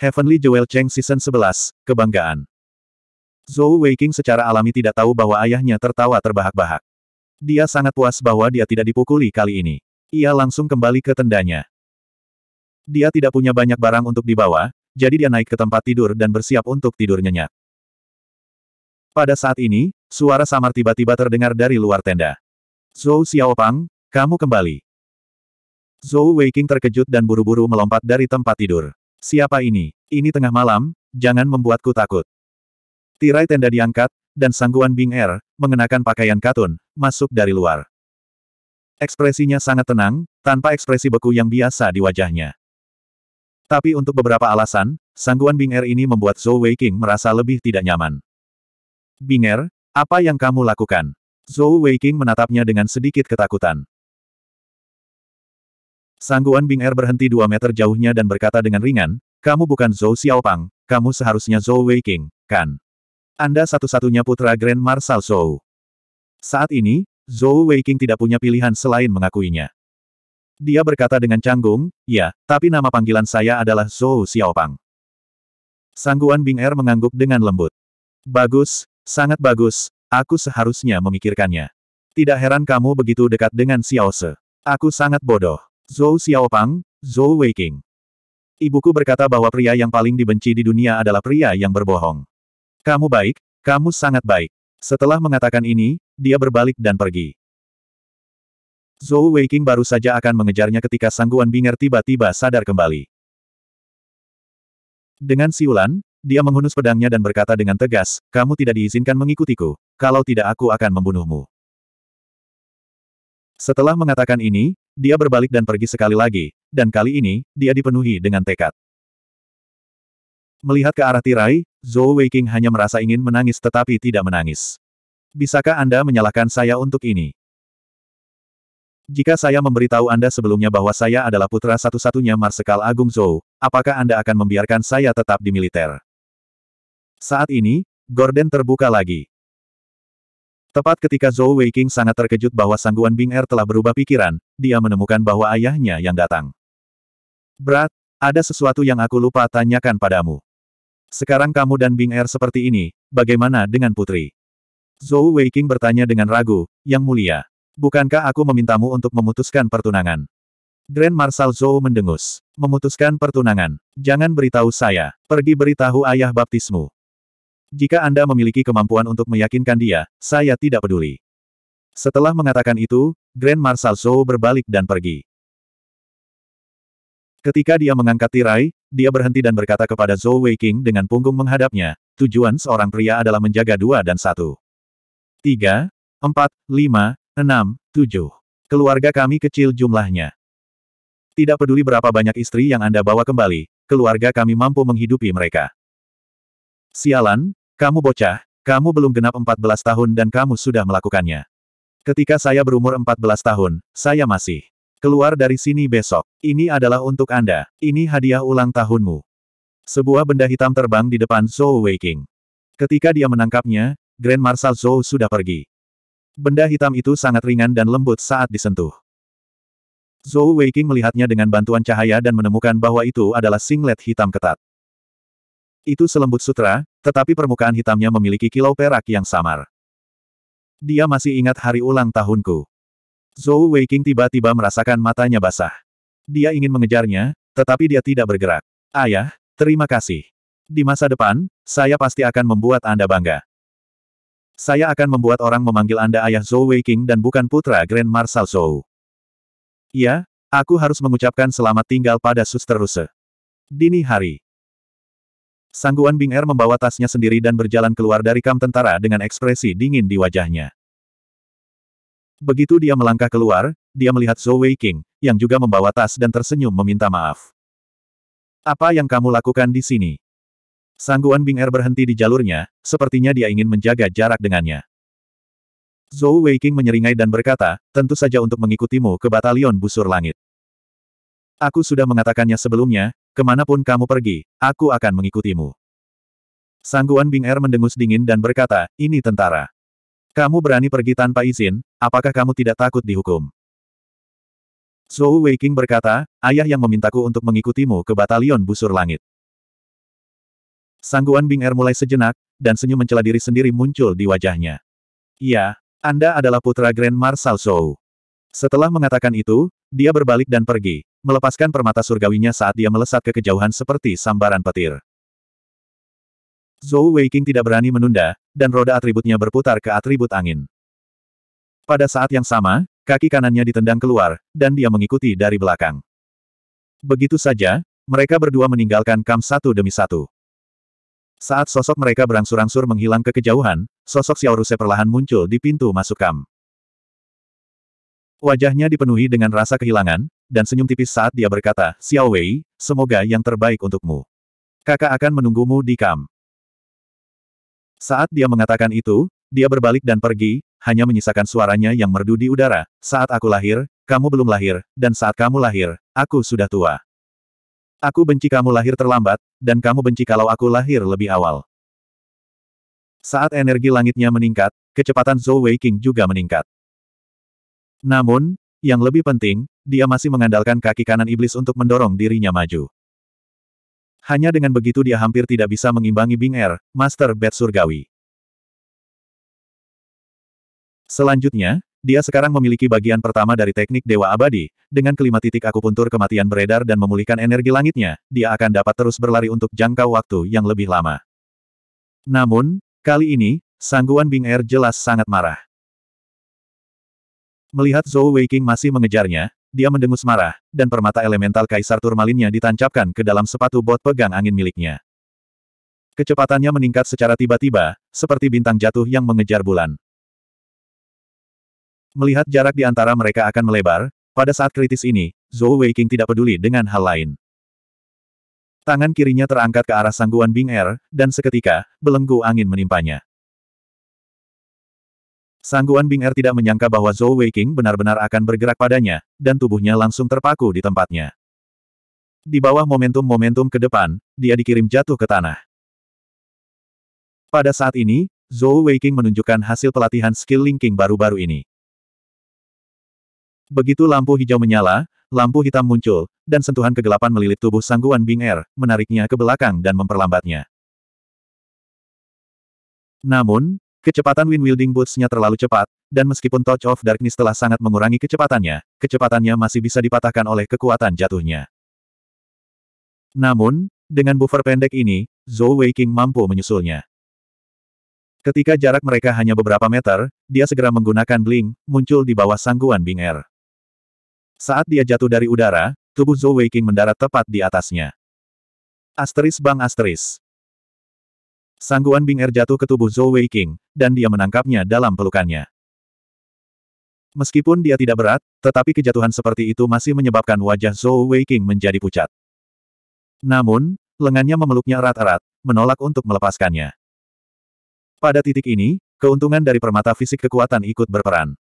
Heavenly Jewel Cheng Season 11, Kebanggaan. Zhou Weiking secara alami tidak tahu bahwa ayahnya tertawa terbahak-bahak. Dia sangat puas bahwa dia tidak dipukuli kali ini. Ia langsung kembali ke tendanya. Dia tidak punya banyak barang untuk dibawa, jadi dia naik ke tempat tidur dan bersiap untuk tidur nyenyak. Pada saat ini, suara samar tiba-tiba terdengar dari luar tenda. Zhou Xiaopang, kamu kembali. Zhou Weiking terkejut dan buru-buru melompat dari tempat tidur. Siapa ini? Ini tengah malam, jangan membuatku takut. Tirai tenda diangkat, dan sangguan Bing Er, mengenakan pakaian katun, masuk dari luar. Ekspresinya sangat tenang, tanpa ekspresi beku yang biasa di wajahnya. Tapi untuk beberapa alasan, sangguan Bing Er ini membuat Zhou Weiqing merasa lebih tidak nyaman. Bing Er, apa yang kamu lakukan? Zhou Weiqing menatapnya dengan sedikit ketakutan. Sangguan Bing Er berhenti dua meter jauhnya dan berkata dengan ringan, kamu bukan Zhou Xiaopang, kamu seharusnya Zhou Weiqing, kan? Anda satu-satunya putra Grand Marshal Zhou. Saat ini, Zhou Weiqing tidak punya pilihan selain mengakuinya. Dia berkata dengan canggung, ya, tapi nama panggilan saya adalah Zhou Xiaopang. Sangguan Bing Er mengangguk dengan lembut. Bagus, sangat bagus, aku seharusnya memikirkannya. Tidak heran kamu begitu dekat dengan Xiao Se. Aku sangat bodoh. Zhou Xiaopang, Zhou Weiking. Ibuku berkata bahwa pria yang paling dibenci di dunia adalah pria yang berbohong. Kamu baik, kamu sangat baik. Setelah mengatakan ini, dia berbalik dan pergi. Zhou Weiking baru saja akan mengejarnya ketika Sangguan Binger tiba-tiba sadar kembali. Dengan siulan, dia menghunus pedangnya dan berkata dengan tegas, kamu tidak diizinkan mengikutiku, kalau tidak aku akan membunuhmu. Setelah mengatakan ini, dia berbalik dan pergi sekali lagi, dan kali ini, dia dipenuhi dengan tekad. Melihat ke arah tirai, Zhou Weiqing hanya merasa ingin menangis tetapi tidak menangis. Bisakah Anda menyalahkan saya untuk ini? Jika saya memberitahu Anda sebelumnya bahwa saya adalah putra satu-satunya Marsekal Agung Zhou, apakah Anda akan membiarkan saya tetap di militer? Saat ini, Gordon terbuka lagi. Tepat ketika Zhou Weiqing sangat terkejut bahwa Sangguan Bing Er telah berubah pikiran, dia menemukan bahwa ayahnya yang datang. Berat, ada sesuatu yang aku lupa tanyakan padamu. Sekarang kamu dan Bing Er seperti ini, bagaimana dengan putri? Zhou Weiqing bertanya dengan ragu, yang mulia. Bukankah aku memintamu untuk memutuskan pertunangan? Grand Marshal Zhou mendengus. Memutuskan pertunangan. Jangan beritahu saya. Pergi beritahu ayah baptismu. Jika Anda memiliki kemampuan untuk meyakinkan dia, saya tidak peduli. Setelah mengatakan itu, Grand Marshal Zhou berbalik dan pergi. Ketika dia mengangkat tirai, dia berhenti dan berkata kepada Zhou Weiqing dengan punggung menghadapnya, tujuan seorang pria adalah menjaga dua dan satu. Tiga, empat, lima, enam, tujuh. Keluarga kami kecil jumlahnya. Tidak peduli berapa banyak istri yang Anda bawa kembali, keluarga kami mampu menghidupi mereka. Sialan, kamu bocah, kamu belum genap 14 tahun dan kamu sudah melakukannya. Ketika saya berumur 14 tahun, saya masih keluar dari sini besok. Ini adalah untuk Anda. Ini hadiah ulang tahunmu. Sebuah benda hitam terbang di depan Zhou Weiking. Ketika dia menangkapnya, Grand Marshal Zhou sudah pergi. Benda hitam itu sangat ringan dan lembut saat disentuh. Zhou Weiking melihatnya dengan bantuan cahaya dan menemukan bahwa itu adalah singlet hitam ketat. Itu selembut sutra, tetapi permukaan hitamnya memiliki kilau perak yang samar. Dia masih ingat hari ulang tahunku. Zhou Weiqing tiba-tiba merasakan matanya basah. Dia ingin mengejarnya, tetapi dia tidak bergerak. Ayah, terima kasih. Di masa depan, saya pasti akan membuat Anda bangga. Saya akan membuat orang memanggil Anda ayah Zhou Weiqing dan bukan putra Grand Marshal Zhou. Ya, aku harus mengucapkan selamat tinggal pada Suster Ruse. Dini hari. Sangguan Bing Er membawa tasnya sendiri dan berjalan keluar dari kam tentara dengan ekspresi dingin di wajahnya. Begitu dia melangkah keluar, dia melihat Zhou Wei King, yang juga membawa tas dan tersenyum meminta maaf. Apa yang kamu lakukan di sini? Sangguan Bing Er berhenti di jalurnya, sepertinya dia ingin menjaga jarak dengannya. Zhou Wei King menyeringai dan berkata, tentu saja untuk mengikutimu ke batalion busur langit. Aku sudah mengatakannya sebelumnya, Kemanapun kamu pergi, aku akan mengikutimu. Sangguan Bing Er mendengus dingin dan berkata, ini tentara. Kamu berani pergi tanpa izin, apakah kamu tidak takut dihukum? Zhou Weiqing berkata, ayah yang memintaku untuk mengikutimu ke batalion busur langit. Sangguan Bing Er mulai sejenak, dan senyum mencela diri sendiri muncul di wajahnya. "Ya, Anda adalah putra Grand Marshal Zhou. Setelah mengatakan itu, dia berbalik dan pergi, melepaskan permata surgawinya saat dia melesat ke kejauhan seperti sambaran petir. Zhou Weiqing tidak berani menunda, dan roda atributnya berputar ke atribut angin. Pada saat yang sama, kaki kanannya ditendang keluar, dan dia mengikuti dari belakang. Begitu saja, mereka berdua meninggalkan kam satu demi satu. Saat sosok mereka berangsur-angsur menghilang ke kejauhan, sosok Xiao Ruse perlahan muncul di pintu masuk kam. Wajahnya dipenuhi dengan rasa kehilangan, dan senyum tipis saat dia berkata, Xiao Wei, semoga yang terbaik untukmu. Kakak akan menunggumu di kam. Saat dia mengatakan itu, dia berbalik dan pergi, hanya menyisakan suaranya yang merdu di udara, saat aku lahir, kamu belum lahir, dan saat kamu lahir, aku sudah tua. Aku benci kamu lahir terlambat, dan kamu benci kalau aku lahir lebih awal. Saat energi langitnya meningkat, kecepatan Zhou Wei King juga meningkat. Namun, yang lebih penting, dia masih mengandalkan kaki kanan iblis untuk mendorong dirinya maju. Hanya dengan begitu dia hampir tidak bisa mengimbangi Bing Er, Master Bet Surgawi. Selanjutnya, dia sekarang memiliki bagian pertama dari teknik Dewa Abadi, dengan kelima titik akupuntur kematian beredar dan memulihkan energi langitnya, dia akan dapat terus berlari untuk jangka waktu yang lebih lama. Namun, kali ini, sangguan Bing Er jelas sangat marah. Melihat Zhou Weiqing masih mengejarnya, dia mendengus marah, dan permata elemental kaisar turmalinnya ditancapkan ke dalam sepatu bot pegang angin miliknya. Kecepatannya meningkat secara tiba-tiba, seperti bintang jatuh yang mengejar bulan. Melihat jarak di antara mereka akan melebar, pada saat kritis ini, Zhou Weiqing tidak peduli dengan hal lain. Tangan kirinya terangkat ke arah sangguan Bing Er, dan seketika, belenggu angin menimpanya. Sangguan Bing Er tidak menyangka bahwa Zhou Weiqing benar-benar akan bergerak padanya, dan tubuhnya langsung terpaku di tempatnya. Di bawah momentum-momentum ke depan, dia dikirim jatuh ke tanah. Pada saat ini, Zhou Weiqing menunjukkan hasil pelatihan skill linking baru-baru ini. Begitu lampu hijau menyala, lampu hitam muncul, dan sentuhan kegelapan melilit tubuh sangguan Bing Er, menariknya ke belakang dan memperlambatnya. Namun, Kecepatan Wind Wielding Boots-nya terlalu cepat, dan meskipun Touch of Darkness telah sangat mengurangi kecepatannya, kecepatannya masih bisa dipatahkan oleh kekuatan jatuhnya. Namun, dengan buffer pendek ini, Zhou Weiqing mampu menyusulnya. Ketika jarak mereka hanya beberapa meter, dia segera menggunakan bling, muncul di bawah sangguan Bing Er. Saat dia jatuh dari udara, tubuh Zhou Weiqing mendarat tepat di atasnya. Asteris bang asteris. Sangguan Bing Er jatuh ke tubuh Zhou Wei King, dan dia menangkapnya dalam pelukannya. Meskipun dia tidak berat, tetapi kejatuhan seperti itu masih menyebabkan wajah Zhou Wei King menjadi pucat. Namun, lengannya memeluknya erat-erat, menolak untuk melepaskannya. Pada titik ini, keuntungan dari permata fisik kekuatan ikut berperan.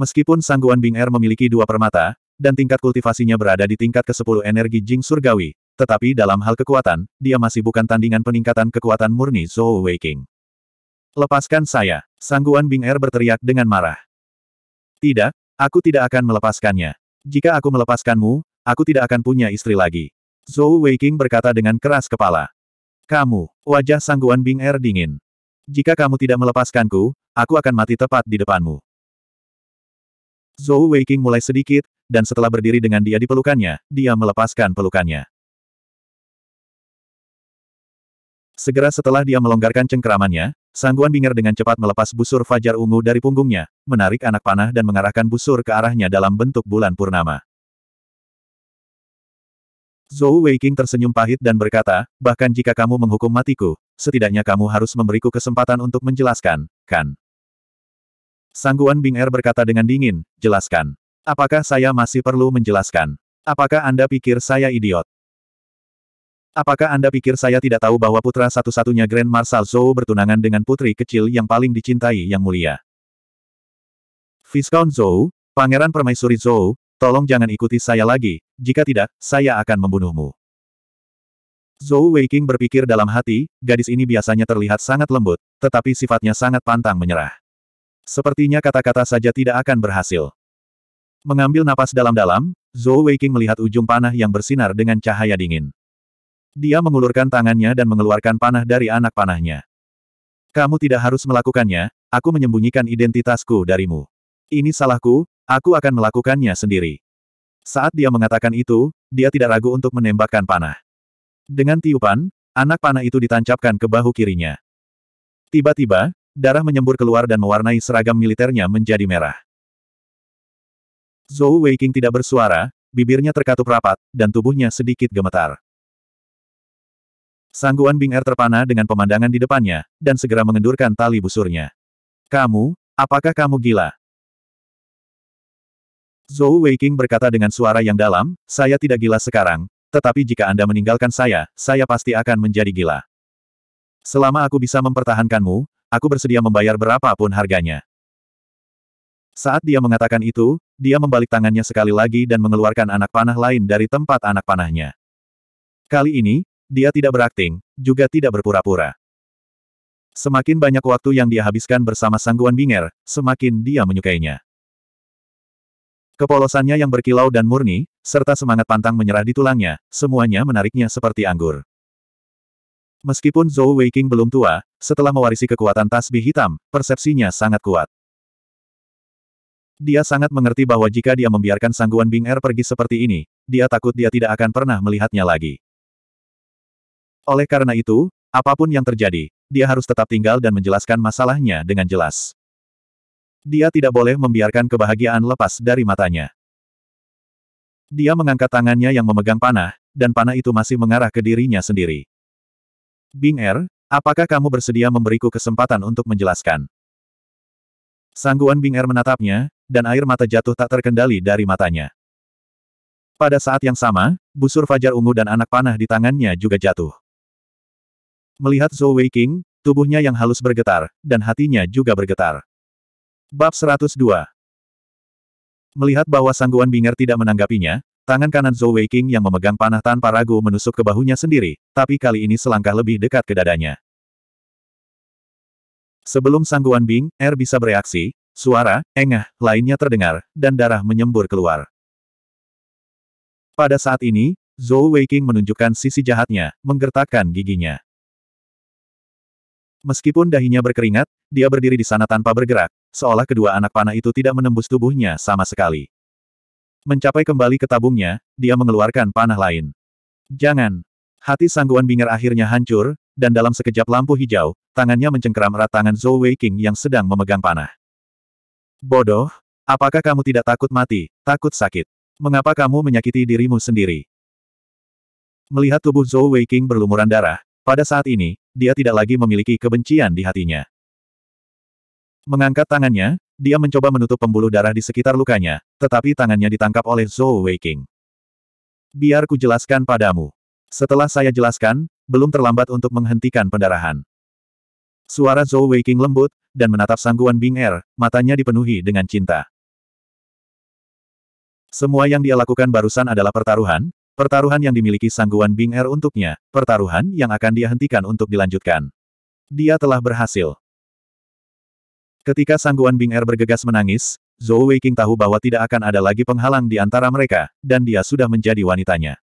Meskipun Sangguan Bing Er memiliki dua permata, dan tingkat kultivasinya berada di tingkat ke-10 energi Jing Surgawi, tetapi dalam hal kekuatan, dia masih bukan tandingan peningkatan kekuatan murni Zhou Weiqing. Lepaskan saya, Sangguan Bing Er berteriak dengan marah. Tidak, aku tidak akan melepaskannya. Jika aku melepaskanmu, aku tidak akan punya istri lagi. Zhou Weiqing berkata dengan keras kepala. Kamu, wajah Sangguan Bing Er dingin. Jika kamu tidak melepaskanku, aku akan mati tepat di depanmu. Zhou Weiqing mulai sedikit, dan setelah berdiri dengan dia di pelukannya, dia melepaskan pelukannya. Segera setelah dia melonggarkan cengkeramannya, Sangguan Binger dengan cepat melepas busur fajar ungu dari punggungnya, menarik anak panah dan mengarahkan busur ke arahnya dalam bentuk bulan purnama. Zhou Weiqing tersenyum pahit dan berkata, bahkan jika kamu menghukum matiku, setidaknya kamu harus memberiku kesempatan untuk menjelaskan, kan? Sangguan Binger berkata dengan dingin, jelaskan. Apakah saya masih perlu menjelaskan? Apakah Anda pikir saya idiot? Apakah Anda pikir saya tidak tahu bahwa putra satu-satunya Grand Marshal Zhou bertunangan dengan putri kecil yang paling dicintai yang mulia? Viscount Zhou, Pangeran Permaisuri Zhou, tolong jangan ikuti saya lagi, jika tidak, saya akan membunuhmu. Zhou Weiqing berpikir dalam hati, gadis ini biasanya terlihat sangat lembut, tetapi sifatnya sangat pantang menyerah. Sepertinya kata-kata saja tidak akan berhasil. Mengambil napas dalam-dalam, Zhou Weiqing melihat ujung panah yang bersinar dengan cahaya dingin. Dia mengulurkan tangannya dan mengeluarkan panah dari anak panahnya. Kamu tidak harus melakukannya, aku menyembunyikan identitasku darimu. Ini salahku, aku akan melakukannya sendiri. Saat dia mengatakan itu, dia tidak ragu untuk menembakkan panah. Dengan tiupan, anak panah itu ditancapkan ke bahu kirinya. Tiba-tiba, darah menyembur keluar dan mewarnai seragam militernya menjadi merah. Zhou Weiking tidak bersuara, bibirnya terkatup rapat, dan tubuhnya sedikit gemetar. Sangguan Bing Er terpana dengan pemandangan di depannya, dan segera mengendurkan tali busurnya. Kamu, apakah kamu gila? Zhou Weiqing berkata dengan suara yang dalam, saya tidak gila sekarang, tetapi jika Anda meninggalkan saya, saya pasti akan menjadi gila. Selama aku bisa mempertahankanmu, aku bersedia membayar berapapun harganya. Saat dia mengatakan itu, dia membalik tangannya sekali lagi dan mengeluarkan anak panah lain dari tempat anak panahnya. Kali ini, dia tidak berakting, juga tidak berpura-pura. Semakin banyak waktu yang dia habiskan bersama sangguan binger, semakin dia menyukainya. Kepolosannya yang berkilau dan murni, serta semangat pantang menyerah di tulangnya, semuanya menariknya seperti anggur. Meskipun Zhou Weiking belum tua, setelah mewarisi kekuatan tasbih hitam, persepsinya sangat kuat. Dia sangat mengerti bahwa jika dia membiarkan sangguan Bing'er pergi seperti ini, dia takut dia tidak akan pernah melihatnya lagi. Oleh karena itu, apapun yang terjadi, dia harus tetap tinggal dan menjelaskan masalahnya dengan jelas. Dia tidak boleh membiarkan kebahagiaan lepas dari matanya. Dia mengangkat tangannya yang memegang panah, dan panah itu masih mengarah ke dirinya sendiri. Bing Er, apakah kamu bersedia memberiku kesempatan untuk menjelaskan? Sangguan Bing Er menatapnya, dan air mata jatuh tak terkendali dari matanya. Pada saat yang sama, busur fajar ungu dan anak panah di tangannya juga jatuh. Melihat Zhou Weiqing, tubuhnya yang halus bergetar, dan hatinya juga bergetar. Bab 102 Melihat bahwa Sangguan Binger tidak menanggapinya, tangan kanan Zhou Weiqing yang memegang panah tanpa ragu menusuk ke bahunya sendiri, tapi kali ini selangkah lebih dekat ke dadanya. Sebelum Sangguan Bing, Er bisa bereaksi, suara, engah, lainnya terdengar, dan darah menyembur keluar. Pada saat ini, Zhou Weiqing menunjukkan sisi jahatnya, menggertakkan giginya. Meskipun dahinya berkeringat, dia berdiri di sana tanpa bergerak, seolah kedua anak panah itu tidak menembus tubuhnya sama sekali. Mencapai kembali ke tabungnya, dia mengeluarkan panah lain. Jangan! Hati sangguan bingar akhirnya hancur, dan dalam sekejap lampu hijau, tangannya mencengkeram erat tangan Zhou Weiqing yang sedang memegang panah. Bodoh, apakah kamu tidak takut mati, takut sakit? Mengapa kamu menyakiti dirimu sendiri? Melihat tubuh Zhou Weiqing berlumuran darah, pada saat ini, dia tidak lagi memiliki kebencian di hatinya. Mengangkat tangannya, dia mencoba menutup pembuluh darah di sekitar lukanya, tetapi tangannya ditangkap oleh Zhou Weiqing. Biar ku jelaskan padamu. Setelah saya jelaskan, belum terlambat untuk menghentikan pendarahan. Suara Zhou Weiqing lembut, dan menatap sangguan Bing Er, matanya dipenuhi dengan cinta. Semua yang dia lakukan barusan adalah pertaruhan, Pertaruhan yang dimiliki Sangguan Bing Er untuknya, pertaruhan yang akan dia hentikan untuk dilanjutkan. Dia telah berhasil. Ketika Sangguan Bing Er bergegas menangis, Zhou Weiqing tahu bahwa tidak akan ada lagi penghalang di antara mereka, dan dia sudah menjadi wanitanya.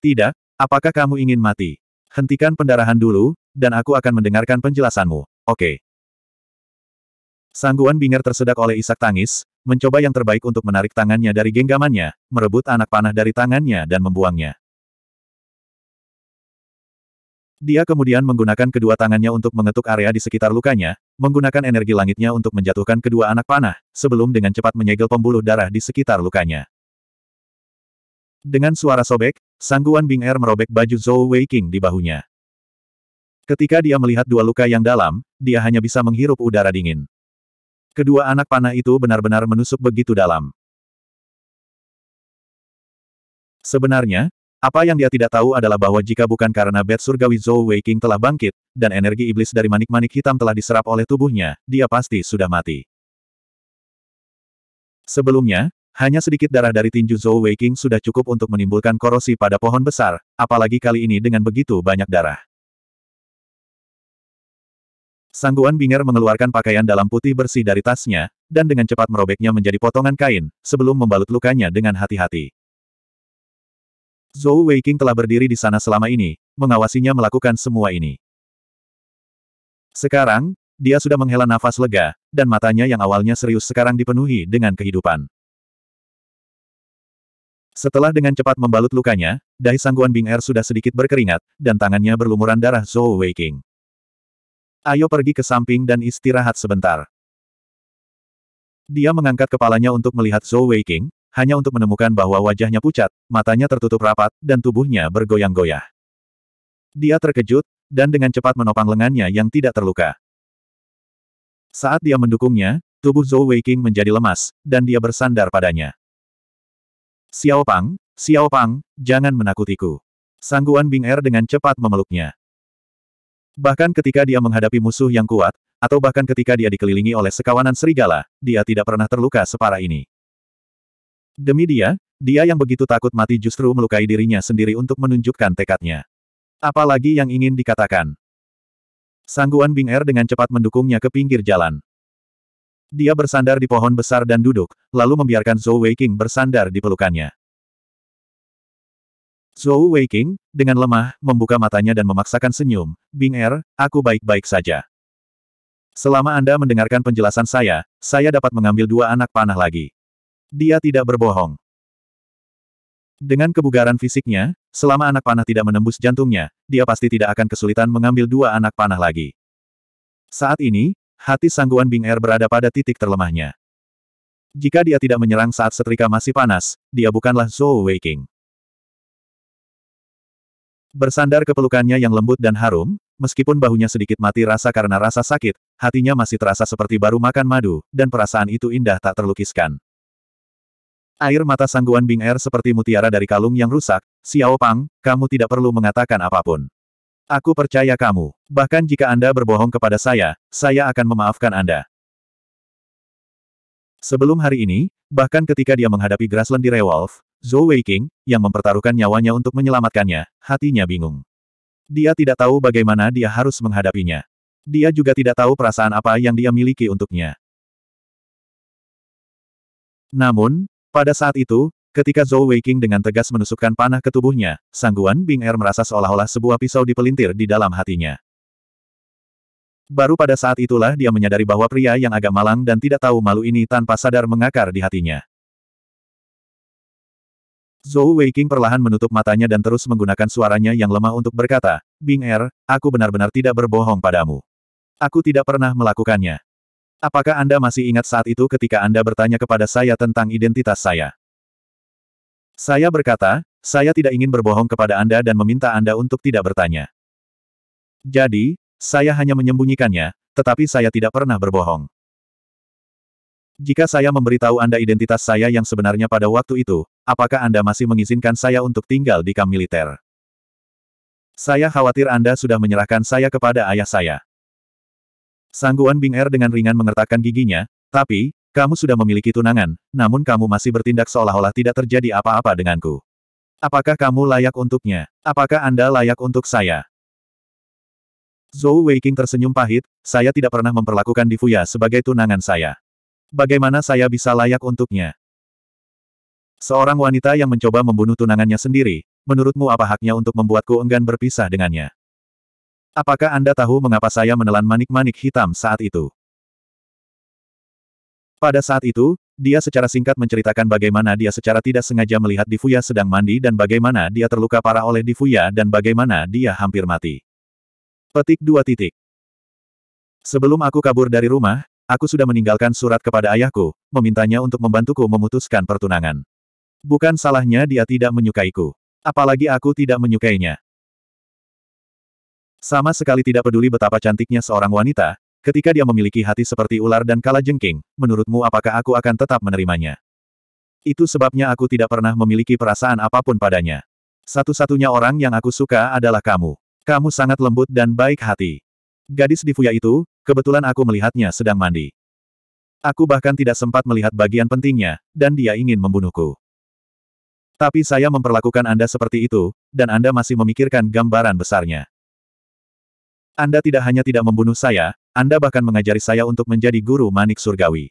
Tidak, apakah kamu ingin mati? Hentikan pendarahan dulu, dan aku akan mendengarkan penjelasanmu. Oke. Okay. Sangguan Binger tersedak oleh isak tangis, mencoba yang terbaik untuk menarik tangannya dari genggamannya, merebut anak panah dari tangannya dan membuangnya. Dia kemudian menggunakan kedua tangannya untuk mengetuk area di sekitar lukanya, menggunakan energi langitnya untuk menjatuhkan kedua anak panah, sebelum dengan cepat menyegel pembuluh darah di sekitar lukanya. Dengan suara sobek, sangguan Bing Er merobek baju Zhou Wei King di bahunya. Ketika dia melihat dua luka yang dalam, dia hanya bisa menghirup udara dingin. Kedua anak panah itu benar-benar menusuk begitu dalam. Sebenarnya, apa yang dia tidak tahu adalah bahwa jika bukan karena bed surgawi Zhou King telah bangkit, dan energi iblis dari manik-manik hitam telah diserap oleh tubuhnya, dia pasti sudah mati. Sebelumnya, hanya sedikit darah dari tinju Zhou King sudah cukup untuk menimbulkan korosi pada pohon besar, apalagi kali ini dengan begitu banyak darah. Sangguan Bing'er mengeluarkan pakaian dalam putih bersih dari tasnya, dan dengan cepat merobeknya menjadi potongan kain, sebelum membalut lukanya dengan hati-hati. Zhou Weiking telah berdiri di sana selama ini, mengawasinya melakukan semua ini. Sekarang, dia sudah menghela nafas lega, dan matanya yang awalnya serius sekarang dipenuhi dengan kehidupan. Setelah dengan cepat membalut lukanya, dahi sangguan Bing Er sudah sedikit berkeringat, dan tangannya berlumuran darah Zhou Weiking. Ayo pergi ke samping dan istirahat sebentar. Dia mengangkat kepalanya untuk melihat Zhou Weiqing, hanya untuk menemukan bahwa wajahnya pucat, matanya tertutup rapat, dan tubuhnya bergoyang-goyah. Dia terkejut, dan dengan cepat menopang lengannya yang tidak terluka. Saat dia mendukungnya, tubuh Zhou Weiqing menjadi lemas, dan dia bersandar padanya. Xiao Pang, Xiao Pang, jangan menakutiku. Sangguan Bing Er dengan cepat memeluknya. Bahkan ketika dia menghadapi musuh yang kuat, atau bahkan ketika dia dikelilingi oleh sekawanan serigala, dia tidak pernah terluka separah ini. Demi dia, dia yang begitu takut mati justru melukai dirinya sendiri untuk menunjukkan tekadnya. Apalagi yang ingin dikatakan. Sangguan Bing Er dengan cepat mendukungnya ke pinggir jalan. Dia bersandar di pohon besar dan duduk, lalu membiarkan Zhou Weiqing bersandar di pelukannya. Zhou Weiqing, dengan lemah, membuka matanya dan memaksakan senyum, Bing Er, aku baik-baik saja. Selama Anda mendengarkan penjelasan saya, saya dapat mengambil dua anak panah lagi. Dia tidak berbohong. Dengan kebugaran fisiknya, selama anak panah tidak menembus jantungnya, dia pasti tidak akan kesulitan mengambil dua anak panah lagi. Saat ini, hati sangguan Bing Er berada pada titik terlemahnya. Jika dia tidak menyerang saat setrika masih panas, dia bukanlah Zhou Weiqing. Bersandar ke pelukannya yang lembut dan harum, meskipun bahunya sedikit mati rasa karena rasa sakit, hatinya masih terasa seperti baru makan madu, dan perasaan itu indah tak terlukiskan. Air mata sangguan Bing Er seperti mutiara dari kalung yang rusak, Xiao Pang, kamu tidak perlu mengatakan apapun. Aku percaya kamu. Bahkan jika Anda berbohong kepada saya, saya akan memaafkan Anda. Sebelum hari ini, bahkan ketika dia menghadapi Grassland di Rewolf, Zhou Weiqing, yang mempertaruhkan nyawanya untuk menyelamatkannya, hatinya bingung. Dia tidak tahu bagaimana dia harus menghadapinya. Dia juga tidak tahu perasaan apa yang dia miliki untuknya. Namun, pada saat itu, ketika Zhou Weiqing dengan tegas menusukkan panah ke tubuhnya, sangguan Bing Er merasa seolah-olah sebuah pisau dipelintir di dalam hatinya. Baru pada saat itulah dia menyadari bahwa pria yang agak malang dan tidak tahu malu ini tanpa sadar mengakar di hatinya. Zhou Weiqing perlahan menutup matanya dan terus menggunakan suaranya yang lemah untuk berkata, Bing Er, aku benar-benar tidak berbohong padamu. Aku tidak pernah melakukannya. Apakah Anda masih ingat saat itu ketika Anda bertanya kepada saya tentang identitas saya? Saya berkata, saya tidak ingin berbohong kepada Anda dan meminta Anda untuk tidak bertanya. Jadi, saya hanya menyembunyikannya, tetapi saya tidak pernah berbohong. Jika saya memberitahu Anda identitas saya yang sebenarnya pada waktu itu, apakah Anda masih mengizinkan saya untuk tinggal di kamp militer? Saya khawatir Anda sudah menyerahkan saya kepada ayah saya. Sangguan Bing Er dengan ringan mengertakkan giginya, tapi, kamu sudah memiliki tunangan, namun kamu masih bertindak seolah-olah tidak terjadi apa-apa denganku. Apakah kamu layak untuknya? Apakah Anda layak untuk saya? Zhou Weiqing tersenyum pahit, saya tidak pernah memperlakukan Difuya sebagai tunangan saya. Bagaimana saya bisa layak untuknya? Seorang wanita yang mencoba membunuh tunangannya sendiri, menurutmu apa haknya untuk membuatku enggan berpisah dengannya? Apakah Anda tahu mengapa saya menelan manik-manik hitam saat itu? Pada saat itu, dia secara singkat menceritakan bagaimana dia secara tidak sengaja melihat Difuya sedang mandi dan bagaimana dia terluka parah oleh Difuya dan bagaimana dia hampir mati. Petik dua titik. Sebelum aku kabur dari rumah, aku sudah meninggalkan surat kepada ayahku, memintanya untuk membantuku memutuskan pertunangan. Bukan salahnya dia tidak menyukaiku. Apalagi aku tidak menyukainya. Sama sekali tidak peduli betapa cantiknya seorang wanita, ketika dia memiliki hati seperti ular dan kala jengking, menurutmu apakah aku akan tetap menerimanya? Itu sebabnya aku tidak pernah memiliki perasaan apapun padanya. Satu-satunya orang yang aku suka adalah kamu. Kamu sangat lembut dan baik hati. Gadis di Fuya itu, kebetulan aku melihatnya sedang mandi. Aku bahkan tidak sempat melihat bagian pentingnya, dan dia ingin membunuhku. Tapi saya memperlakukan Anda seperti itu, dan Anda masih memikirkan gambaran besarnya. Anda tidak hanya tidak membunuh saya, Anda bahkan mengajari saya untuk menjadi guru manik surgawi.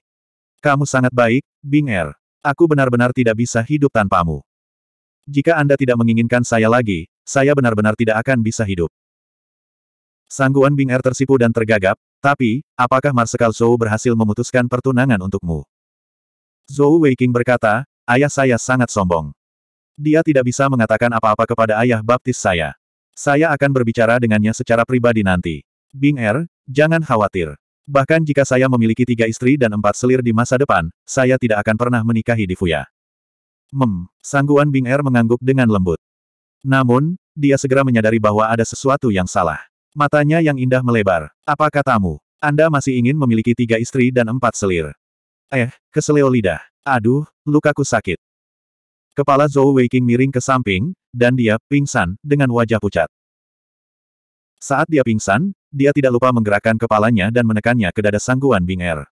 Kamu sangat baik, Bing Er. Aku benar-benar tidak bisa hidup tanpamu. Jika Anda tidak menginginkan saya lagi, saya benar-benar tidak akan bisa hidup. Sangguan Bing Er tersipu dan tergagap, tapi, apakah Marsekal Zhou berhasil memutuskan pertunangan untukmu? Zhou Weiqing berkata, ayah saya sangat sombong. Dia tidak bisa mengatakan apa-apa kepada ayah baptis saya. Saya akan berbicara dengannya secara pribadi nanti. Bing Er, jangan khawatir. Bahkan jika saya memiliki tiga istri dan empat selir di masa depan, saya tidak akan pernah menikahi di Fuya. Mem, sangguan Bing Er mengangguk dengan lembut. Namun, dia segera menyadari bahwa ada sesuatu yang salah. Matanya yang indah melebar. Apa katamu? Anda masih ingin memiliki tiga istri dan empat selir. Eh, keseleo lidah. Aduh, lukaku sakit. Kepala Zhou Weiqing miring ke samping, dan dia pingsan dengan wajah pucat. Saat dia pingsan, dia tidak lupa menggerakkan kepalanya dan menekannya ke dada sangguan Bing Er.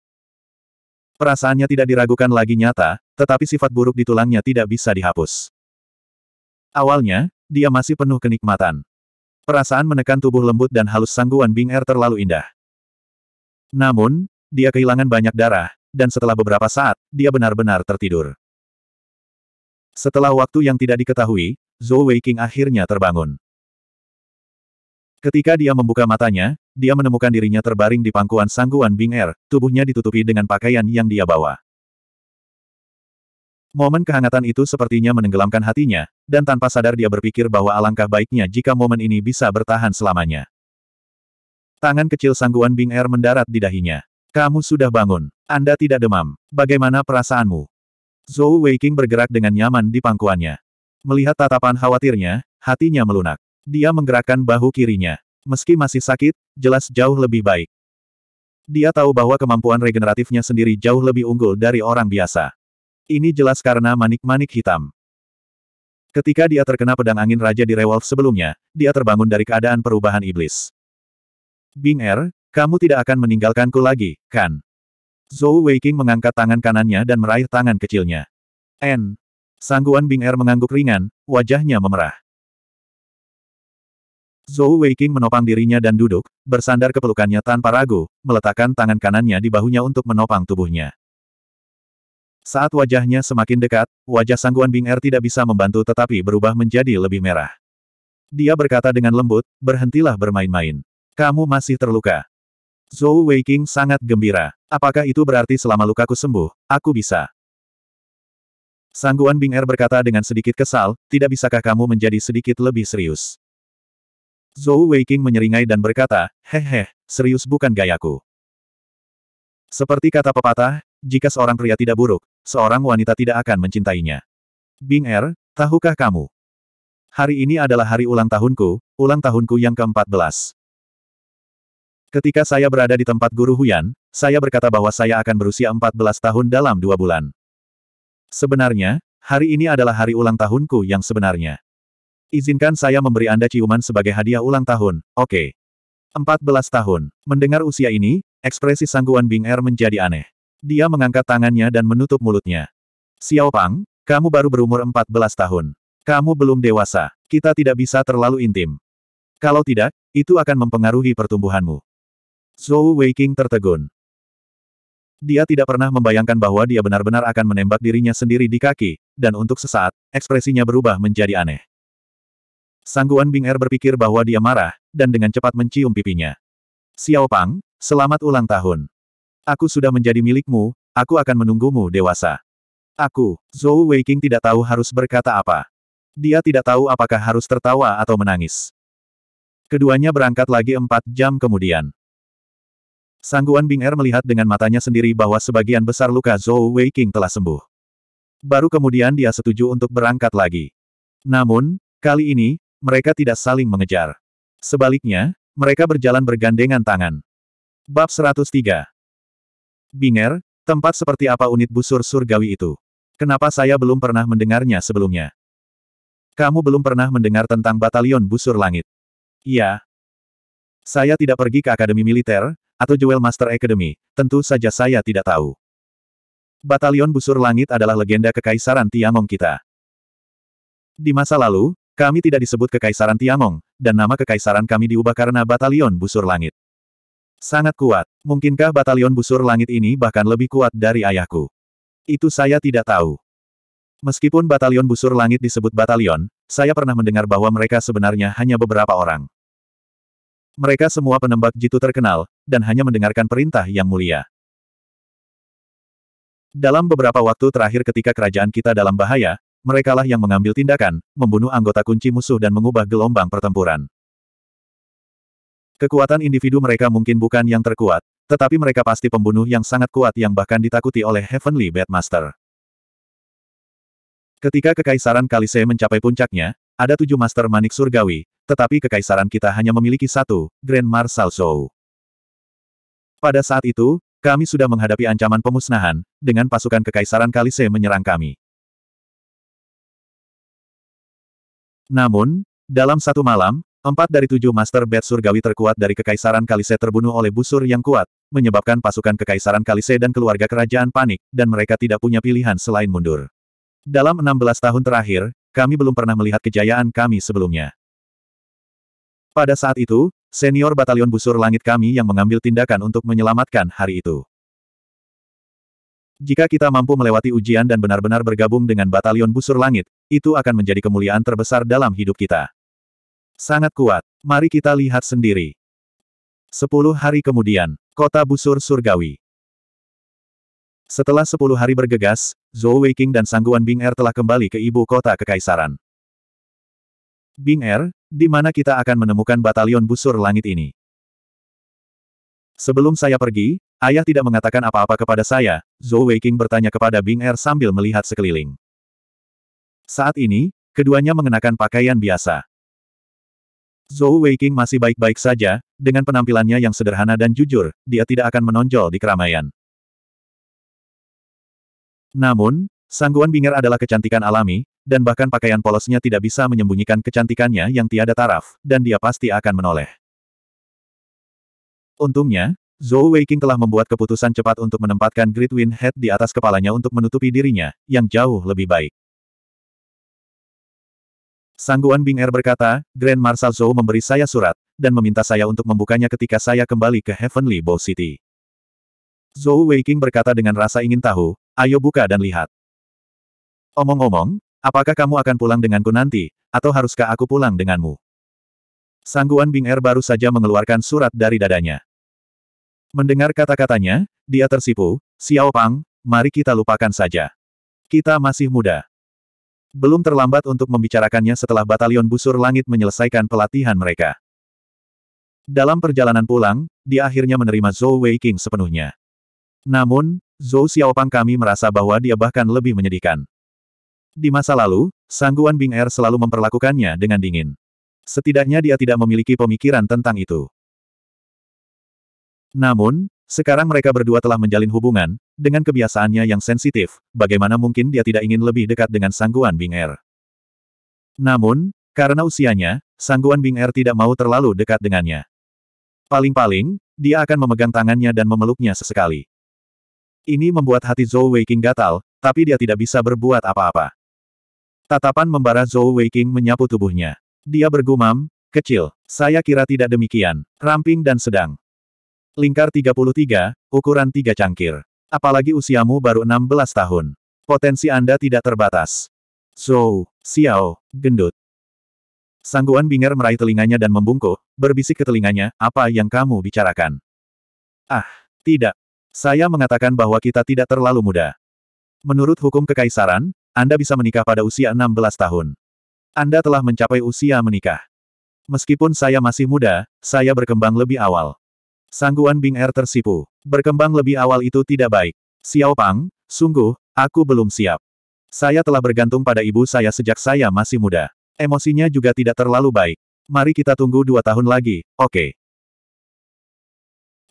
Perasaannya tidak diragukan lagi nyata, tetapi sifat buruk di tulangnya tidak bisa dihapus. Awalnya, dia masih penuh kenikmatan. Perasaan menekan tubuh lembut dan halus sangguan Bing Er terlalu indah. Namun, dia kehilangan banyak darah, dan setelah beberapa saat, dia benar-benar tertidur. Setelah waktu yang tidak diketahui, Zhou Weiqing akhirnya terbangun. Ketika dia membuka matanya, dia menemukan dirinya terbaring di pangkuan sangguan Bing Er, tubuhnya ditutupi dengan pakaian yang dia bawa. Momen kehangatan itu sepertinya menenggelamkan hatinya, dan tanpa sadar dia berpikir bahwa alangkah baiknya jika momen ini bisa bertahan selamanya. Tangan kecil sangguan Bing Er mendarat di dahinya. Kamu sudah bangun. Anda tidak demam. Bagaimana perasaanmu? Zhou Weiqing bergerak dengan nyaman di pangkuannya. Melihat tatapan khawatirnya, hatinya melunak. Dia menggerakkan bahu kirinya. Meski masih sakit, jelas jauh lebih baik. Dia tahu bahwa kemampuan regeneratifnya sendiri jauh lebih unggul dari orang biasa. Ini jelas karena manik-manik hitam. Ketika dia terkena pedang angin Raja di Rewolf sebelumnya, dia terbangun dari keadaan perubahan iblis. Bing Er, kamu tidak akan meninggalkanku lagi, kan? Zhou Weiqing mengangkat tangan kanannya dan meraih tangan kecilnya. N. Sangguan Bing Er mengangguk ringan, wajahnya memerah. Zhou Weiqing menopang dirinya dan duduk, bersandar ke pelukannya tanpa ragu, meletakkan tangan kanannya di bahunya untuk menopang tubuhnya. Saat wajahnya semakin dekat, wajah Sangguan Bing Er tidak bisa membantu tetapi berubah menjadi lebih merah. Dia berkata dengan lembut, berhentilah bermain-main. Kamu masih terluka. Zhou Weiqing sangat gembira. Apakah itu berarti selama lukaku sembuh, aku bisa? Sangguan Bing Er berkata dengan sedikit kesal, tidak bisakah kamu menjadi sedikit lebih serius? Zhou Weiqing menyeringai dan berkata, hehe, serius bukan gayaku. Seperti kata pepatah, jika seorang pria tidak buruk, seorang wanita tidak akan mencintainya. Bing Er, tahukah kamu? Hari ini adalah hari ulang tahunku, ulang tahunku yang ke-14. Ketika saya berada di tempat Guru Huyan, saya berkata bahwa saya akan berusia 14 tahun dalam dua bulan. Sebenarnya, hari ini adalah hari ulang tahunku yang sebenarnya. Izinkan saya memberi Anda ciuman sebagai hadiah ulang tahun, oke. Okay. 14 tahun. Mendengar usia ini, ekspresi sangguan Bing Er menjadi aneh. Dia mengangkat tangannya dan menutup mulutnya. Xiao Pang, kamu baru berumur 14 tahun. Kamu belum dewasa. Kita tidak bisa terlalu intim. Kalau tidak, itu akan mempengaruhi pertumbuhanmu. Zhou Weiqing tertegun. Dia tidak pernah membayangkan bahwa dia benar-benar akan menembak dirinya sendiri di kaki, dan untuk sesaat, ekspresinya berubah menjadi aneh. Sangguan Bing Er berpikir bahwa dia marah, dan dengan cepat mencium pipinya. Xiao Pang, selamat ulang tahun. Aku sudah menjadi milikmu, aku akan menunggumu dewasa. Aku, Zhou Weiqing tidak tahu harus berkata apa. Dia tidak tahu apakah harus tertawa atau menangis. Keduanya berangkat lagi empat jam kemudian. Sangguan Bing Er melihat dengan matanya sendiri bahwa sebagian besar luka Zhou Wei King telah sembuh. Baru kemudian dia setuju untuk berangkat lagi. Namun, kali ini, mereka tidak saling mengejar. Sebaliknya, mereka berjalan bergandengan tangan. Bab 103 Binger, tempat seperti apa unit busur surgawi itu? Kenapa saya belum pernah mendengarnya sebelumnya? Kamu belum pernah mendengar tentang batalion busur langit? Iya, saya tidak pergi ke Akademi Militer, atau Jewel Master Academy, tentu saja saya tidak tahu. Batalion Busur Langit adalah legenda kekaisaran Tiamong kita. Di masa lalu, kami tidak disebut kekaisaran Tiamong, dan nama kekaisaran kami diubah karena Batalion Busur Langit. Sangat kuat. Mungkinkah Batalion Busur Langit ini bahkan lebih kuat dari ayahku? Itu saya tidak tahu. Meskipun Batalion Busur Langit disebut batalion, saya pernah mendengar bahwa mereka sebenarnya hanya beberapa orang. Mereka semua penembak jitu terkenal, dan hanya mendengarkan perintah yang mulia. Dalam beberapa waktu terakhir ketika kerajaan kita dalam bahaya, merekalah yang mengambil tindakan, membunuh anggota kunci musuh dan mengubah gelombang pertempuran. Kekuatan individu mereka mungkin bukan yang terkuat, tetapi mereka pasti pembunuh yang sangat kuat yang bahkan ditakuti oleh Heavenly Bedmaster. Ketika Kekaisaran Kalise mencapai puncaknya, ada tujuh Master Manik Surgawi, tetapi kekaisaran kita hanya memiliki satu, Grand Marshal Zhou. Pada saat itu, kami sudah menghadapi ancaman pemusnahan, dengan pasukan kekaisaran Kalise menyerang kami. Namun, dalam satu malam, empat dari tujuh Master Bed Surgawi terkuat dari kekaisaran Kalise terbunuh oleh busur yang kuat, menyebabkan pasukan kekaisaran Kalise dan keluarga kerajaan panik, dan mereka tidak punya pilihan selain mundur. Dalam 16 tahun terakhir, kami belum pernah melihat kejayaan kami sebelumnya. Pada saat itu, senior batalion busur langit kami yang mengambil tindakan untuk menyelamatkan hari itu. Jika kita mampu melewati ujian dan benar-benar bergabung dengan batalion busur langit, itu akan menjadi kemuliaan terbesar dalam hidup kita. Sangat kuat. Mari kita lihat sendiri. Sepuluh hari kemudian, kota busur surgawi. Setelah sepuluh hari bergegas, Zhou Weiqing dan Sangguan Bing Er telah kembali ke ibu kota kekaisaran. Bing Er, di mana kita akan menemukan batalion busur langit ini? Sebelum saya pergi, ayah tidak mengatakan apa-apa kepada saya, Zhou Weiqing bertanya kepada Bing Er sambil melihat sekeliling. Saat ini, keduanya mengenakan pakaian biasa. Zhou Weiqing masih baik-baik saja, dengan penampilannya yang sederhana dan jujur, dia tidak akan menonjol di keramaian. Namun, sangguan bingar adalah kecantikan alami, dan bahkan pakaian polosnya tidak bisa menyembunyikan kecantikannya yang tiada taraf, dan dia pasti akan menoleh. Untungnya, Zhou Weiqing telah membuat keputusan cepat untuk menempatkan Great Wind Head di atas kepalanya untuk menutupi dirinya, yang jauh lebih baik. Sangguan Bing Er berkata, Grand Marshal Zhou memberi saya surat, dan meminta saya untuk membukanya ketika saya kembali ke Heavenly Bow City. Zhou Weiqing berkata dengan rasa ingin tahu, Ayo buka dan lihat. Omong-omong, apakah kamu akan pulang denganku nanti, atau haruskah aku pulang denganmu? Sangguan Bing Er baru saja mengeluarkan surat dari dadanya. Mendengar kata-katanya, dia tersipu, Xiao Pang, mari kita lupakan saja. Kita masih muda. Belum terlambat untuk membicarakannya setelah batalion busur langit menyelesaikan pelatihan mereka. Dalam perjalanan pulang, dia akhirnya menerima Zhou Weiqing sepenuhnya. Namun, Zhou Xiaopang kami merasa bahwa dia bahkan lebih menyedihkan. Di masa lalu, Sangguan Bing Er selalu memperlakukannya dengan dingin. Setidaknya dia tidak memiliki pemikiran tentang itu. Namun, sekarang mereka berdua telah menjalin hubungan, dengan kebiasaannya yang sensitif, bagaimana mungkin dia tidak ingin lebih dekat dengan Sangguan Bing Er. Namun, karena usianya, Sangguan Bing Er tidak mau terlalu dekat dengannya. Paling-paling, dia akan memegang tangannya dan memeluknya sesekali. Ini membuat hati Zhou Weiqing gatal, tapi dia tidak bisa berbuat apa-apa. Tatapan membara Zhou Weiqing menyapu tubuhnya. Dia bergumam, kecil, saya kira tidak demikian, ramping dan sedang. Lingkar 33, ukuran tiga cangkir. Apalagi usiamu baru 16 tahun. Potensi Anda tidak terbatas. Zhou, Xiao, gendut. Sangguan Binger meraih telinganya dan membungkuk, berbisik ke telinganya, apa yang kamu bicarakan? Ah, tidak, saya mengatakan bahwa kita tidak terlalu muda. Menurut hukum kekaisaran, Anda bisa menikah pada usia 16 tahun. Anda telah mencapai usia menikah. Meskipun saya masih muda, saya berkembang lebih awal. Sangguan Bing Er tersipu. Berkembang lebih awal itu tidak baik. Xiao Pang, sungguh, aku belum siap. Saya telah bergantung pada ibu saya sejak saya masih muda. Emosinya juga tidak terlalu baik. Mari kita tunggu dua tahun lagi, oke. Okay.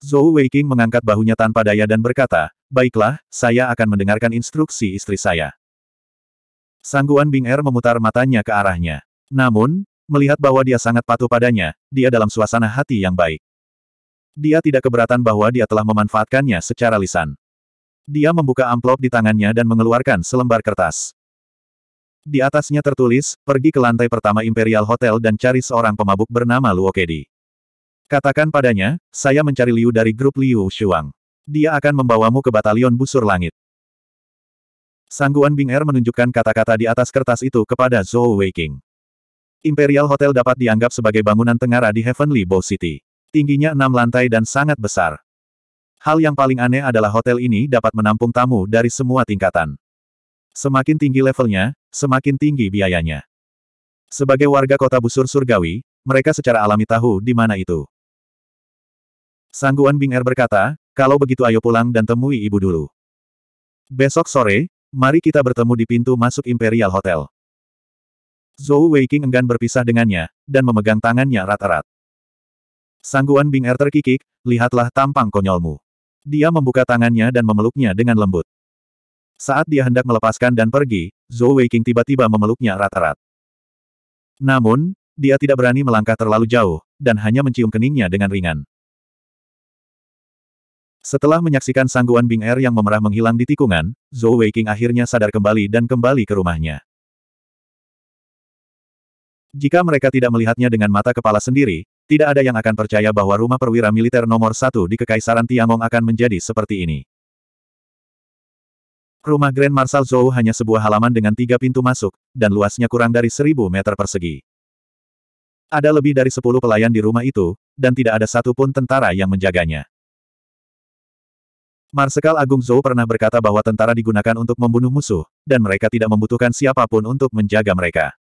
Zhou Weiqing mengangkat bahunya tanpa daya dan berkata, Baiklah, saya akan mendengarkan instruksi istri saya. Sangguan Bing Er memutar matanya ke arahnya. Namun, melihat bahwa dia sangat patuh padanya, dia dalam suasana hati yang baik. Dia tidak keberatan bahwa dia telah memanfaatkannya secara lisan. Dia membuka amplop di tangannya dan mengeluarkan selembar kertas. Di atasnya tertulis, pergi ke lantai pertama Imperial Hotel dan cari seorang pemabuk bernama Luokedi. Katakan padanya, saya mencari Liu dari grup Liu Shuang. Dia akan membawamu ke batalion busur langit. Sangguan Bing Er menunjukkan kata-kata di atas kertas itu kepada Zhou Weiking. Imperial Hotel dapat dianggap sebagai bangunan tengara di Heavenly Bow City. Tingginya enam lantai dan sangat besar. Hal yang paling aneh adalah hotel ini dapat menampung tamu dari semua tingkatan. Semakin tinggi levelnya, semakin tinggi biayanya. Sebagai warga kota busur surgawi, mereka secara alami tahu di mana itu. Sangguan Bing Er berkata, kalau begitu ayo pulang dan temui ibu dulu. Besok sore, mari kita bertemu di pintu masuk Imperial Hotel. Zhou Weiqing enggan berpisah dengannya, dan memegang tangannya erat-erat. Sangguan Bing Er terkikik, lihatlah tampang konyolmu. Dia membuka tangannya dan memeluknya dengan lembut. Saat dia hendak melepaskan dan pergi, Zhou Weiqing tiba-tiba memeluknya erat-erat. Namun, dia tidak berani melangkah terlalu jauh, dan hanya mencium keningnya dengan ringan. Setelah menyaksikan sangguan Bing Er yang memerah menghilang di tikungan, Zhou Weiqing akhirnya sadar kembali dan kembali ke rumahnya. Jika mereka tidak melihatnya dengan mata kepala sendiri, tidak ada yang akan percaya bahwa rumah perwira militer nomor satu di Kekaisaran Tiangong akan menjadi seperti ini. Rumah Grand Marshal Zhou hanya sebuah halaman dengan tiga pintu masuk, dan luasnya kurang dari seribu meter persegi. Ada lebih dari sepuluh pelayan di rumah itu, dan tidak ada satupun tentara yang menjaganya. Marsekal Agung Zhou pernah berkata bahwa tentara digunakan untuk membunuh musuh, dan mereka tidak membutuhkan siapapun untuk menjaga mereka.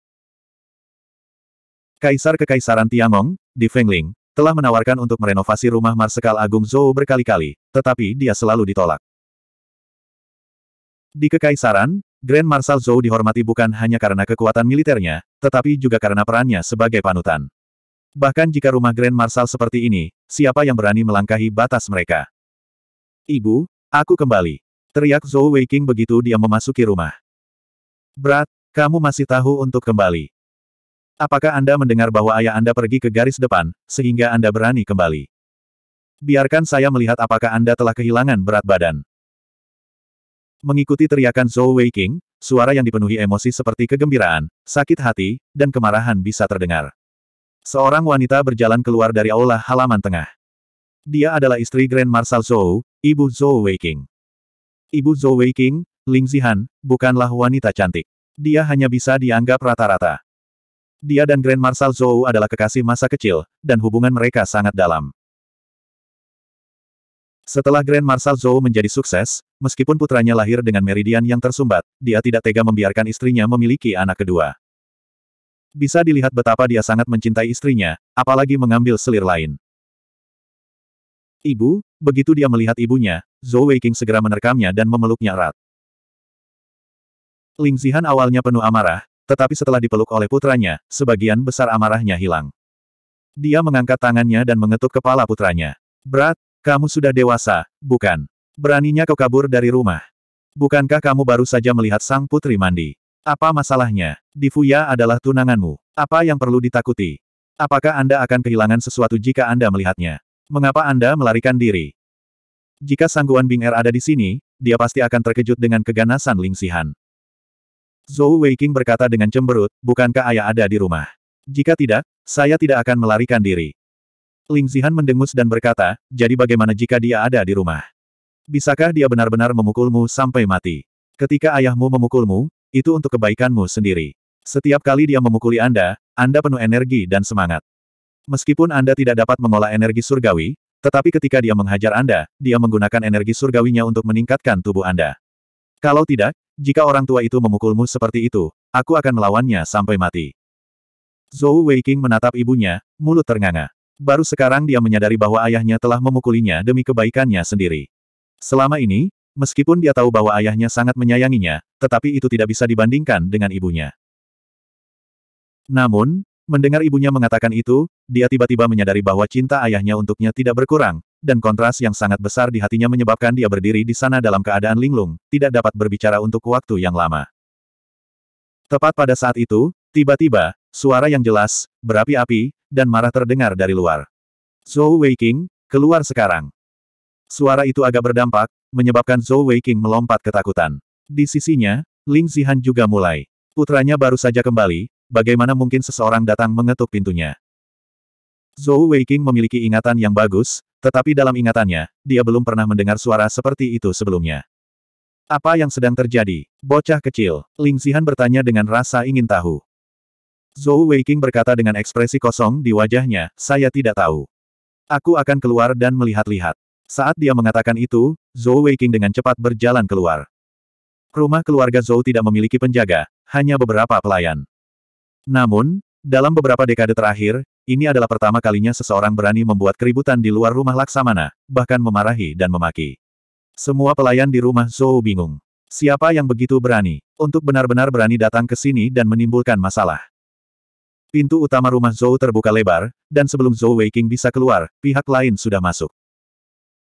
Kaisar Kekaisaran Tiangong, di Fengling, telah menawarkan untuk merenovasi rumah Marsekal Agung Zhou berkali-kali, tetapi dia selalu ditolak. Di Kekaisaran, Grand Marshal Zhou dihormati bukan hanya karena kekuatan militernya, tetapi juga karena perannya sebagai panutan. Bahkan jika rumah Grand Marshal seperti ini, siapa yang berani melangkahi batas mereka? Ibu, aku kembali. Teriak Zhou Weiqing begitu dia memasuki rumah. Brat, kamu masih tahu untuk kembali. Apakah Anda mendengar bahwa ayah Anda pergi ke garis depan, sehingga Anda berani kembali? Biarkan saya melihat apakah Anda telah kehilangan berat badan. Mengikuti teriakan Zhou Weiqing, suara yang dipenuhi emosi seperti kegembiraan, sakit hati, dan kemarahan bisa terdengar. Seorang wanita berjalan keluar dari aula halaman tengah. Dia adalah istri Grand Marshal Zhou, ibu Zhou Weiqing. Ibu Zhou Weiqing, Ling Zihan, bukanlah wanita cantik. Dia hanya bisa dianggap rata-rata. Dia dan Grand Marshal Zhou adalah kekasih masa kecil, dan hubungan mereka sangat dalam. Setelah Grand Marshal Zhou menjadi sukses, meskipun putranya lahir dengan meridian yang tersumbat, dia tidak tega membiarkan istrinya memiliki anak kedua. Bisa dilihat betapa dia sangat mencintai istrinya, apalagi mengambil selir lain. Ibu, begitu dia melihat ibunya, Zhou Weiqing segera menerkamnya dan memeluknya erat. Ling Zihan awalnya penuh amarah, tetapi setelah dipeluk oleh putranya, sebagian besar amarahnya hilang. Dia mengangkat tangannya dan mengetuk kepala putranya. Brat, kamu sudah dewasa, bukan? Beraninya kau kabur dari rumah. Bukankah kamu baru saja melihat sang putri mandi? Apa masalahnya? Difuya adalah tunanganmu. Apa yang perlu ditakuti? Apakah Anda akan kehilangan sesuatu jika Anda melihatnya? Mengapa Anda melarikan diri? Jika sangguan Bing Er ada di sini, dia pasti akan terkejut dengan keganasan Ling Xihan. Zhou Weiqing berkata dengan cemberut, bukankah ayah ada di rumah? Jika tidak, saya tidak akan melarikan diri. Ling Xihan mendengus dan berkata, jadi bagaimana jika dia ada di rumah? Bisakah dia benar-benar memukulmu sampai mati? Ketika ayahmu memukulmu, itu untuk kebaikanmu sendiri. Setiap kali dia memukuli Anda, Anda penuh energi dan semangat. Meskipun Anda tidak dapat mengolah energi surgawi, tetapi ketika dia menghajar Anda, dia menggunakan energi surgawinya untuk meningkatkan tubuh Anda. Kalau tidak, jika orang tua itu memukulmu seperti itu, aku akan melawannya sampai mati. Zhou Weiqing menatap ibunya, mulut ternganga. Baru sekarang dia menyadari bahwa ayahnya telah memukulinya demi kebaikannya sendiri. Selama ini, meskipun dia tahu bahwa ayahnya sangat menyayanginya, tetapi itu tidak bisa dibandingkan dengan ibunya. Namun, Mendengar ibunya mengatakan itu, dia tiba-tiba menyadari bahwa cinta ayahnya untuknya tidak berkurang, dan kontras yang sangat besar di hatinya menyebabkan dia berdiri di sana dalam keadaan linglung, tidak dapat berbicara untuk waktu yang lama. Tepat pada saat itu, tiba-tiba, suara yang jelas, berapi-api, dan marah terdengar dari luar. Zhou Weiqing, keluar sekarang. Suara itu agak berdampak, menyebabkan Zhou Weiqing melompat ketakutan. Di sisinya, Ling Zihan juga mulai. Putranya baru saja kembali, bagaimana mungkin seseorang datang mengetuk pintunya? Zhou Weiqing memiliki ingatan yang bagus, tetapi dalam ingatannya, dia belum pernah mendengar suara seperti itu sebelumnya. Apa yang sedang terjadi? Bocah kecil, Ling Zihan bertanya dengan rasa ingin tahu. Zhou Weiqing berkata dengan ekspresi kosong di wajahnya, saya tidak tahu. Aku akan keluar dan melihat-lihat. Saat dia mengatakan itu, Zhou Weiqing dengan cepat berjalan keluar. Rumah keluarga Zhou tidak memiliki penjaga, hanya beberapa pelayan. Namun, dalam beberapa dekade terakhir, ini adalah pertama kalinya seseorang berani membuat keributan di luar rumah Laksamana, bahkan memarahi dan memaki. Semua pelayan di rumah Zhou bingung. Siapa yang begitu berani, untuk benar-benar berani datang ke sini dan menimbulkan masalah. Pintu utama rumah Zhou terbuka lebar, dan sebelum Zhou Weiqing bisa keluar, pihak lain sudah masuk.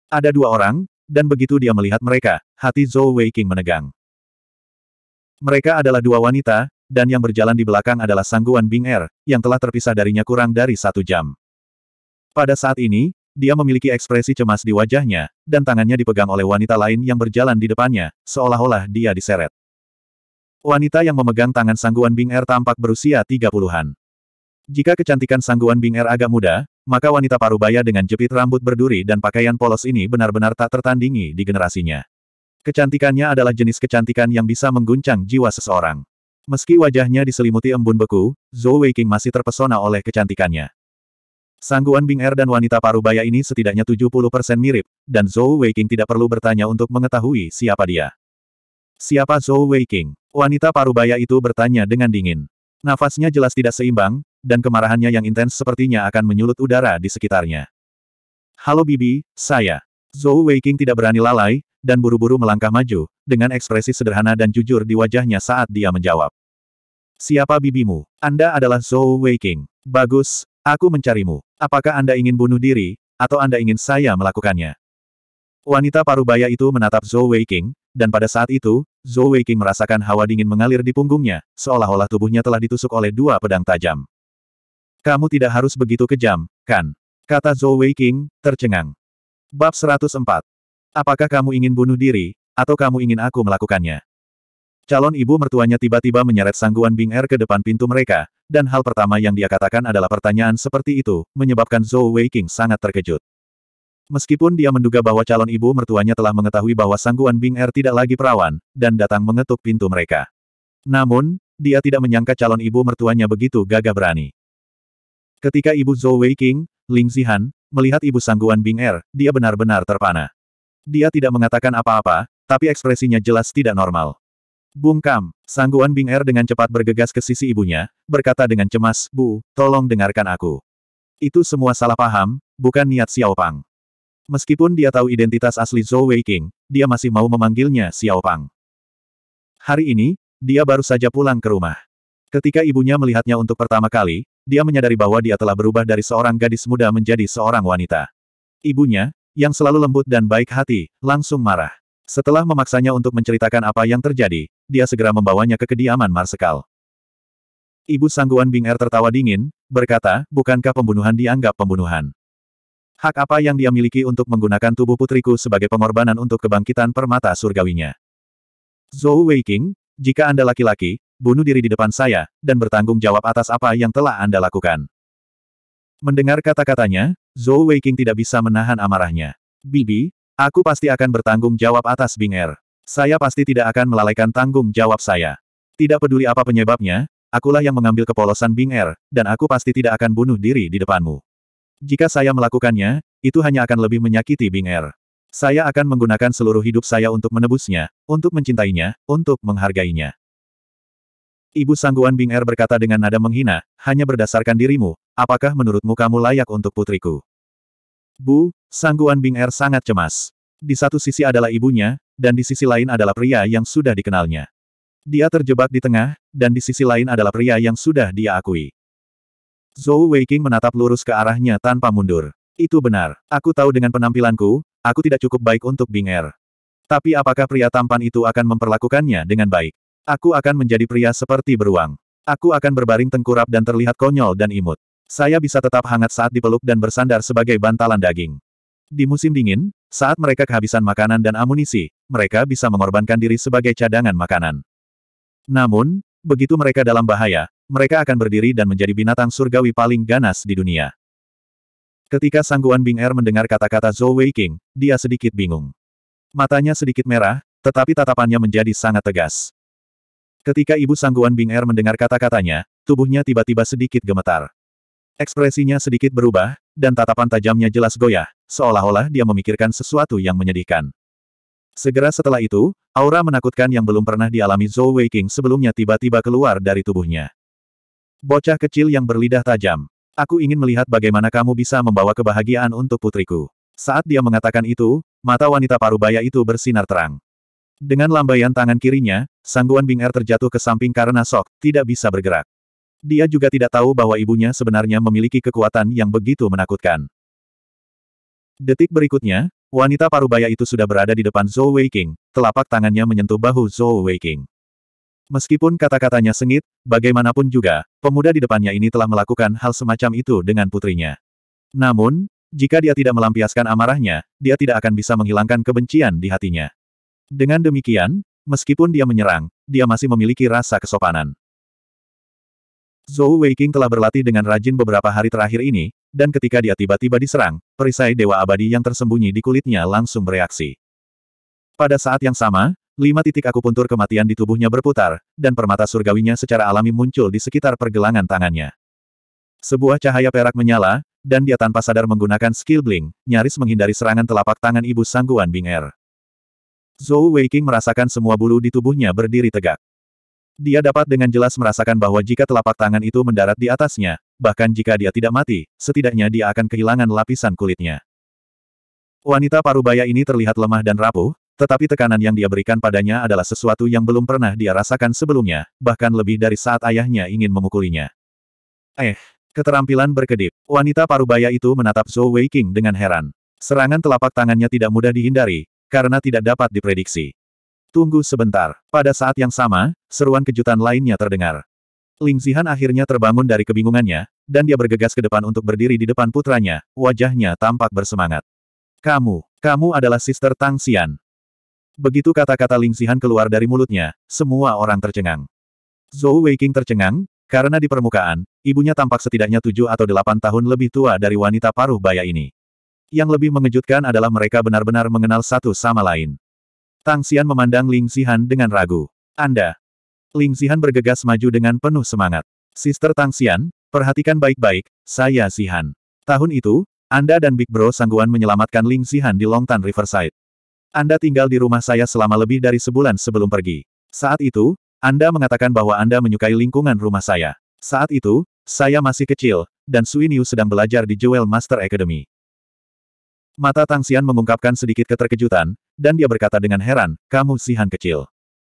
Ada dua orang, dan begitu dia melihat mereka, hati Zhou Weiqing menegang. Mereka adalah dua wanita, dan yang berjalan di belakang adalah sangguan Bing Er, yang telah terpisah darinya kurang dari satu jam. Pada saat ini, dia memiliki ekspresi cemas di wajahnya, dan tangannya dipegang oleh wanita lain yang berjalan di depannya, seolah-olah dia diseret. Wanita yang memegang tangan sangguan Bing Er tampak berusia 30-an. Jika kecantikan sangguan Bing Er agak muda, maka wanita parubaya dengan jepit rambut berduri dan pakaian polos ini benar-benar tak tertandingi di generasinya. Kecantikannya adalah jenis kecantikan yang bisa mengguncang jiwa seseorang. Meski wajahnya diselimuti embun beku, Zhou Weiqing masih terpesona oleh kecantikannya. Sangguan Bing Er dan wanita parubaya ini setidaknya 70% mirip, dan Zhou Weiqing tidak perlu bertanya untuk mengetahui siapa dia. Siapa Zhou Weiqing? Wanita parubaya itu bertanya dengan dingin. Nafasnya jelas tidak seimbang, dan kemarahannya yang intens sepertinya akan menyulut udara di sekitarnya. Halo Bibi, saya. Zhou Weiqing tidak berani lalai, dan buru-buru melangkah maju, dengan ekspresi sederhana dan jujur di wajahnya saat dia menjawab. Siapa bibimu? Anda adalah Zhou Weiqing. Bagus, aku mencarimu. Apakah Anda ingin bunuh diri, atau Anda ingin saya melakukannya? Wanita parubaya itu menatap Zhou Weiqing, dan pada saat itu, Zhou Weiqing merasakan hawa dingin mengalir di punggungnya, seolah-olah tubuhnya telah ditusuk oleh dua pedang tajam. Kamu tidak harus begitu kejam, kan? Kata Zhou Weiqing, tercengang. Bab 104. Apakah kamu ingin bunuh diri, atau kamu ingin aku melakukannya? Calon ibu mertuanya tiba-tiba menyeret sangguan Bing Er ke depan pintu mereka, dan hal pertama yang dia katakan adalah pertanyaan seperti itu, menyebabkan Zhou Weiqing sangat terkejut. Meskipun dia menduga bahwa calon ibu mertuanya telah mengetahui bahwa sangguan Bing Er tidak lagi perawan, dan datang mengetuk pintu mereka. Namun, dia tidak menyangka calon ibu mertuanya begitu gagah berani. Ketika ibu Zhou Weiqing, Ling Zihan, melihat ibu sangguan Bing Er, dia benar-benar terpana. Dia tidak mengatakan apa-apa, tapi ekspresinya jelas tidak normal. Bungkam, sangguan Bing Er dengan cepat bergegas ke sisi ibunya, berkata dengan cemas, Bu, tolong dengarkan aku. Itu semua salah paham, bukan niat Xiao Pang. Meskipun dia tahu identitas asli Zhou Weiqing, dia masih mau memanggilnya Xiao Pang. Hari ini, dia baru saja pulang ke rumah. Ketika ibunya melihatnya untuk pertama kali, dia menyadari bahwa dia telah berubah dari seorang gadis muda menjadi seorang wanita. Ibunya, yang selalu lembut dan baik hati, langsung marah. Setelah memaksanya untuk menceritakan apa yang terjadi, dia segera membawanya ke kediaman Marsekal. Ibu Sangguan Bing Er tertawa dingin, berkata, bukankah pembunuhan dianggap pembunuhan? Hak apa yang dia miliki untuk menggunakan tubuh putriku sebagai pengorbanan untuk kebangkitan permata surgawinya? Zhou Weiking, jika Anda laki-laki, bunuh diri di depan saya, dan bertanggung jawab atas apa yang telah Anda lakukan. Mendengar kata-katanya, Zhou Weiking tidak bisa menahan amarahnya. Bibi, Aku pasti akan bertanggung jawab atas Bing Saya pasti tidak akan melalaikan tanggung jawab saya. Tidak peduli apa penyebabnya, akulah yang mengambil kepolosan Bing dan aku pasti tidak akan bunuh diri di depanmu. Jika saya melakukannya, itu hanya akan lebih menyakiti Bing Saya akan menggunakan seluruh hidup saya untuk menebusnya, untuk mencintainya, untuk menghargainya. Ibu sangguan Bing berkata dengan nada menghina, hanya berdasarkan dirimu, apakah menurutmu kamu layak untuk putriku? Bu, Sangguan Bing Er sangat cemas. Di satu sisi adalah ibunya, dan di sisi lain adalah pria yang sudah dikenalnya. Dia terjebak di tengah, dan di sisi lain adalah pria yang sudah dia akui. Zhou Weiqing menatap lurus ke arahnya tanpa mundur. Itu benar. Aku tahu dengan penampilanku, aku tidak cukup baik untuk Bing Er. Tapi apakah pria tampan itu akan memperlakukannya dengan baik? Aku akan menjadi pria seperti beruang. Aku akan berbaring tengkurap dan terlihat konyol dan imut. Saya bisa tetap hangat saat dipeluk dan bersandar sebagai bantalan daging. Di musim dingin, saat mereka kehabisan makanan dan amunisi, mereka bisa mengorbankan diri sebagai cadangan makanan. Namun, begitu mereka dalam bahaya, mereka akan berdiri dan menjadi binatang surgawi paling ganas di dunia. Ketika Sangguan Bing Er mendengar kata-kata Zhou King, dia sedikit bingung. Matanya sedikit merah, tetapi tatapannya menjadi sangat tegas. Ketika ibu Sangguan Bing Er mendengar kata-katanya, tubuhnya tiba-tiba sedikit gemetar. Ekspresinya sedikit berubah, dan tatapan tajamnya jelas goyah, seolah-olah dia memikirkan sesuatu yang menyedihkan. Segera setelah itu, aura menakutkan yang belum pernah dialami Zhou Weiqing sebelumnya tiba-tiba keluar dari tubuhnya. Bocah kecil yang berlidah tajam. Aku ingin melihat bagaimana kamu bisa membawa kebahagiaan untuk putriku. Saat dia mengatakan itu, mata wanita parubaya itu bersinar terang. Dengan lambaian tangan kirinya, Sangguan Bing Er terjatuh ke samping karena sok, tidak bisa bergerak. Dia juga tidak tahu bahwa ibunya sebenarnya memiliki kekuatan yang begitu menakutkan. Detik berikutnya, wanita parubaya itu sudah berada di depan Zhou Weiqing, telapak tangannya menyentuh bahu Zhou Weiqing. Meskipun kata-katanya sengit, bagaimanapun juga, pemuda di depannya ini telah melakukan hal semacam itu dengan putrinya. Namun, jika dia tidak melampiaskan amarahnya, dia tidak akan bisa menghilangkan kebencian di hatinya. Dengan demikian, meskipun dia menyerang, dia masih memiliki rasa kesopanan. Zhou Weiqing telah berlatih dengan rajin beberapa hari terakhir ini, dan ketika dia tiba-tiba diserang, perisai Dewa Abadi yang tersembunyi di kulitnya langsung bereaksi. Pada saat yang sama, lima titik akupuntur kematian di tubuhnya berputar, dan permata surgawinya secara alami muncul di sekitar pergelangan tangannya. Sebuah cahaya perak menyala, dan dia tanpa sadar menggunakan skill bling, nyaris menghindari serangan telapak tangan ibu sangguan Bing Er. Zhou Weiqing merasakan semua bulu di tubuhnya berdiri tegak. Dia dapat dengan jelas merasakan bahwa jika telapak tangan itu mendarat di atasnya, bahkan jika dia tidak mati, setidaknya dia akan kehilangan lapisan kulitnya. Wanita parubaya ini terlihat lemah dan rapuh, tetapi tekanan yang dia berikan padanya adalah sesuatu yang belum pernah dia rasakan sebelumnya, bahkan lebih dari saat ayahnya ingin memukulinya. Eh, keterampilan berkedip. Wanita parubaya itu menatap Zhou Weiqing dengan heran. Serangan telapak tangannya tidak mudah dihindari, karena tidak dapat diprediksi. Tunggu sebentar. Pada saat yang sama, seruan kejutan lainnya terdengar. Ling Zihan akhirnya terbangun dari kebingungannya, dan dia bergegas ke depan untuk berdiri di depan putranya, wajahnya tampak bersemangat. Kamu, kamu adalah sister Tang Xian. Begitu kata-kata Ling Zihan keluar dari mulutnya, semua orang tercengang. Zhou Weiking tercengang, karena di permukaan, ibunya tampak setidaknya tujuh atau delapan tahun lebih tua dari wanita paruh baya ini. Yang lebih mengejutkan adalah mereka benar-benar mengenal satu sama lain. Tang Xian memandang Ling Zihan dengan ragu. Anda, Ling Zihan bergegas maju dengan penuh semangat. Sister Tang Xian, perhatikan baik-baik, saya Zihan. Tahun itu, Anda dan Big Bro Sangguan menyelamatkan Ling Zihan di Longtan Riverside. Anda tinggal di rumah saya selama lebih dari sebulan sebelum pergi. Saat itu, Anda mengatakan bahwa Anda menyukai lingkungan rumah saya. Saat itu, saya masih kecil, dan Sui Niu sedang belajar di Jewel Master Academy. Mata Tang Xian mengungkapkan sedikit keterkejutan, dan dia berkata dengan heran, kamu Zihan kecil.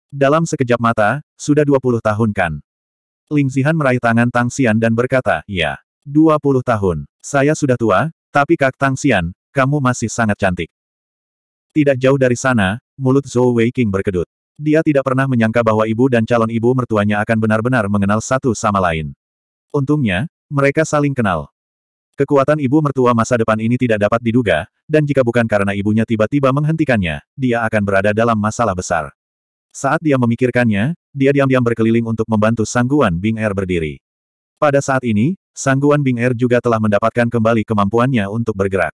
Dalam sekejap mata, sudah 20 tahun kan? Ling Zihan meraih tangan Tang Xian dan berkata, ya, 20 tahun. Saya sudah tua, tapi Kak Tang Xian, kamu masih sangat cantik. Tidak jauh dari sana, mulut Zhou Wei King berkedut. Dia tidak pernah menyangka bahwa ibu dan calon ibu mertuanya akan benar-benar mengenal satu sama lain. Untungnya, mereka saling kenal. Kekuatan ibu mertua masa depan ini tidak dapat diduga, dan jika bukan karena ibunya tiba-tiba menghentikannya, dia akan berada dalam masalah besar. Saat dia memikirkannya, dia diam-diam berkeliling untuk membantu Sangguan Bing Er berdiri. Pada saat ini, Sangguan Bing Er juga telah mendapatkan kembali kemampuannya untuk bergerak.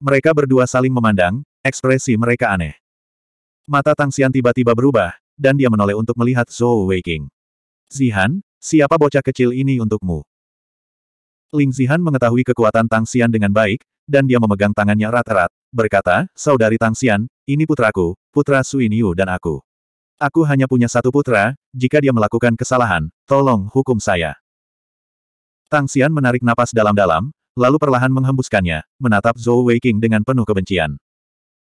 Mereka berdua saling memandang, ekspresi mereka aneh. Mata Tang Xian tiba-tiba berubah, dan dia menoleh untuk melihat Zhou Weiqing. Zihan, siapa bocah kecil ini untukmu? Ling Zihan mengetahui kekuatan Tang Xian dengan baik, dan dia memegang tangannya erat-erat, berkata, Saudari Tang Xian, ini putraku, putra Suiniu dan aku. Aku hanya punya satu putra, jika dia melakukan kesalahan, tolong hukum saya. Tang Xian menarik napas dalam-dalam, lalu perlahan menghembuskannya, menatap Zhou Weiqing dengan penuh kebencian.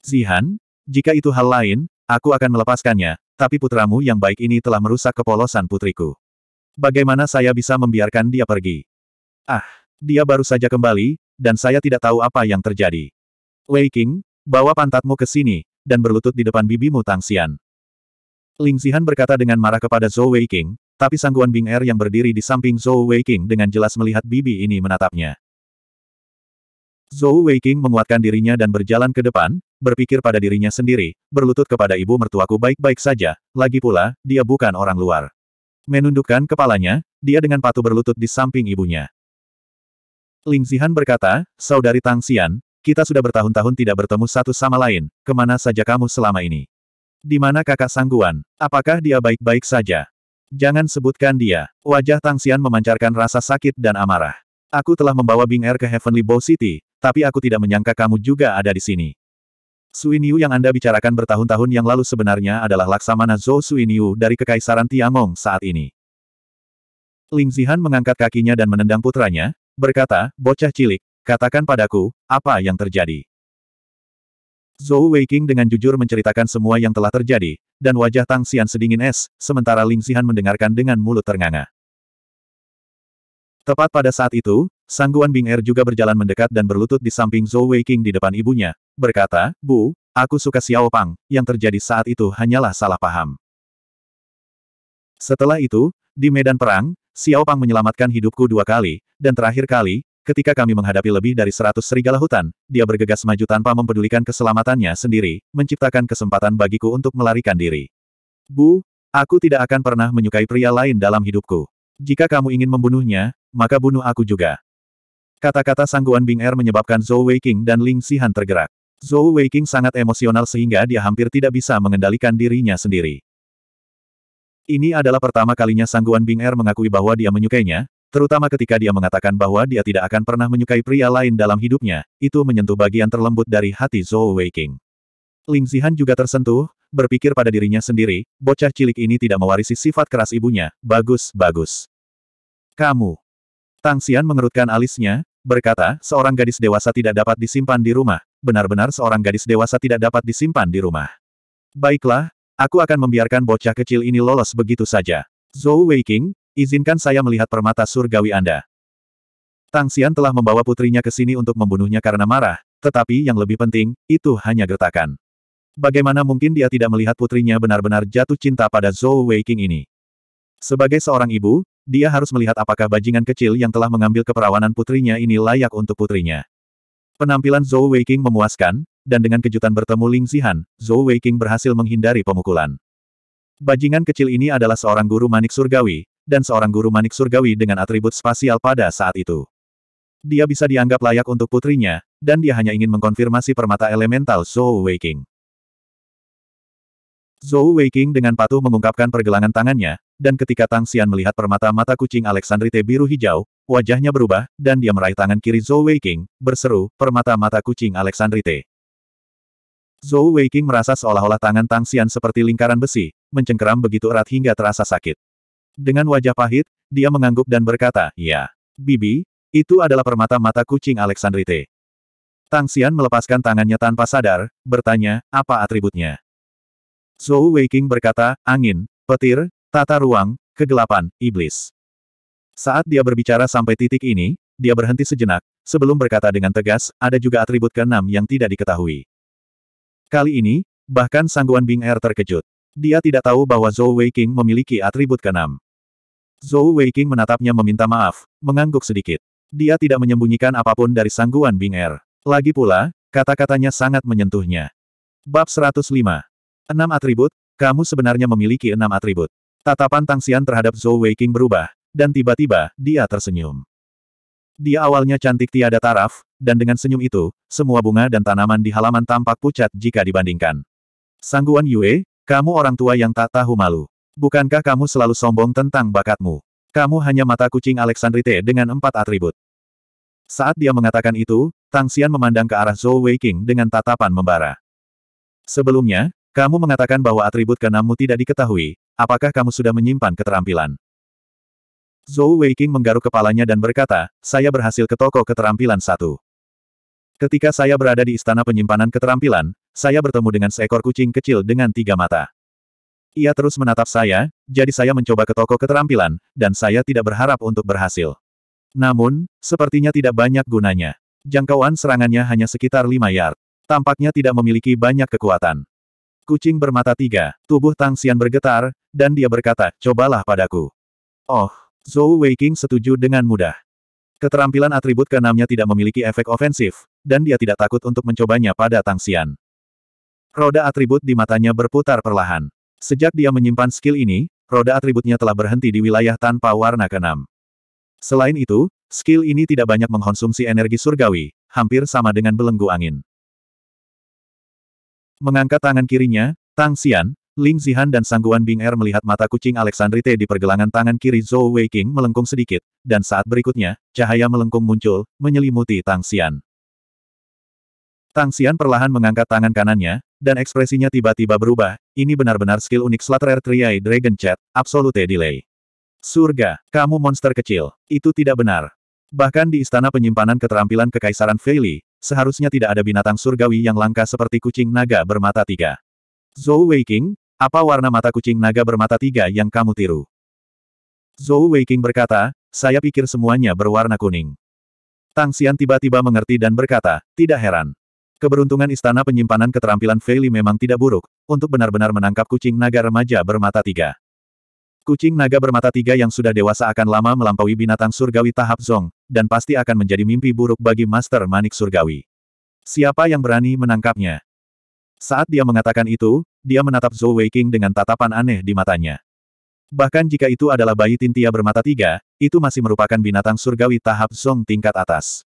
Zihan, jika itu hal lain, aku akan melepaskannya, tapi putramu yang baik ini telah merusak kepolosan putriku. Bagaimana saya bisa membiarkan dia pergi? Ah, dia baru saja kembali, dan saya tidak tahu apa yang terjadi. Weiqing, bawa pantatmu ke sini, dan berlutut di depan bibimu Tang Xian. Ling Zihan berkata dengan marah kepada Zhou Weiqing, tapi sangguan Bing Er yang berdiri di samping Zhou Weiqing dengan jelas melihat bibi ini menatapnya. Zhou Weiqing menguatkan dirinya dan berjalan ke depan, berpikir pada dirinya sendiri, berlutut kepada ibu mertuaku baik-baik saja, lagi pula, dia bukan orang luar. Menundukkan kepalanya, dia dengan patuh berlutut di samping ibunya. Ling Zihan berkata, Saudari Tang Xian, kita sudah bertahun-tahun tidak bertemu satu sama lain, kemana saja kamu selama ini? Di mana kakak sangguan? Apakah dia baik-baik saja? Jangan sebutkan dia. Wajah Tang Xian memancarkan rasa sakit dan amarah. Aku telah membawa Bing Er ke Heavenly Bow City, tapi aku tidak menyangka kamu juga ada di sini. Suiniu yang Anda bicarakan bertahun-tahun yang lalu sebenarnya adalah Laksamana Zhou Suiniu dari Kekaisaran Tiangong saat ini. Ling Zihan mengangkat kakinya dan menendang putranya, berkata, bocah cilik, katakan padaku, apa yang terjadi? Zhou Weiqing dengan jujur menceritakan semua yang telah terjadi, dan wajah Tang Xian sedingin es, sementara Ling Xihan mendengarkan dengan mulut ternganga. Tepat pada saat itu, Sangguan Bing Er juga berjalan mendekat dan berlutut di samping Zhou Weiqing di depan ibunya, berkata, Bu, aku suka Xiao Pang, yang terjadi saat itu hanyalah salah paham. Setelah itu, di medan perang, Xiao Pang menyelamatkan hidupku dua kali, dan terakhir kali, Ketika kami menghadapi lebih dari seratus serigala hutan, dia bergegas maju tanpa mempedulikan keselamatannya sendiri, menciptakan kesempatan bagiku untuk melarikan diri. Bu, aku tidak akan pernah menyukai pria lain dalam hidupku. Jika kamu ingin membunuhnya, maka bunuh aku juga. Kata-kata sangguan Bing Er menyebabkan Zhou Weiqing dan Ling Sihan tergerak. Zhou Weiqing sangat emosional sehingga dia hampir tidak bisa mengendalikan dirinya sendiri. Ini adalah pertama kalinya sangguan Bing Er mengakui bahwa dia menyukainya, terutama ketika dia mengatakan bahwa dia tidak akan pernah menyukai pria lain dalam hidupnya, itu menyentuh bagian terlembut dari hati Zhou Weiking. Ling Zihan juga tersentuh, berpikir pada dirinya sendiri, bocah cilik ini tidak mewarisi sifat keras ibunya, bagus-bagus. Kamu. Tang Xian mengerutkan alisnya, berkata, seorang gadis dewasa tidak dapat disimpan di rumah, benar-benar seorang gadis dewasa tidak dapat disimpan di rumah. Baiklah, aku akan membiarkan bocah kecil ini lolos begitu saja. Zhou Weiking. Izinkan saya melihat permata surgawi Anda. Tang Xian telah membawa putrinya ke sini untuk membunuhnya karena marah, tetapi yang lebih penting, itu hanya gertakan. Bagaimana mungkin dia tidak melihat putrinya benar-benar jatuh cinta pada Zhou Weiqing ini? Sebagai seorang ibu, dia harus melihat apakah bajingan kecil yang telah mengambil keperawanan putrinya ini layak untuk putrinya. Penampilan Zhou Weiqing memuaskan, dan dengan kejutan bertemu Ling Zihan, Zhou Weiqing berhasil menghindari pemukulan. Bajingan kecil ini adalah seorang guru manik surgawi, dan seorang guru manik surgawi dengan atribut spasial pada saat itu. Dia bisa dianggap layak untuk putrinya, dan dia hanya ingin mengkonfirmasi permata elemental Zhou Weiking. Zhou Weiking dengan patuh mengungkapkan pergelangan tangannya, dan ketika Tang Xian melihat permata mata kucing Alexandrite biru hijau, wajahnya berubah, dan dia meraih tangan kiri Zhou Weiking, berseru, permata mata kucing Alexandrite. Zhou Weiking merasa seolah-olah tangan Tang Xian seperti lingkaran besi, mencengkeram begitu erat hingga terasa sakit. Dengan wajah pahit, dia mengangguk dan berkata, Ya, Bibi, itu adalah permata mata kucing Alexandrite. Tang Xian melepaskan tangannya tanpa sadar, bertanya, apa atributnya? Zhou Weiking berkata, angin, petir, tata ruang, kegelapan, iblis. Saat dia berbicara sampai titik ini, dia berhenti sejenak, sebelum berkata dengan tegas, ada juga atribut keenam yang tidak diketahui. Kali ini, bahkan sangguan Bing Er terkejut. Dia tidak tahu bahwa Zhou Weiking memiliki atribut keenam. Zhou Weiqing menatapnya meminta maaf, mengangguk sedikit. Dia tidak menyembunyikan apapun dari sangguan Bing Er. Lagi pula, kata-katanya sangat menyentuhnya. Bab 105. Enam atribut, kamu sebenarnya memiliki enam atribut. Tatapan Tang Xian terhadap Zhou Weiqing berubah, dan tiba-tiba, dia tersenyum. Dia awalnya cantik tiada taraf, dan dengan senyum itu, semua bunga dan tanaman di halaman tampak pucat jika dibandingkan. Sangguan Yue, kamu orang tua yang tak tahu malu. Bukankah kamu selalu sombong tentang bakatmu? Kamu hanya mata kucing Alexandrite dengan empat atribut. Saat dia mengatakan itu, Tang Xian memandang ke arah Zhou Weiqing dengan tatapan membara. Sebelumnya, kamu mengatakan bahwa atribut keenammu tidak diketahui, apakah kamu sudah menyimpan keterampilan? Zhou Weiqing menggaruk kepalanya dan berkata, saya berhasil ke toko keterampilan satu. Ketika saya berada di istana penyimpanan keterampilan, saya bertemu dengan seekor kucing kecil dengan tiga mata. Ia terus menatap saya, jadi saya mencoba ke toko keterampilan, dan saya tidak berharap untuk berhasil. Namun, sepertinya tidak banyak gunanya. Jangkauan serangannya hanya sekitar lima yard. Tampaknya tidak memiliki banyak kekuatan. Kucing bermata tiga, tubuh Tang Xian bergetar, dan dia berkata, cobalah padaku. Oh, Zhou Weiqing setuju dengan mudah. Keterampilan atribut keenamnya tidak memiliki efek ofensif, dan dia tidak takut untuk mencobanya pada Tang Xian. Roda atribut di matanya berputar perlahan. Sejak dia menyimpan skill ini, roda atributnya telah berhenti di wilayah tanpa warna keenam. Selain itu, skill ini tidak banyak mengkonsumsi energi surgawi, hampir sama dengan belenggu angin. Mengangkat tangan kirinya, Tang Xian, Ling Zihan dan Sangguan Bing Er melihat mata kucing Alexandrite di pergelangan tangan kiri Zhou Weiqing melengkung sedikit, dan saat berikutnya, cahaya melengkung muncul, menyelimuti Tang Xian. Tang Xian perlahan mengangkat tangan kanannya, dan ekspresinya tiba-tiba berubah, ini benar-benar skill unik Slater Triai Dragon Chat, Absolute Delay. Surga, kamu monster kecil. Itu tidak benar. Bahkan di istana penyimpanan keterampilan Kekaisaran Feili, seharusnya tidak ada binatang surgawi yang langka seperti kucing naga bermata tiga. Zhou Weiking, apa warna mata kucing naga bermata tiga yang kamu tiru? Zhou Weiking berkata, saya pikir semuanya berwarna kuning. Tang Xian tiba-tiba mengerti dan berkata, tidak heran. Keberuntungan istana penyimpanan keterampilan Feili memang tidak buruk, untuk benar-benar menangkap kucing naga remaja bermata tiga. Kucing naga bermata tiga yang sudah dewasa akan lama melampaui binatang surgawi tahap zong, dan pasti akan menjadi mimpi buruk bagi Master Manik Surgawi. Siapa yang berani menangkapnya? Saat dia mengatakan itu, dia menatap Zhou Weiqing dengan tatapan aneh di matanya. Bahkan jika itu adalah bayi Tintia bermata tiga, itu masih merupakan binatang surgawi tahap zong tingkat atas.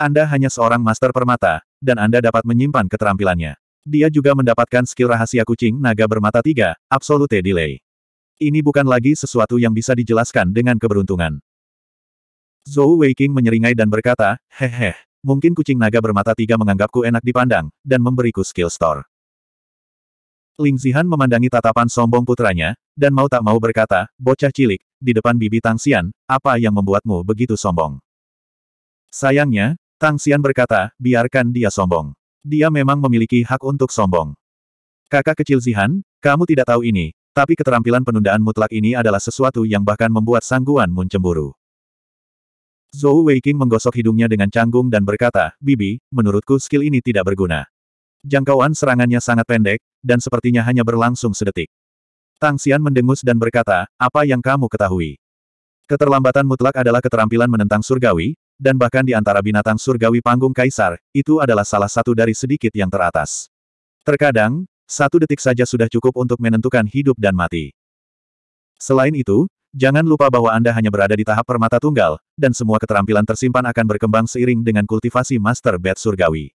Anda hanya seorang master permata, dan Anda dapat menyimpan keterampilannya. Dia juga mendapatkan skill rahasia kucing naga bermata tiga, Absolute Delay. Ini bukan lagi sesuatu yang bisa dijelaskan dengan keberuntungan. Zhou Weiqing menyeringai dan berkata, hehe, mungkin kucing naga bermata tiga menganggapku enak dipandang, dan memberiku skill store. Ling Zihan memandangi tatapan sombong putranya, dan mau tak mau berkata, bocah cilik, di depan bibi Tang Xian, apa yang membuatmu begitu sombong? Sayangnya, Tang Xian berkata, biarkan dia sombong. Dia memang memiliki hak untuk sombong. Kakak kecil Zihan, kamu tidak tahu ini, tapi keterampilan penundaan mutlak ini adalah sesuatu yang bahkan membuat Sangguan muncemburu. cemburu. Zhou Weiqing menggosok hidungnya dengan canggung dan berkata, Bibi, menurutku skill ini tidak berguna. Jangkauan serangannya sangat pendek, dan sepertinya hanya berlangsung sedetik. Tang Xian mendengus dan berkata, apa yang kamu ketahui? Keterlambatan mutlak adalah keterampilan menentang surgawi, dan bahkan di antara binatang surgawi panggung kaisar, itu adalah salah satu dari sedikit yang teratas. Terkadang, satu detik saja sudah cukup untuk menentukan hidup dan mati. Selain itu, jangan lupa bahwa Anda hanya berada di tahap permata tunggal, dan semua keterampilan tersimpan akan berkembang seiring dengan kultivasi Master Bed Surgawi.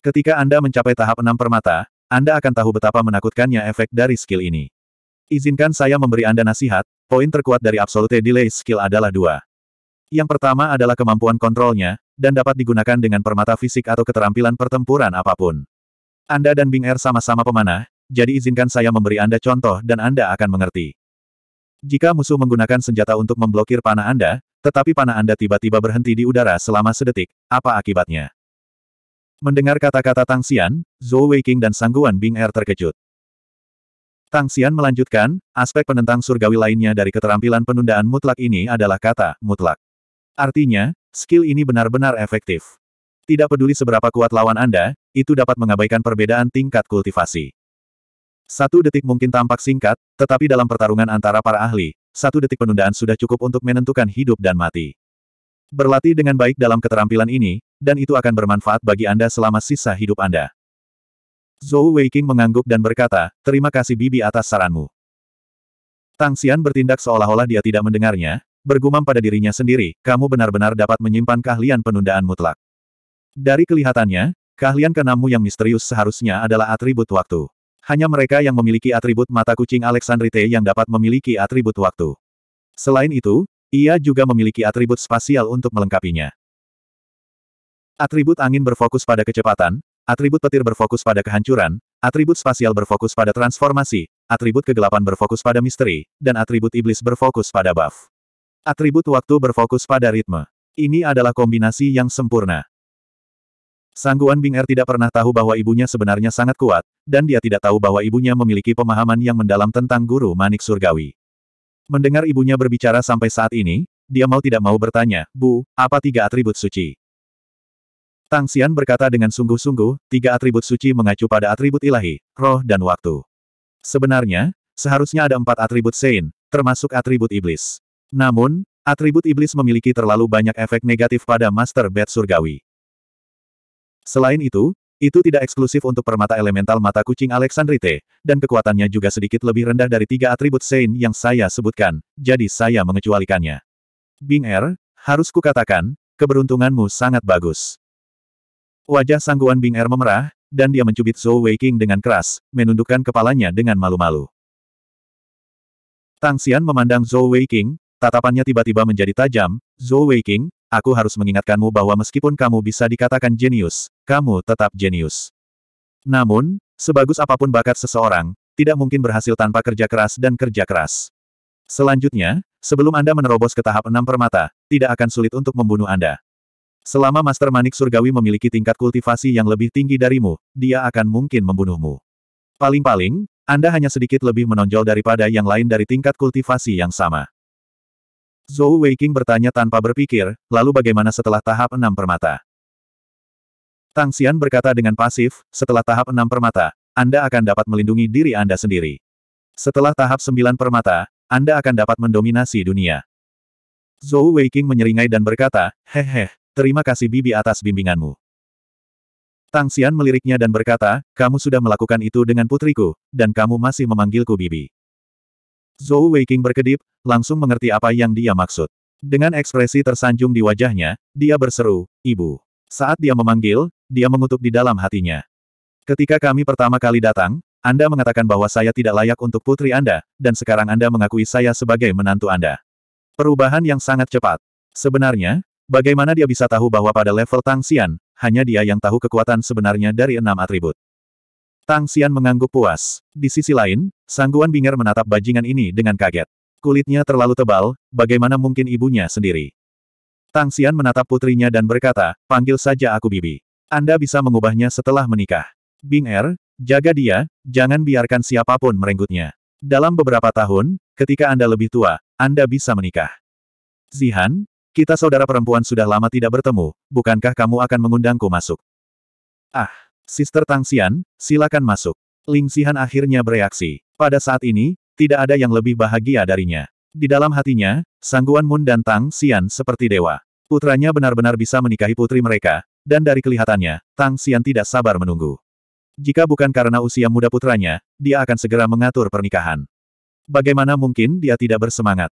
Ketika Anda mencapai tahap enam permata, Anda akan tahu betapa menakutkannya efek dari skill ini. Izinkan saya memberi Anda nasihat, poin terkuat dari Absolute Delay skill adalah dua. Yang pertama adalah kemampuan kontrolnya, dan dapat digunakan dengan permata fisik atau keterampilan pertempuran apapun. Anda dan Bing Er sama-sama pemanah, jadi izinkan saya memberi Anda contoh dan Anda akan mengerti. Jika musuh menggunakan senjata untuk memblokir panah Anda, tetapi panah Anda tiba-tiba berhenti di udara selama sedetik, apa akibatnya? Mendengar kata-kata Tang Xian, Zhou Weiqing dan Sangguan Bing Er terkejut. Tang Xian melanjutkan, aspek penentang surgawi lainnya dari keterampilan penundaan mutlak ini adalah kata mutlak. Artinya, skill ini benar-benar efektif. Tidak peduli seberapa kuat lawan Anda, itu dapat mengabaikan perbedaan tingkat kultivasi. Satu detik mungkin tampak singkat, tetapi dalam pertarungan antara para ahli, satu detik penundaan sudah cukup untuk menentukan hidup dan mati. Berlatih dengan baik dalam keterampilan ini, dan itu akan bermanfaat bagi Anda selama sisa hidup Anda. Zhou Weiqing mengangguk dan berkata, terima kasih Bibi atas saranmu. Tang Xian bertindak seolah-olah dia tidak mendengarnya, bergumam pada dirinya sendiri, kamu benar-benar dapat menyimpan keahlian penundaan mutlak. Dari kelihatannya, keahlian kenamu yang misterius seharusnya adalah atribut waktu. Hanya mereka yang memiliki atribut mata kucing Alexandrite yang dapat memiliki atribut waktu. Selain itu, ia juga memiliki atribut spasial untuk melengkapinya. Atribut angin berfokus pada kecepatan, atribut petir berfokus pada kehancuran, atribut spasial berfokus pada transformasi, atribut kegelapan berfokus pada misteri, dan atribut iblis berfokus pada buff. Atribut waktu berfokus pada ritme. Ini adalah kombinasi yang sempurna. Sangguan Bing tidak pernah tahu bahwa ibunya sebenarnya sangat kuat, dan dia tidak tahu bahwa ibunya memiliki pemahaman yang mendalam tentang guru manik surgawi. Mendengar ibunya berbicara sampai saat ini, dia mau tidak mau bertanya, Bu, apa tiga atribut suci? Tang Xian berkata dengan sungguh-sungguh, tiga atribut suci mengacu pada atribut ilahi, roh dan waktu. Sebenarnya, seharusnya ada empat atribut sein, termasuk atribut iblis. Namun, atribut iblis memiliki terlalu banyak efek negatif pada Master Bed Surgawi. Selain itu, itu tidak eksklusif untuk permata elemental mata kucing Alexandrite, dan kekuatannya juga sedikit lebih rendah dari tiga atribut Saint yang saya sebutkan, jadi saya mengecualikannya. Bing Er, harus kukatakan, keberuntunganmu sangat bagus. Wajah sangguan Bing Er memerah, dan dia mencubit Zhou Weiqing dengan keras, menundukkan kepalanya dengan malu-malu. Tang Xian memandang Zhou Weiqing, Tatapannya tiba-tiba menjadi tajam, Zhou Weiqing, aku harus mengingatkanmu bahwa meskipun kamu bisa dikatakan jenius, kamu tetap jenius. Namun, sebagus apapun bakat seseorang, tidak mungkin berhasil tanpa kerja keras dan kerja keras. Selanjutnya, sebelum Anda menerobos ke tahap enam permata, tidak akan sulit untuk membunuh Anda. Selama Master Manik Surgawi memiliki tingkat kultivasi yang lebih tinggi darimu, dia akan mungkin membunuhmu. Paling-paling, Anda hanya sedikit lebih menonjol daripada yang lain dari tingkat kultivasi yang sama. Zhou Weiqing bertanya tanpa berpikir, lalu bagaimana setelah tahap enam permata? Tang Xian berkata dengan pasif, setelah tahap enam permata, Anda akan dapat melindungi diri Anda sendiri. Setelah tahap sembilan permata, Anda akan dapat mendominasi dunia. Zhou Weiqing menyeringai dan berkata, Hehe, terima kasih Bibi atas bimbinganmu. Tang Xian meliriknya dan berkata, kamu sudah melakukan itu dengan putriku, dan kamu masih memanggilku Bibi. Zhou Weiqing berkedip, langsung mengerti apa yang dia maksud. Dengan ekspresi tersanjung di wajahnya, dia berseru, Ibu. Saat dia memanggil, dia mengutuk di dalam hatinya. Ketika kami pertama kali datang, Anda mengatakan bahwa saya tidak layak untuk putri Anda, dan sekarang Anda mengakui saya sebagai menantu Anda. Perubahan yang sangat cepat. Sebenarnya, bagaimana dia bisa tahu bahwa pada level Tang Xian, hanya dia yang tahu kekuatan sebenarnya dari enam atribut. Tang Xian mengangguk puas. Di sisi lain, Sangguan Binger menatap bajingan ini dengan kaget. Kulitnya terlalu tebal, bagaimana mungkin ibunya sendiri? Tang Xian menatap putrinya dan berkata, panggil saja aku Bibi. Anda bisa mengubahnya setelah menikah. Bing Er, jaga dia, jangan biarkan siapapun merenggutnya. Dalam beberapa tahun, ketika Anda lebih tua, Anda bisa menikah. Zihan, kita saudara perempuan sudah lama tidak bertemu, bukankah kamu akan mengundangku masuk? Ah, Sister Tang Xian, silakan masuk. Ling Xihan akhirnya bereaksi. Pada saat ini, tidak ada yang lebih bahagia darinya. Di dalam hatinya, Sangguan Moon dan Tang Xian seperti dewa. Putranya benar-benar bisa menikahi putri mereka, dan dari kelihatannya, Tang Xian tidak sabar menunggu. Jika bukan karena usia muda putranya, dia akan segera mengatur pernikahan. Bagaimana mungkin dia tidak bersemangat?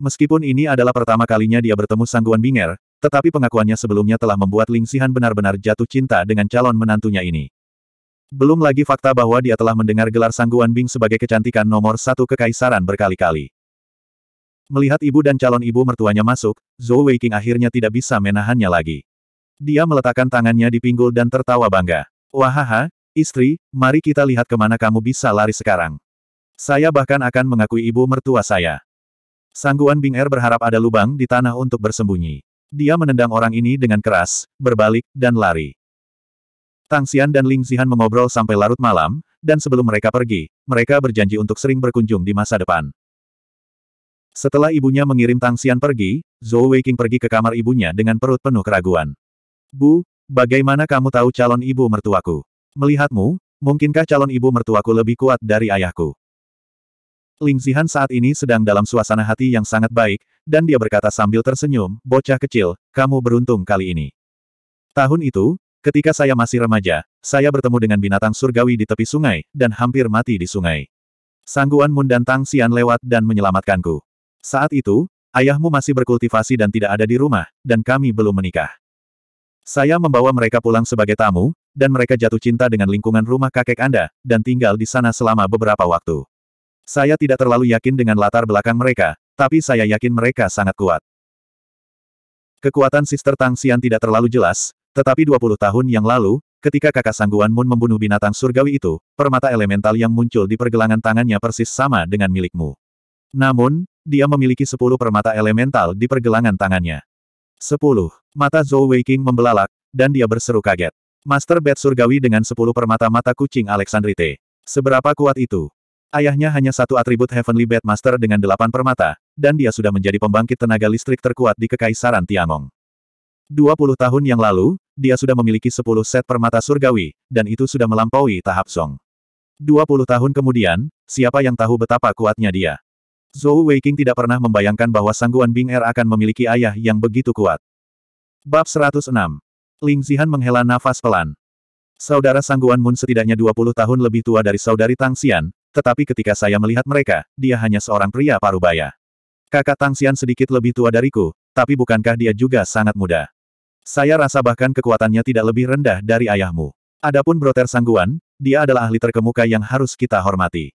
Meskipun ini adalah pertama kalinya dia bertemu Sangguan Binger, tetapi pengakuannya sebelumnya telah membuat Ling Sihan benar-benar jatuh cinta dengan calon menantunya ini. Belum lagi fakta bahwa dia telah mendengar gelar Sangguan Bing sebagai kecantikan nomor satu kekaisaran berkali-kali. Melihat ibu dan calon ibu mertuanya masuk, Zhou Weiqing akhirnya tidak bisa menahannya lagi. Dia meletakkan tangannya di pinggul dan tertawa bangga. Wahaha, istri, mari kita lihat kemana kamu bisa lari sekarang. Saya bahkan akan mengakui ibu mertua saya. Sangguan Bing Er berharap ada lubang di tanah untuk bersembunyi. Dia menendang orang ini dengan keras, berbalik, dan lari. Tang Xian dan Ling Zihan mengobrol sampai larut malam, dan sebelum mereka pergi, mereka berjanji untuk sering berkunjung di masa depan. Setelah ibunya mengirim Tang Xian pergi, Zhou Weiqing pergi ke kamar ibunya dengan perut penuh keraguan. Bu, bagaimana kamu tahu calon ibu mertuaku? Melihatmu, mungkinkah calon ibu mertuaku lebih kuat dari ayahku? Ling Zihan saat ini sedang dalam suasana hati yang sangat baik, dan dia berkata sambil tersenyum, bocah kecil, kamu beruntung kali ini. Tahun itu, ketika saya masih remaja, saya bertemu dengan binatang surgawi di tepi sungai, dan hampir mati di sungai. Sangguan Mun dan Tang Xian lewat dan menyelamatkanku. Saat itu, ayahmu masih berkultivasi dan tidak ada di rumah, dan kami belum menikah. Saya membawa mereka pulang sebagai tamu, dan mereka jatuh cinta dengan lingkungan rumah kakek Anda, dan tinggal di sana selama beberapa waktu. Saya tidak terlalu yakin dengan latar belakang mereka, tapi saya yakin mereka sangat kuat. Kekuatan Sister Tang Xian tidak terlalu jelas, tetapi 20 tahun yang lalu, ketika kakak Sangguan Moon membunuh binatang surgawi itu, permata elemental yang muncul di pergelangan tangannya persis sama dengan milikmu. Namun, dia memiliki 10 permata elemental di pergelangan tangannya. 10. Mata Zhou Weiking membelalak, dan dia berseru kaget. Master Bat Surgawi dengan 10 permata mata kucing Alexandrite. Seberapa kuat itu? Ayahnya hanya satu atribut Heavenly Master dengan delapan permata, dan dia sudah menjadi pembangkit tenaga listrik terkuat di Kekaisaran Tiangong. 20 tahun yang lalu, dia sudah memiliki 10 set permata surgawi, dan itu sudah melampaui tahap Song. 20 tahun kemudian, siapa yang tahu betapa kuatnya dia? Zhou Weiqing tidak pernah membayangkan bahwa Sangguan Bing Er akan memiliki ayah yang begitu kuat. Bab 106 Ling Zihan menghela nafas pelan. Saudara Sangguan Mun setidaknya 20 tahun lebih tua dari saudari Tang Xian, tetapi ketika saya melihat mereka, dia hanya seorang pria parubaya. Kakak Tang Xian sedikit lebih tua dariku, tapi bukankah dia juga sangat muda? Saya rasa bahkan kekuatannya tidak lebih rendah dari ayahmu. Adapun Broter Sangguan, dia adalah ahli terkemuka yang harus kita hormati.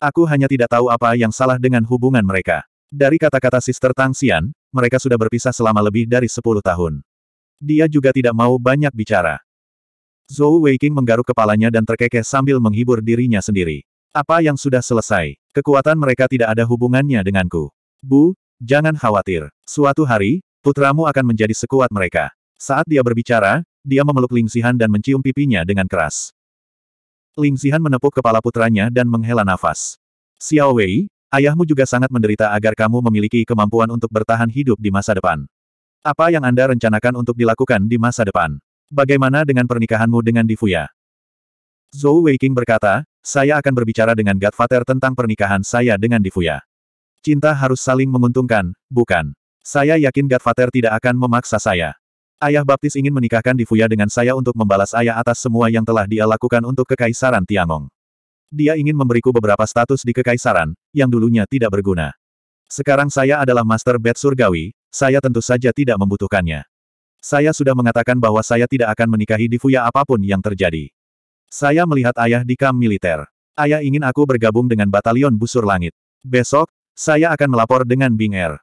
Aku hanya tidak tahu apa yang salah dengan hubungan mereka. Dari kata-kata Sister Tang Xian, mereka sudah berpisah selama lebih dari 10 tahun. Dia juga tidak mau banyak bicara. Zhou Weiqing menggaruk kepalanya dan terkekeh sambil menghibur dirinya sendiri. Apa yang sudah selesai? Kekuatan mereka tidak ada hubungannya denganku. Bu, jangan khawatir. Suatu hari, putramu akan menjadi sekuat mereka. Saat dia berbicara, dia memeluk Ling Lingsihan dan mencium pipinya dengan keras. Ling Lingsihan menepuk kepala putranya dan menghela nafas. Xiao Wei, ayahmu juga sangat menderita agar kamu memiliki kemampuan untuk bertahan hidup di masa depan. Apa yang Anda rencanakan untuk dilakukan di masa depan? Bagaimana dengan pernikahanmu dengan Difuya? Zhou Weiqing berkata, saya akan berbicara dengan Godfather tentang pernikahan saya dengan Difuya. Cinta harus saling menguntungkan, bukan? Saya yakin Godfather tidak akan memaksa saya. Ayah Baptis ingin menikahkan Difuya dengan saya untuk membalas ayah atas semua yang telah dia lakukan untuk Kekaisaran Tiangong. Dia ingin memberiku beberapa status di Kekaisaran, yang dulunya tidak berguna. Sekarang saya adalah Master Bed Surgawi, saya tentu saja tidak membutuhkannya. Saya sudah mengatakan bahwa saya tidak akan menikahi Difuya apapun yang terjadi. Saya melihat ayah di kamp militer. Ayah ingin aku bergabung dengan batalion busur langit. Besok, saya akan melapor dengan Bing Er.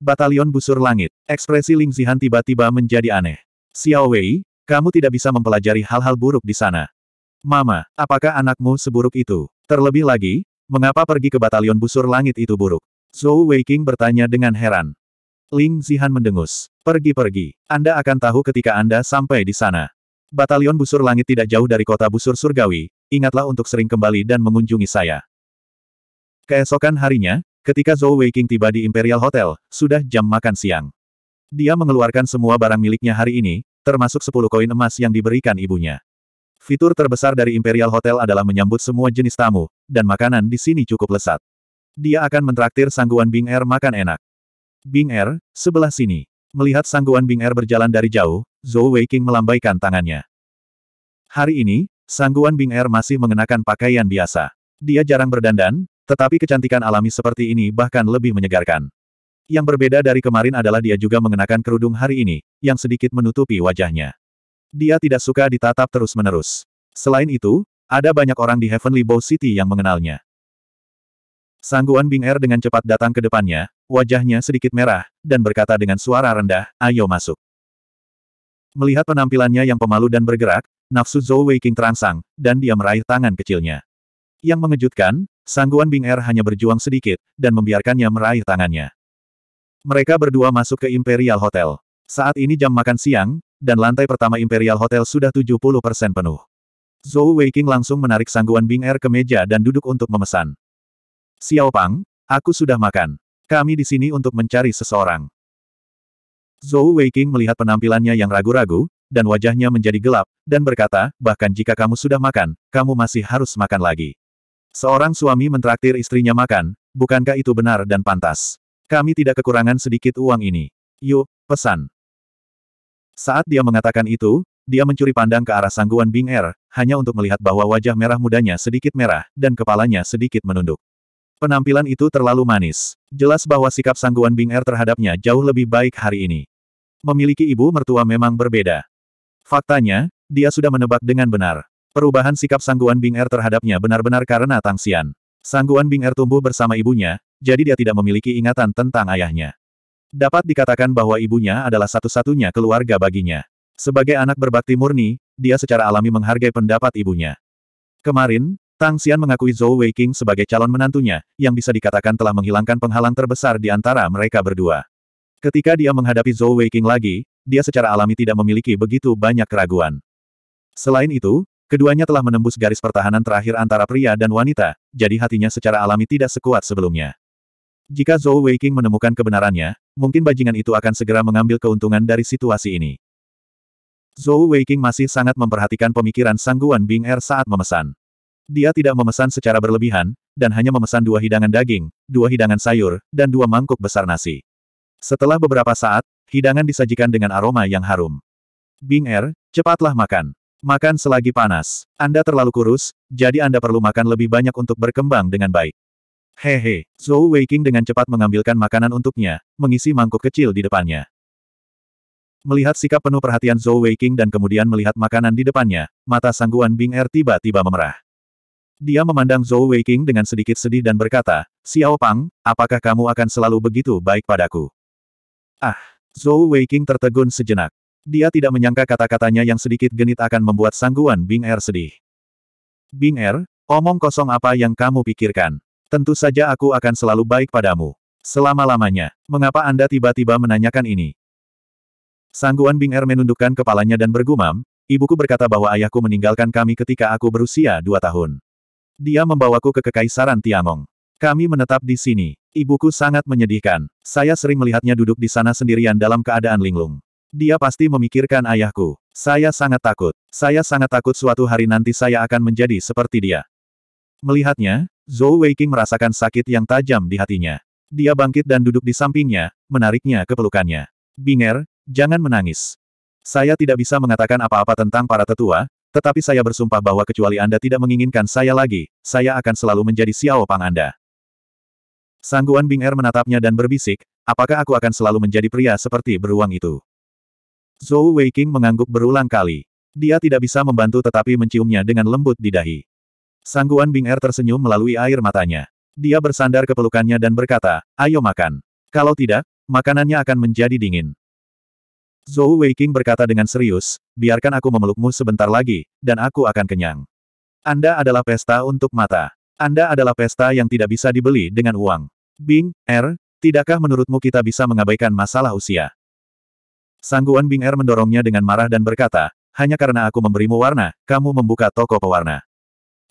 Batalion busur langit. Ekspresi Ling Zihan tiba-tiba menjadi aneh. Xiao Wei, kamu tidak bisa mempelajari hal-hal buruk di sana. Mama, apakah anakmu seburuk itu? Terlebih lagi, mengapa pergi ke batalion busur langit itu buruk? Zhou Weiqing bertanya dengan heran. Ling Zihan mendengus. Pergi-pergi. Anda akan tahu ketika Anda sampai di sana. Batalion busur langit tidak jauh dari kota busur surgawi, ingatlah untuk sering kembali dan mengunjungi saya. Keesokan harinya, ketika Zhou Weiqing tiba di Imperial Hotel, sudah jam makan siang. Dia mengeluarkan semua barang miliknya hari ini, termasuk 10 koin emas yang diberikan ibunya. Fitur terbesar dari Imperial Hotel adalah menyambut semua jenis tamu, dan makanan di sini cukup lesat. Dia akan mentraktir sangguan Bing Er makan enak. Bing Er, sebelah sini. Melihat sangguan Bing Er berjalan dari jauh, Zhou Weiqing melambaikan tangannya. Hari ini, Sangguan Bing Er masih mengenakan pakaian biasa. Dia jarang berdandan, tetapi kecantikan alami seperti ini bahkan lebih menyegarkan. Yang berbeda dari kemarin adalah dia juga mengenakan kerudung hari ini, yang sedikit menutupi wajahnya. Dia tidak suka ditatap terus-menerus. Selain itu, ada banyak orang di Heavenly Bow City yang mengenalnya. Sangguan Bing Er dengan cepat datang ke depannya, wajahnya sedikit merah, dan berkata dengan suara rendah, ayo masuk. Melihat penampilannya yang pemalu dan bergerak, nafsu Zhou Weiqing terangsang, dan dia meraih tangan kecilnya. Yang mengejutkan, sangguan Bing Er hanya berjuang sedikit, dan membiarkannya meraih tangannya. Mereka berdua masuk ke Imperial Hotel. Saat ini jam makan siang, dan lantai pertama Imperial Hotel sudah 70% penuh. Zhou Weiqing langsung menarik sangguan Bing Er ke meja dan duduk untuk memesan. Xiao Pang, aku sudah makan. Kami di sini untuk mencari seseorang. Zhou Weiqing melihat penampilannya yang ragu-ragu, dan wajahnya menjadi gelap, dan berkata, bahkan jika kamu sudah makan, kamu masih harus makan lagi. Seorang suami mentraktir istrinya makan, bukankah itu benar dan pantas? Kami tidak kekurangan sedikit uang ini. Yuk, pesan. Saat dia mengatakan itu, dia mencuri pandang ke arah sangguan Bing Er, hanya untuk melihat bahwa wajah merah mudanya sedikit merah, dan kepalanya sedikit menunduk. Penampilan itu terlalu manis. Jelas bahwa sikap sangguan Bing Er terhadapnya jauh lebih baik hari ini memiliki ibu mertua memang berbeda. Faktanya, dia sudah menebak dengan benar. Perubahan sikap Sangguan Bing Er terhadapnya benar-benar karena Tang Xian. Sangguan Bing Er tumbuh bersama ibunya, jadi dia tidak memiliki ingatan tentang ayahnya. Dapat dikatakan bahwa ibunya adalah satu-satunya keluarga baginya. Sebagai anak berbakti murni, dia secara alami menghargai pendapat ibunya. Kemarin, Tang Xian mengakui Zhou Weiqing sebagai calon menantunya, yang bisa dikatakan telah menghilangkan penghalang terbesar di antara mereka berdua. Ketika dia menghadapi Zhou Weiqing lagi, dia secara alami tidak memiliki begitu banyak keraguan. Selain itu, keduanya telah menembus garis pertahanan terakhir antara pria dan wanita, jadi hatinya secara alami tidak sekuat sebelumnya. Jika Zhou Weiqing menemukan kebenarannya, mungkin bajingan itu akan segera mengambil keuntungan dari situasi ini. Zhou Weiqing masih sangat memperhatikan pemikiran sangguan Bing Er saat memesan. Dia tidak memesan secara berlebihan, dan hanya memesan dua hidangan daging, dua hidangan sayur, dan dua mangkuk besar nasi. Setelah beberapa saat, hidangan disajikan dengan aroma yang harum. Bing Er, cepatlah makan. Makan selagi panas. Anda terlalu kurus, jadi Anda perlu makan lebih banyak untuk berkembang dengan baik. Hehe, Zhou Weiking dengan cepat mengambilkan makanan untuknya, mengisi mangkuk kecil di depannya. Melihat sikap penuh perhatian Zhou Weiking dan kemudian melihat makanan di depannya, mata sangguan Bing Er tiba-tiba memerah. Dia memandang Zhou Weiking dengan sedikit sedih dan berkata, Xiao Pang, apakah kamu akan selalu begitu baik padaku? Ah! Zhou King tertegun sejenak. Dia tidak menyangka kata-katanya yang sedikit genit akan membuat sangguan Bing Er sedih. Bing Er, omong kosong apa yang kamu pikirkan? Tentu saja aku akan selalu baik padamu. Selama-lamanya, mengapa Anda tiba-tiba menanyakan ini? Sangguan Bing Er menundukkan kepalanya dan bergumam, ibuku berkata bahwa ayahku meninggalkan kami ketika aku berusia dua tahun. Dia membawaku ke Kekaisaran Tiangong. Kami menetap di sini. Ibuku sangat menyedihkan. Saya sering melihatnya duduk di sana sendirian dalam keadaan linglung. Dia pasti memikirkan ayahku. Saya sangat takut. Saya sangat takut suatu hari nanti saya akan menjadi seperti dia. Melihatnya, Zhou Weiqing merasakan sakit yang tajam di hatinya. Dia bangkit dan duduk di sampingnya, menariknya ke pelukannya. Binger, jangan menangis. Saya tidak bisa mengatakan apa-apa tentang para tetua, tetapi saya bersumpah bahwa kecuali Anda tidak menginginkan saya lagi, saya akan selalu menjadi Xiao Pang Anda. Sangguan Bing Er menatapnya dan berbisik, apakah aku akan selalu menjadi pria seperti beruang itu? Zhou Weiqing mengangguk berulang kali. Dia tidak bisa membantu tetapi menciumnya dengan lembut di dahi. Sangguan Bing Er tersenyum melalui air matanya. Dia bersandar ke pelukannya dan berkata, ayo makan. Kalau tidak, makanannya akan menjadi dingin. Zhou Weiqing berkata dengan serius, biarkan aku memelukmu sebentar lagi, dan aku akan kenyang. Anda adalah pesta untuk mata. Anda adalah pesta yang tidak bisa dibeli dengan uang. Bing, Er. tidakkah menurutmu kita bisa mengabaikan masalah usia? Sangguan Bing Er mendorongnya dengan marah dan berkata, hanya karena aku memberimu warna, kamu membuka toko pewarna.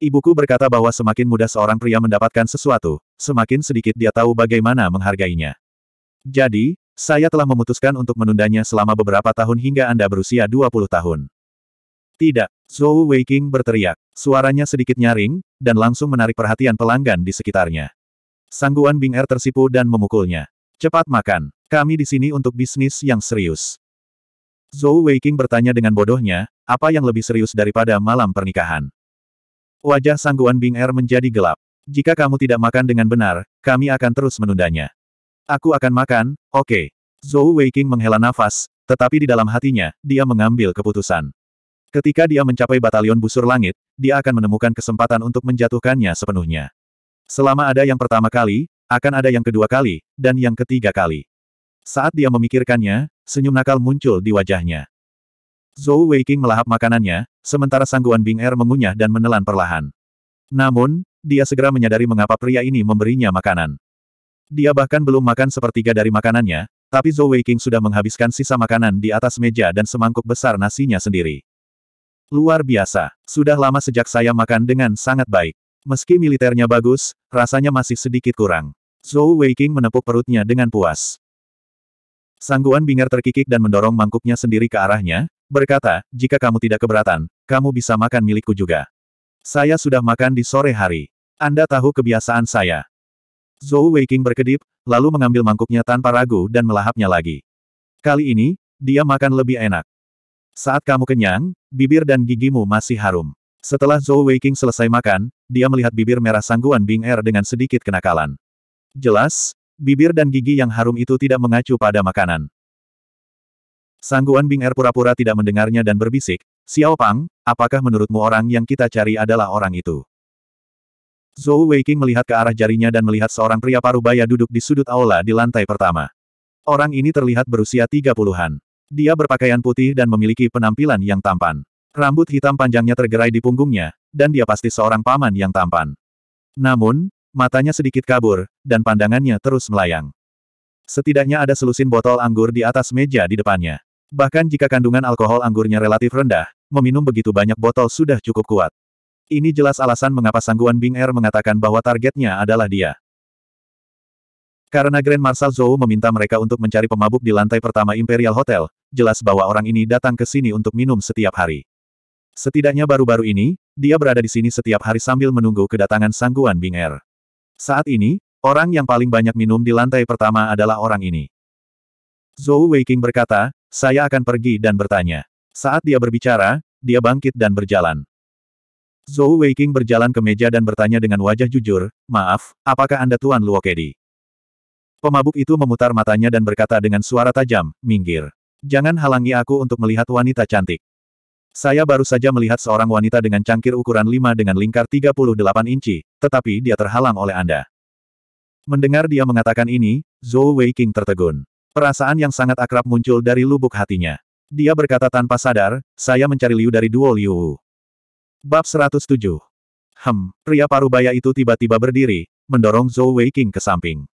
Ibuku berkata bahwa semakin mudah seorang pria mendapatkan sesuatu, semakin sedikit dia tahu bagaimana menghargainya. Jadi, saya telah memutuskan untuk menundanya selama beberapa tahun hingga Anda berusia 20 tahun. Tidak, Zhou Weiqing berteriak. Suaranya sedikit nyaring, dan langsung menarik perhatian pelanggan di sekitarnya. Sangguan Bing Er tersipu dan memukulnya. Cepat makan, kami di sini untuk bisnis yang serius. Zhou Weiqing bertanya dengan bodohnya, apa yang lebih serius daripada malam pernikahan? Wajah Sangguan Bing Er menjadi gelap. Jika kamu tidak makan dengan benar, kami akan terus menundanya. Aku akan makan, oke. Okay. Zhou Weiqing menghela nafas, tetapi di dalam hatinya, dia mengambil keputusan. Ketika dia mencapai batalion busur langit, dia akan menemukan kesempatan untuk menjatuhkannya sepenuhnya. Selama ada yang pertama kali, akan ada yang kedua kali, dan yang ketiga kali. Saat dia memikirkannya, senyum nakal muncul di wajahnya. Zhou Weiqing melahap makanannya, sementara sangguan Bing Er mengunyah dan menelan perlahan. Namun, dia segera menyadari mengapa pria ini memberinya makanan. Dia bahkan belum makan sepertiga dari makanannya, tapi Zhou Weiqing sudah menghabiskan sisa makanan di atas meja dan semangkuk besar nasinya sendiri. Luar biasa. Sudah lama sejak saya makan dengan sangat baik. Meski militernya bagus, rasanya masih sedikit kurang. Zhou Weiqing menepuk perutnya dengan puas. Sangguan Bingar terkikik dan mendorong mangkuknya sendiri ke arahnya, berkata, jika kamu tidak keberatan, kamu bisa makan milikku juga. Saya sudah makan di sore hari. Anda tahu kebiasaan saya. Zhou Weiqing berkedip, lalu mengambil mangkuknya tanpa ragu dan melahapnya lagi. Kali ini, dia makan lebih enak. Saat kamu kenyang, bibir dan gigimu masih harum. Setelah Zhou Weiqing selesai makan, dia melihat bibir merah sangguan Bing Er dengan sedikit kenakalan. Jelas, bibir dan gigi yang harum itu tidak mengacu pada makanan. Sangguan Bing Er pura-pura tidak mendengarnya dan berbisik, Xiao Pang, apakah menurutmu orang yang kita cari adalah orang itu? Zhou Weiqing melihat ke arah jarinya dan melihat seorang pria parubaya duduk di sudut aula di lantai pertama. Orang ini terlihat berusia tiga puluhan. Dia berpakaian putih dan memiliki penampilan yang tampan. Rambut hitam panjangnya tergerai di punggungnya, dan dia pasti seorang paman yang tampan. Namun, matanya sedikit kabur, dan pandangannya terus melayang. Setidaknya ada selusin botol anggur di atas meja di depannya. Bahkan jika kandungan alkohol anggurnya relatif rendah, meminum begitu banyak botol sudah cukup kuat. Ini jelas alasan mengapa sangguan Bing Er mengatakan bahwa targetnya adalah dia. Karena Grand Marshal Zhou meminta mereka untuk mencari pemabuk di lantai pertama Imperial Hotel, jelas bahwa orang ini datang ke sini untuk minum setiap hari. Setidaknya baru-baru ini, dia berada di sini setiap hari sambil menunggu kedatangan sangguan Bing Er. Saat ini, orang yang paling banyak minum di lantai pertama adalah orang ini. Zhou Weiqing berkata, saya akan pergi dan bertanya. Saat dia berbicara, dia bangkit dan berjalan. Zhou Weiqing berjalan ke meja dan bertanya dengan wajah jujur, maaf, apakah Anda Tuan Luokedi? Pemabuk itu memutar matanya dan berkata dengan suara tajam, minggir. Jangan halangi aku untuk melihat wanita cantik. Saya baru saja melihat seorang wanita dengan cangkir ukuran 5 dengan lingkar 38 inci, tetapi dia terhalang oleh Anda. Mendengar dia mengatakan ini, Zhou Weiqing tertegun. Perasaan yang sangat akrab muncul dari lubuk hatinya. Dia berkata tanpa sadar, saya mencari Liu dari Duo Liu. Bab 107 Hem, pria parubaya itu tiba-tiba berdiri, mendorong Zhou Weiqing ke samping.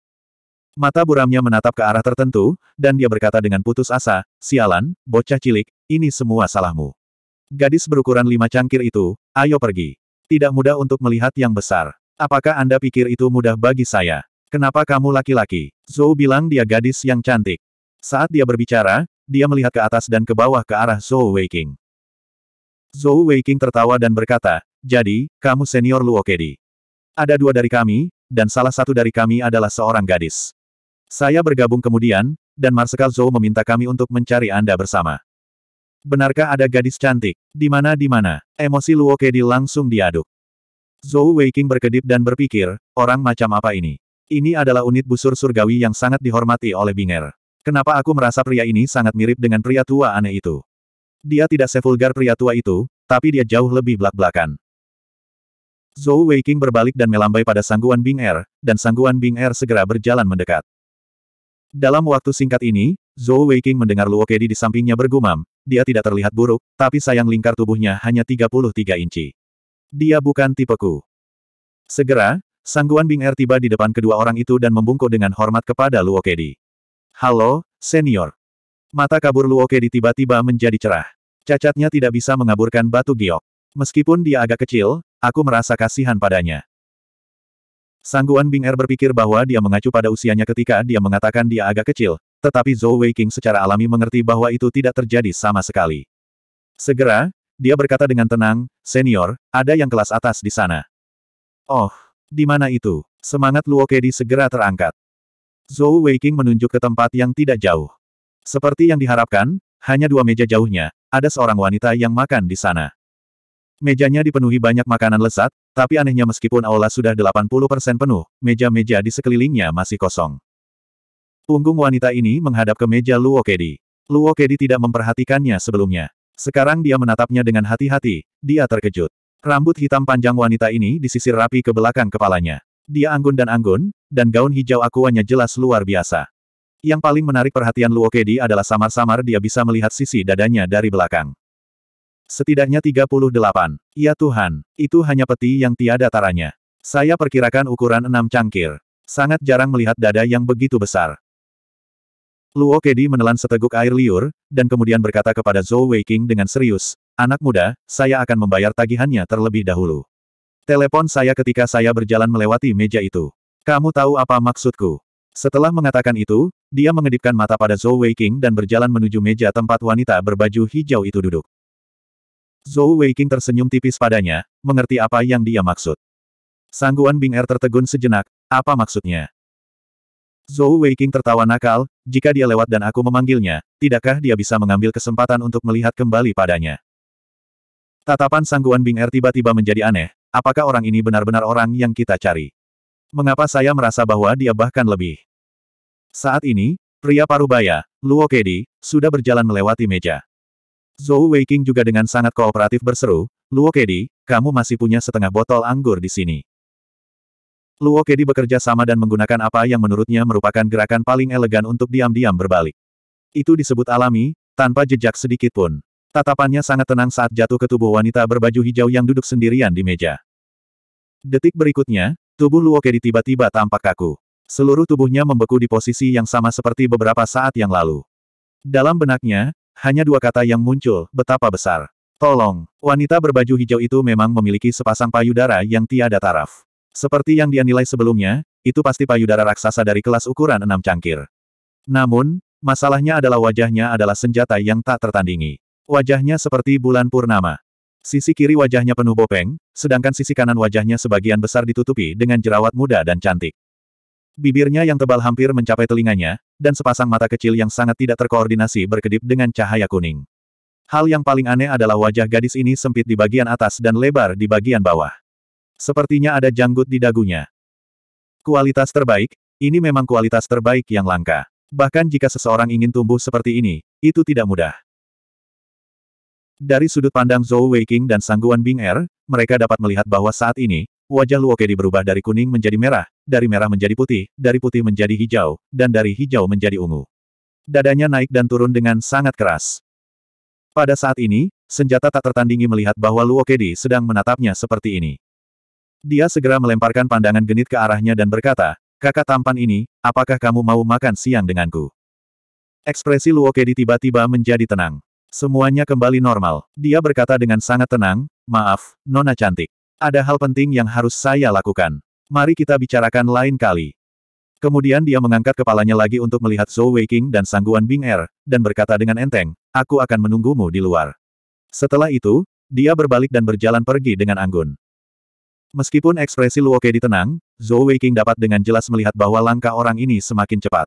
Mata buramnya menatap ke arah tertentu, dan dia berkata dengan putus asa, sialan, bocah cilik, ini semua salahmu. Gadis berukuran lima cangkir itu, ayo pergi. Tidak mudah untuk melihat yang besar. Apakah Anda pikir itu mudah bagi saya? Kenapa kamu laki-laki? Zhou bilang dia gadis yang cantik. Saat dia berbicara, dia melihat ke atas dan ke bawah ke arah Zhou Weiking. Zhou Weiking tertawa dan berkata, jadi, kamu senior Luokedi. Ada dua dari kami, dan salah satu dari kami adalah seorang gadis. Saya bergabung kemudian, dan Marsekal Zhou meminta kami untuk mencari Anda bersama. Benarkah ada gadis cantik? Di mana di mana? Emosi Luo Kedi langsung diaduk. Zhou Weiqing berkedip dan berpikir, orang macam apa ini? Ini adalah unit busur surgawi yang sangat dihormati oleh Binger. Kenapa aku merasa pria ini sangat mirip dengan pria tua aneh itu? Dia tidak sevulgar pria tua itu, tapi dia jauh lebih belak-belakan. Zhou Weiqing berbalik dan melambai pada sangguan Bing Er, dan sangguan Bing Er segera berjalan mendekat. Dalam waktu singkat ini, Zhou Weiqing mendengar Luo Kedi di sampingnya bergumam, dia tidak terlihat buruk, tapi sayang lingkar tubuhnya hanya 33 inci. Dia bukan tipeku. Segera, Sangguan Bing Er tiba di depan kedua orang itu dan membungkuk dengan hormat kepada Luo Kedi. Halo, senior. Mata kabur Luo Kedi tiba-tiba menjadi cerah. Cacatnya tidak bisa mengaburkan batu giok. Meskipun dia agak kecil, aku merasa kasihan padanya. Sangguan Bing Er berpikir bahwa dia mengacu pada usianya ketika dia mengatakan dia agak kecil, tetapi Zhou Weiqing secara alami mengerti bahwa itu tidak terjadi sama sekali. Segera, dia berkata dengan tenang, Senior, ada yang kelas atas di sana. Oh, di mana itu? Semangat Luo Kedi segera terangkat. Zhou Weiqing menunjuk ke tempat yang tidak jauh. Seperti yang diharapkan, hanya dua meja jauhnya, ada seorang wanita yang makan di sana. Mejanya dipenuhi banyak makanan lezat, tapi anehnya meskipun aula sudah 80% penuh, meja-meja di sekelilingnya masih kosong. Punggung wanita ini menghadap ke meja Luo Kedi. Luo Kedi tidak memperhatikannya sebelumnya. Sekarang dia menatapnya dengan hati-hati, dia terkejut. Rambut hitam panjang wanita ini disisir rapi ke belakang kepalanya. Dia anggun dan anggun, dan gaun hijau akuanya jelas luar biasa. Yang paling menarik perhatian Luo Kedi adalah samar-samar dia bisa melihat sisi dadanya dari belakang. Setidaknya 38. Ya Tuhan, itu hanya peti yang tiada taranya. Saya perkirakan ukuran enam cangkir. Sangat jarang melihat dada yang begitu besar. Luo Kedi menelan seteguk air liur, dan kemudian berkata kepada Zhou Weiqing dengan serius, Anak muda, saya akan membayar tagihannya terlebih dahulu. Telepon saya ketika saya berjalan melewati meja itu. Kamu tahu apa maksudku? Setelah mengatakan itu, dia mengedipkan mata pada Zhou Weiqing dan berjalan menuju meja tempat wanita berbaju hijau itu duduk. Zhou Weiqing tersenyum tipis padanya, mengerti apa yang dia maksud. Sangguan Bing Er tertegun sejenak, apa maksudnya? Zhou Weiqing tertawa nakal, jika dia lewat dan aku memanggilnya, tidakkah dia bisa mengambil kesempatan untuk melihat kembali padanya? Tatapan Sangguan Bing Er tiba-tiba menjadi aneh, apakah orang ini benar-benar orang yang kita cari? Mengapa saya merasa bahwa dia bahkan lebih? Saat ini, pria parubaya, Luo Kedi, sudah berjalan melewati meja. Zhou Weiqing juga dengan sangat kooperatif berseru, Luo Kedi, kamu masih punya setengah botol anggur di sini. Luo Kedi bekerja sama dan menggunakan apa yang menurutnya merupakan gerakan paling elegan untuk diam-diam berbalik. Itu disebut alami, tanpa jejak sedikit pun. Tatapannya sangat tenang saat jatuh ke tubuh wanita berbaju hijau yang duduk sendirian di meja. Detik berikutnya, tubuh Luo Kedi tiba-tiba tampak kaku. Seluruh tubuhnya membeku di posisi yang sama seperti beberapa saat yang lalu. Dalam benaknya, hanya dua kata yang muncul, betapa besar. Tolong, wanita berbaju hijau itu memang memiliki sepasang payudara yang tiada taraf. Seperti yang dia sebelumnya, itu pasti payudara raksasa dari kelas ukuran enam cangkir. Namun, masalahnya adalah wajahnya adalah senjata yang tak tertandingi. Wajahnya seperti bulan purnama. Sisi kiri wajahnya penuh bopeng, sedangkan sisi kanan wajahnya sebagian besar ditutupi dengan jerawat muda dan cantik. Bibirnya yang tebal hampir mencapai telinganya, dan sepasang mata kecil yang sangat tidak terkoordinasi berkedip dengan cahaya kuning. Hal yang paling aneh adalah wajah gadis ini sempit di bagian atas dan lebar di bagian bawah. Sepertinya ada janggut di dagunya. Kualitas terbaik, ini memang kualitas terbaik yang langka. Bahkan jika seseorang ingin tumbuh seperti ini, itu tidak mudah. Dari sudut pandang Zhou Weiqing dan sangguan Bing Er, mereka dapat melihat bahwa saat ini, Wajah Luo Kedi berubah dari kuning menjadi merah, dari merah menjadi putih, dari putih menjadi hijau, dan dari hijau menjadi ungu. Dadanya naik dan turun dengan sangat keras. Pada saat ini, senjata tak tertandingi melihat bahwa Luo Kedi sedang menatapnya seperti ini. Dia segera melemparkan pandangan genit ke arahnya dan berkata, Kakak tampan ini, apakah kamu mau makan siang denganku? Ekspresi Luo Kedi tiba-tiba menjadi tenang. Semuanya kembali normal. Dia berkata dengan sangat tenang, Maaf, Nona cantik. Ada hal penting yang harus saya lakukan. Mari kita bicarakan lain kali. Kemudian dia mengangkat kepalanya lagi untuk melihat Zhou Weiqing dan sangguan Bing Er, dan berkata dengan enteng, aku akan menunggumu di luar. Setelah itu, dia berbalik dan berjalan pergi dengan anggun. Meskipun ekspresi Luo Kedi tenang, Zhou Weiqing dapat dengan jelas melihat bahwa langkah orang ini semakin cepat.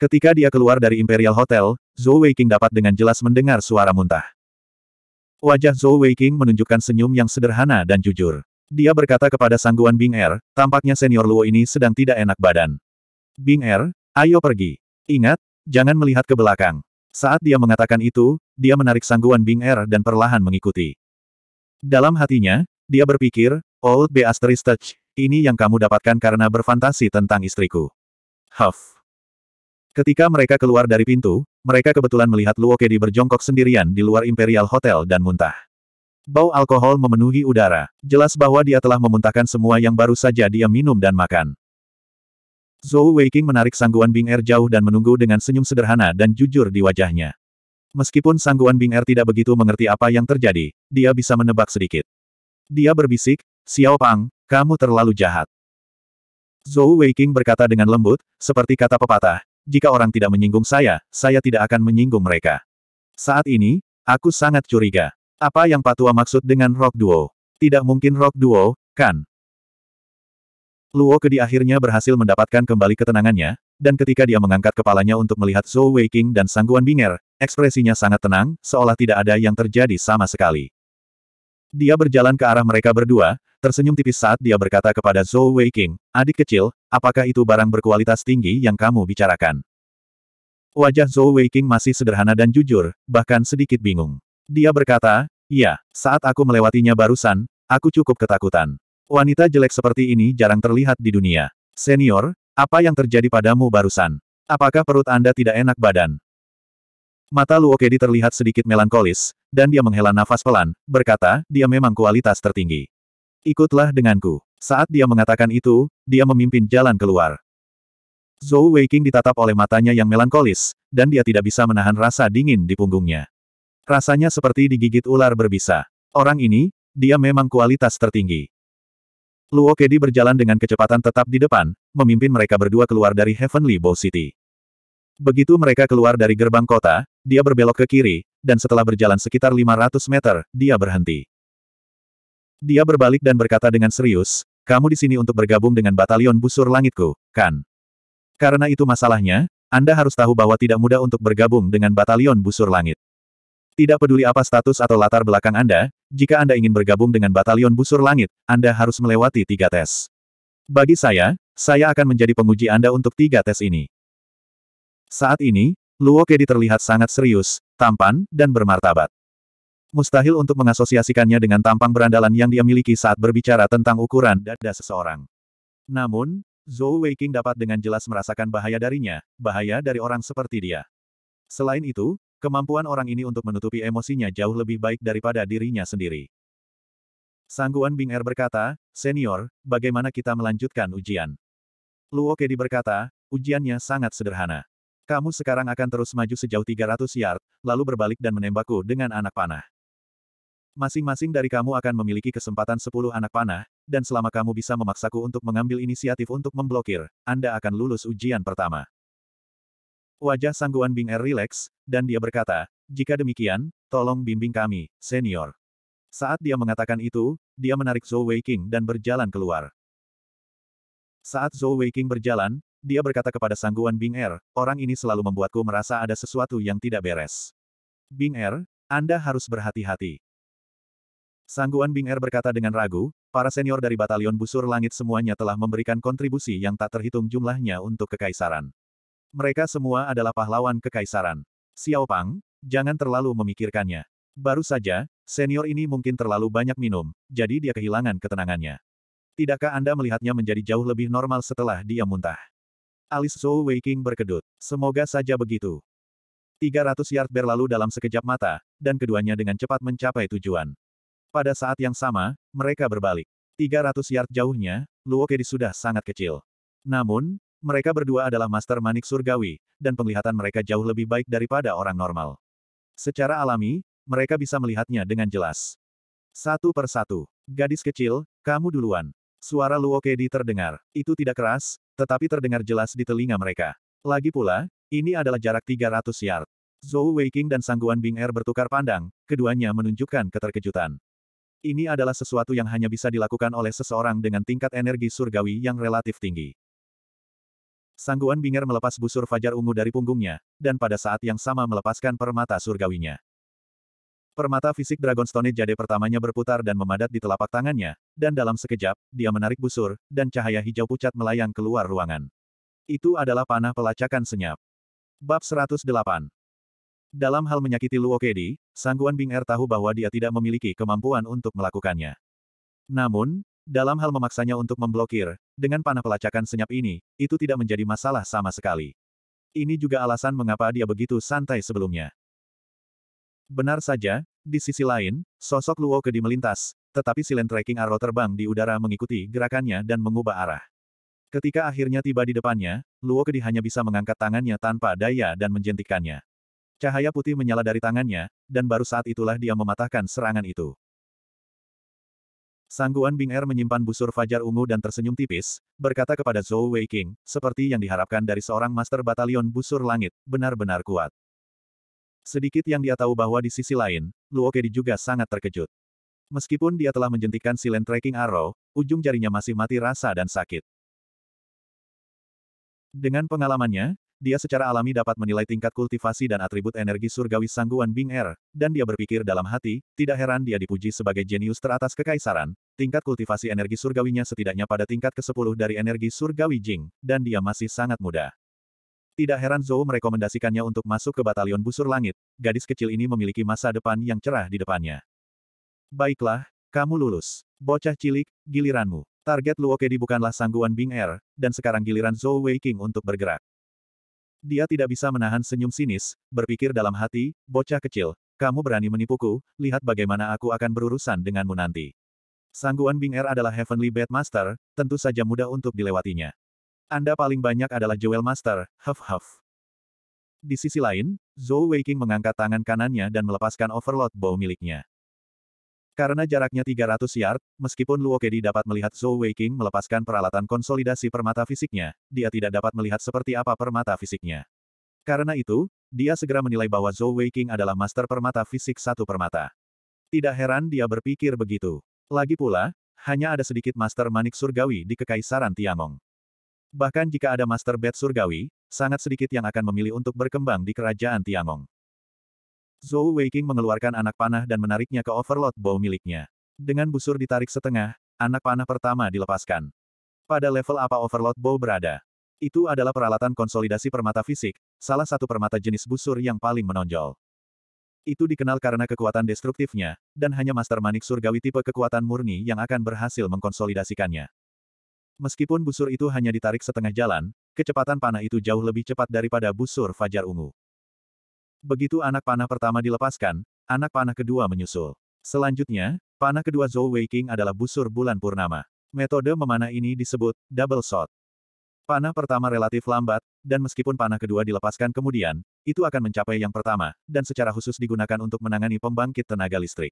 Ketika dia keluar dari Imperial Hotel, Zhou Weiqing dapat dengan jelas mendengar suara muntah. Wajah Zhou Weiqing menunjukkan senyum yang sederhana dan jujur. Dia berkata kepada sangguan Bing Er, tampaknya senior Luo ini sedang tidak enak badan. Bing Er, ayo pergi. Ingat, jangan melihat ke belakang. Saat dia mengatakan itu, dia menarik sangguan Bing Er dan perlahan mengikuti. Dalam hatinya, dia berpikir, Old B Asteris touch, ini yang kamu dapatkan karena berfantasi tentang istriku. Huff. Ketika mereka keluar dari pintu, mereka kebetulan melihat Luo Kedi berjongkok sendirian di luar Imperial Hotel dan muntah. Bau alkohol memenuhi udara. Jelas bahwa dia telah memuntahkan semua yang baru saja dia minum dan makan. Zhou Weiking menarik sangguan Bing Er jauh dan menunggu dengan senyum sederhana dan jujur di wajahnya. Meskipun sangguan Bing Er tidak begitu mengerti apa yang terjadi, dia bisa menebak sedikit. Dia berbisik, Xiao Pang, kamu terlalu jahat. Zhou Weiking berkata dengan lembut, seperti kata pepatah, jika orang tidak menyinggung saya, saya tidak akan menyinggung mereka. Saat ini, aku sangat curiga. Apa yang Patua maksud dengan rock duo? Tidak mungkin rock duo, kan? Luo Kedi akhirnya berhasil mendapatkan kembali ketenangannya, dan ketika dia mengangkat kepalanya untuk melihat Zhou Weiqing dan Sangguan Binger, ekspresinya sangat tenang, seolah tidak ada yang terjadi sama sekali. Dia berjalan ke arah mereka berdua, Tersenyum tipis saat dia berkata kepada Zhou Weiqing, adik kecil, apakah itu barang berkualitas tinggi yang kamu bicarakan? Wajah Zhou Weiqing masih sederhana dan jujur, bahkan sedikit bingung. Dia berkata, iya, saat aku melewatinya barusan, aku cukup ketakutan. Wanita jelek seperti ini jarang terlihat di dunia. Senior, apa yang terjadi padamu barusan? Apakah perut Anda tidak enak badan? Mata Luo Kedi terlihat sedikit melankolis, dan dia menghela nafas pelan, berkata, dia memang kualitas tertinggi. Ikutlah denganku. Saat dia mengatakan itu, dia memimpin jalan keluar. Zhou Weiqing ditatap oleh matanya yang melankolis, dan dia tidak bisa menahan rasa dingin di punggungnya. Rasanya seperti digigit ular berbisa. Orang ini, dia memang kualitas tertinggi. Luo Kedi berjalan dengan kecepatan tetap di depan, memimpin mereka berdua keluar dari Heavenly Bow City. Begitu mereka keluar dari gerbang kota, dia berbelok ke kiri, dan setelah berjalan sekitar 500 meter, dia berhenti. Dia berbalik dan berkata dengan serius, kamu di sini untuk bergabung dengan batalion busur langitku, kan? Karena itu masalahnya, Anda harus tahu bahwa tidak mudah untuk bergabung dengan batalion busur langit. Tidak peduli apa status atau latar belakang Anda, jika Anda ingin bergabung dengan batalion busur langit, Anda harus melewati tiga tes. Bagi saya, saya akan menjadi penguji Anda untuk tiga tes ini. Saat ini, Luo Kedi terlihat sangat serius, tampan, dan bermartabat. Mustahil untuk mengasosiasikannya dengan tampang berandalan yang dia miliki saat berbicara tentang ukuran dada seseorang. Namun, Zhou Weiqing dapat dengan jelas merasakan bahaya darinya, bahaya dari orang seperti dia. Selain itu, kemampuan orang ini untuk menutupi emosinya jauh lebih baik daripada dirinya sendiri. Sangguan Bing Er berkata, Senior, bagaimana kita melanjutkan ujian? Luo Kedi berkata, ujiannya sangat sederhana. Kamu sekarang akan terus maju sejauh 300 yard, lalu berbalik dan menembakku dengan anak panah. Masing-masing dari kamu akan memiliki kesempatan 10 anak panah, dan selama kamu bisa memaksaku untuk mengambil inisiatif untuk memblokir, Anda akan lulus ujian pertama. Wajah sangguan Bing Er rileks, dan dia berkata, jika demikian, tolong bimbing kami, senior. Saat dia mengatakan itu, dia menarik Zhou Weiqing dan berjalan keluar. Saat Zhou Weiqing berjalan, dia berkata kepada sangguan Bing Er, orang ini selalu membuatku merasa ada sesuatu yang tidak beres. Bing Er, Anda harus berhati-hati. Sangguan Bing Er berkata dengan ragu, para senior dari Batalion Busur Langit semuanya telah memberikan kontribusi yang tak terhitung jumlahnya untuk kekaisaran. Mereka semua adalah pahlawan kekaisaran. Xiao Pang, jangan terlalu memikirkannya. Baru saja, senior ini mungkin terlalu banyak minum, jadi dia kehilangan ketenangannya. Tidakkah Anda melihatnya menjadi jauh lebih normal setelah dia muntah? Alis Zhou Weiqing berkedut. Semoga saja begitu. 300 yard berlalu dalam sekejap mata, dan keduanya dengan cepat mencapai tujuan. Pada saat yang sama, mereka berbalik. 300 yard jauhnya, Luo Luokedi sudah sangat kecil. Namun, mereka berdua adalah master manik surgawi, dan penglihatan mereka jauh lebih baik daripada orang normal. Secara alami, mereka bisa melihatnya dengan jelas. Satu per satu, gadis kecil, kamu duluan. Suara Luo Luokedi terdengar. Itu tidak keras, tetapi terdengar jelas di telinga mereka. Lagi pula, ini adalah jarak 300 yard. Zhou Weiqing dan Sangguan Bing Er bertukar pandang, keduanya menunjukkan keterkejutan. Ini adalah sesuatu yang hanya bisa dilakukan oleh seseorang dengan tingkat energi surgawi yang relatif tinggi. Sangguan Binger melepas busur fajar ungu dari punggungnya, dan pada saat yang sama melepaskan permata surgawinya. Permata fisik Dragonstone Jade pertamanya berputar dan memadat di telapak tangannya, dan dalam sekejap, dia menarik busur, dan cahaya hijau pucat melayang keluar ruangan. Itu adalah panah pelacakan senyap. Bab 108 dalam hal menyakiti Luo Kedi, Sangguan Bing Er tahu bahwa dia tidak memiliki kemampuan untuk melakukannya. Namun, dalam hal memaksanya untuk memblokir, dengan panah pelacakan senyap ini, itu tidak menjadi masalah sama sekali. Ini juga alasan mengapa dia begitu santai sebelumnya. Benar saja, di sisi lain, sosok Luo Kedi melintas, tetapi silen tracking arrow terbang di udara mengikuti gerakannya dan mengubah arah. Ketika akhirnya tiba di depannya, Luo Kedi hanya bisa mengangkat tangannya tanpa daya dan menjentikannya. Cahaya putih menyala dari tangannya, dan baru saat itulah dia mematahkan serangan itu. Sangguan Bing Er menyimpan busur fajar ungu dan tersenyum tipis, berkata kepada Zhou Wei King, seperti yang diharapkan dari seorang master batalion busur langit, benar-benar kuat. Sedikit yang dia tahu bahwa di sisi lain, Luo Kedi juga sangat terkejut. Meskipun dia telah menjentikan silen tracking arrow, ujung jarinya masih mati rasa dan sakit. Dengan pengalamannya, dia secara alami dapat menilai tingkat kultivasi dan atribut energi surgawi sangguan Bing Er, dan dia berpikir dalam hati, tidak heran dia dipuji sebagai jenius teratas kekaisaran, tingkat kultivasi energi surgawinya setidaknya pada tingkat ke-10 dari energi surgawi Jing, dan dia masih sangat muda. Tidak heran Zhou merekomendasikannya untuk masuk ke batalion busur langit, gadis kecil ini memiliki masa depan yang cerah di depannya. Baiklah, kamu lulus. Bocah cilik, giliranmu. Target Luokedi bukanlah sangguan Bing Er, dan sekarang giliran Zhou King untuk bergerak. Dia tidak bisa menahan senyum sinis, berpikir dalam hati, bocah kecil, kamu berani menipuku, lihat bagaimana aku akan berurusan denganmu nanti. Sangguan Bing Er adalah Heavenly Bad Master, tentu saja mudah untuk dilewatinya. Anda paling banyak adalah Jewel Master, huff huff. Di sisi lain, Zhou Weiking mengangkat tangan kanannya dan melepaskan Overlord bow miliknya. Karena jaraknya 300 yard, meskipun Luo Kedi dapat melihat Zhou Weiqing melepaskan peralatan konsolidasi permata fisiknya, dia tidak dapat melihat seperti apa permata fisiknya. Karena itu, dia segera menilai bahwa Zhou Weiqing adalah master permata fisik satu permata. Tidak heran dia berpikir begitu. Lagi pula, hanya ada sedikit master manik surgawi di Kekaisaran Tiangong. Bahkan jika ada master bed surgawi, sangat sedikit yang akan memilih untuk berkembang di kerajaan Tiangong. Zhou Weiqing mengeluarkan anak panah dan menariknya ke overload bow miliknya. Dengan busur ditarik setengah, anak panah pertama dilepaskan. Pada level apa overload bow berada? Itu adalah peralatan konsolidasi permata fisik, salah satu permata jenis busur yang paling menonjol. Itu dikenal karena kekuatan destruktifnya, dan hanya Master Manik Surgawi tipe kekuatan murni yang akan berhasil mengkonsolidasikannya. Meskipun busur itu hanya ditarik setengah jalan, kecepatan panah itu jauh lebih cepat daripada busur Fajar Ungu. Begitu anak panah pertama dilepaskan, anak panah kedua menyusul. Selanjutnya, panah kedua Zhou Weiqing adalah busur bulan purnama. Metode memanah ini disebut double shot. Panah pertama relatif lambat, dan meskipun panah kedua dilepaskan kemudian, itu akan mencapai yang pertama, dan secara khusus digunakan untuk menangani pembangkit tenaga listrik.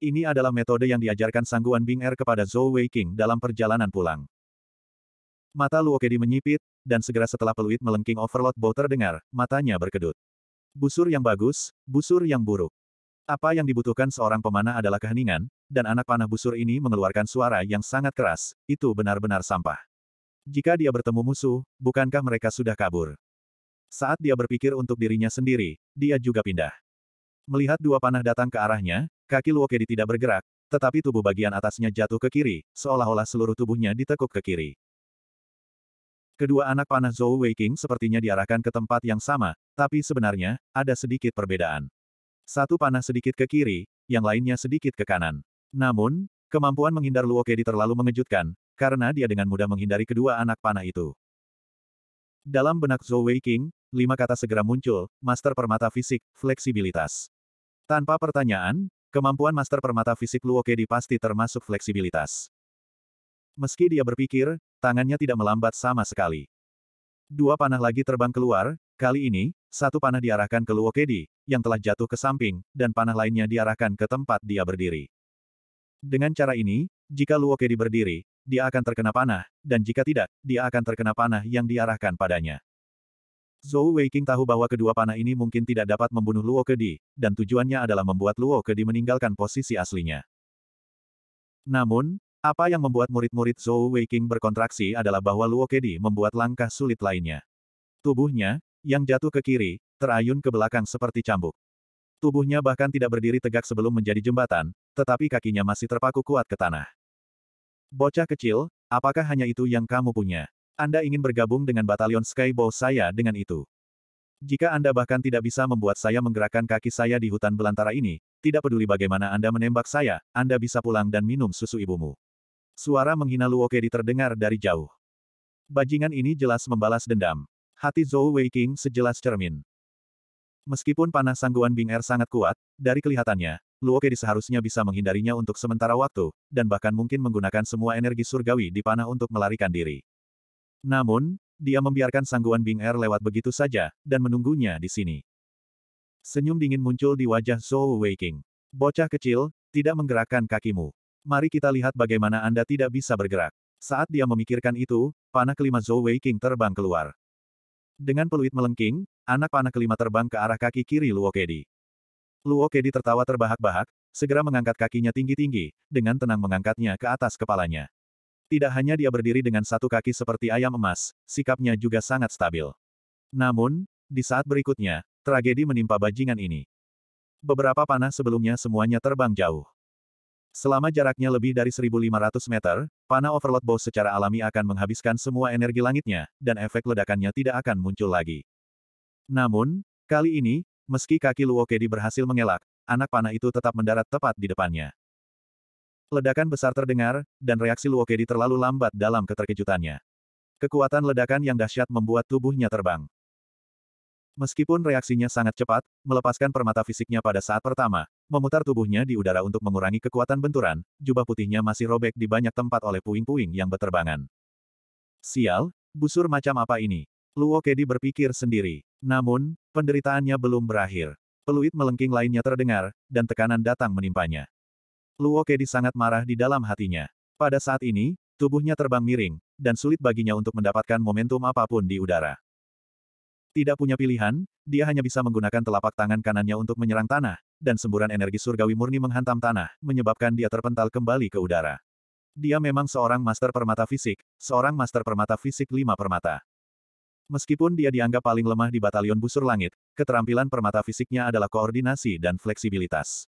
Ini adalah metode yang diajarkan Sangguan Bing Er kepada Zhou Weiqing dalam perjalanan pulang. Mata Luo Kedi menyipit, dan segera setelah peluit melengking overload bow terdengar, matanya berkedut. Busur yang bagus, busur yang buruk. Apa yang dibutuhkan seorang pemanah adalah keheningan, dan anak panah busur ini mengeluarkan suara yang sangat keras, itu benar-benar sampah. Jika dia bertemu musuh, bukankah mereka sudah kabur? Saat dia berpikir untuk dirinya sendiri, dia juga pindah. Melihat dua panah datang ke arahnya, kaki Luokedi tidak bergerak, tetapi tubuh bagian atasnya jatuh ke kiri, seolah-olah seluruh tubuhnya ditekuk ke kiri. Kedua anak panah Zhou Weiqing sepertinya diarahkan ke tempat yang sama, tapi sebenarnya, ada sedikit perbedaan. Satu panah sedikit ke kiri, yang lainnya sedikit ke kanan. Namun, kemampuan menghindar Luo Kedi terlalu mengejutkan, karena dia dengan mudah menghindari kedua anak panah itu. Dalam benak Zhou Weiqing, lima kata segera muncul, Master Permata Fisik, Fleksibilitas. Tanpa pertanyaan, kemampuan Master Permata Fisik Luo Kedi pasti termasuk fleksibilitas. Meski dia berpikir, tangannya tidak melambat sama sekali. Dua panah lagi terbang keluar, kali ini, satu panah diarahkan ke Luo Luokedi, yang telah jatuh ke samping, dan panah lainnya diarahkan ke tempat dia berdiri. Dengan cara ini, jika Luo Luokedi berdiri, dia akan terkena panah, dan jika tidak, dia akan terkena panah yang diarahkan padanya. Zhou Weiqing tahu bahwa kedua panah ini mungkin tidak dapat membunuh Luo Kedi, dan tujuannya adalah membuat Luo Kedi meninggalkan posisi aslinya. Namun, apa yang membuat murid-murid Zhou Weiqing berkontraksi adalah bahwa Luo Kedi membuat langkah sulit lainnya. Tubuhnya, yang jatuh ke kiri, terayun ke belakang seperti cambuk. Tubuhnya bahkan tidak berdiri tegak sebelum menjadi jembatan, tetapi kakinya masih terpaku kuat ke tanah. Bocah kecil, apakah hanya itu yang kamu punya? Anda ingin bergabung dengan batalion Skybow saya dengan itu? Jika Anda bahkan tidak bisa membuat saya menggerakkan kaki saya di hutan belantara ini, tidak peduli bagaimana Anda menembak saya, Anda bisa pulang dan minum susu ibumu. Suara menghina Luo Luoke terdengar dari jauh. Bajingan ini jelas membalas dendam. Hati Zhou Weiqing sejelas cermin. Meskipun panah sangguan Bing Er sangat kuat, dari kelihatannya, Luo Ke seharusnya bisa menghindarinya untuk sementara waktu, dan bahkan mungkin menggunakan semua energi surgawi di panah untuk melarikan diri. Namun, dia membiarkan sangguan Bing Er lewat begitu saja, dan menunggunya di sini. Senyum dingin muncul di wajah Zhou Weiqing. Bocah kecil, tidak menggerakkan kakimu. Mari kita lihat bagaimana Anda tidak bisa bergerak. Saat dia memikirkan itu, panah kelima Zhou Wei King terbang keluar. Dengan peluit melengking, anak panah kelima terbang ke arah kaki kiri Luo Kedi. Luo Kedi tertawa terbahak-bahak, segera mengangkat kakinya tinggi-tinggi, dengan tenang mengangkatnya ke atas kepalanya. Tidak hanya dia berdiri dengan satu kaki seperti ayam emas, sikapnya juga sangat stabil. Namun, di saat berikutnya, tragedi menimpa bajingan ini. Beberapa panah sebelumnya semuanya terbang jauh. Selama jaraknya lebih dari 1.500 meter, panah overload bow secara alami akan menghabiskan semua energi langitnya, dan efek ledakannya tidak akan muncul lagi. Namun, kali ini, meski kaki Luo Kedi berhasil mengelak, anak panah itu tetap mendarat tepat di depannya. Ledakan besar terdengar, dan reaksi Luo Kedi terlalu lambat dalam keterkejutannya. Kekuatan ledakan yang dahsyat membuat tubuhnya terbang. Meskipun reaksinya sangat cepat, melepaskan permata fisiknya pada saat pertama, memutar tubuhnya di udara untuk mengurangi kekuatan benturan, jubah putihnya masih robek di banyak tempat oleh puing-puing yang beterbangan. Sial, busur macam apa ini? Luo Kedi berpikir sendiri. Namun, penderitaannya belum berakhir. Peluit melengking lainnya terdengar, dan tekanan datang menimpanya. Luo Kedi sangat marah di dalam hatinya. Pada saat ini, tubuhnya terbang miring, dan sulit baginya untuk mendapatkan momentum apapun di udara. Tidak punya pilihan, dia hanya bisa menggunakan telapak tangan kanannya untuk menyerang tanah, dan semburan energi surgawi murni menghantam tanah, menyebabkan dia terpental kembali ke udara. Dia memang seorang master permata fisik, seorang master permata fisik lima permata. Meskipun dia dianggap paling lemah di batalion busur langit, keterampilan permata fisiknya adalah koordinasi dan fleksibilitas.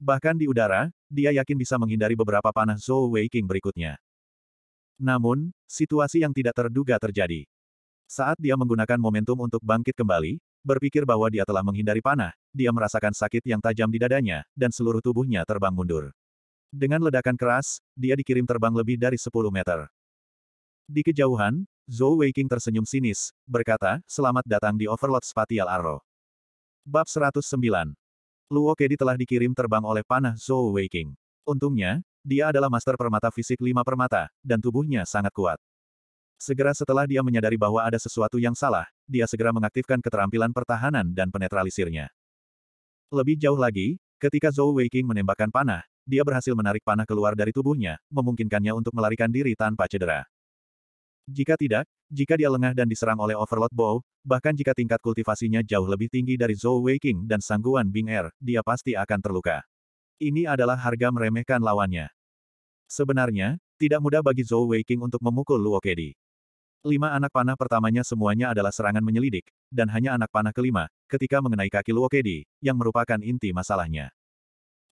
Bahkan di udara, dia yakin bisa menghindari beberapa panah Zhou Weiqing berikutnya. Namun, situasi yang tidak terduga terjadi. Saat dia menggunakan momentum untuk bangkit kembali, berpikir bahwa dia telah menghindari panah, dia merasakan sakit yang tajam di dadanya, dan seluruh tubuhnya terbang mundur. Dengan ledakan keras, dia dikirim terbang lebih dari 10 meter. Di kejauhan, Zhou Weiqing tersenyum sinis, berkata, selamat datang di Overlord Spatial Arrow. Bab 109. Luo Kedi telah dikirim terbang oleh panah Zhou Weiqing. Untungnya, dia adalah master permata fisik lima permata, dan tubuhnya sangat kuat. Segera setelah dia menyadari bahwa ada sesuatu yang salah, dia segera mengaktifkan keterampilan pertahanan dan penetralisirnya. Lebih jauh lagi, ketika Zhou Weiqing menembakkan panah, dia berhasil menarik panah keluar dari tubuhnya, memungkinkannya untuk melarikan diri tanpa cedera. Jika tidak, jika dia lengah dan diserang oleh Overlord Bow, bahkan jika tingkat kultivasinya jauh lebih tinggi dari Zhou Weiqing dan sangguan Bing Er, dia pasti akan terluka. Ini adalah harga meremehkan lawannya. Sebenarnya, tidak mudah bagi Zhou Weiqing untuk memukul Luo Kedi. Lima anak panah pertamanya semuanya adalah serangan menyelidik, dan hanya anak panah kelima, ketika mengenai kaki Luokedi, yang merupakan inti masalahnya.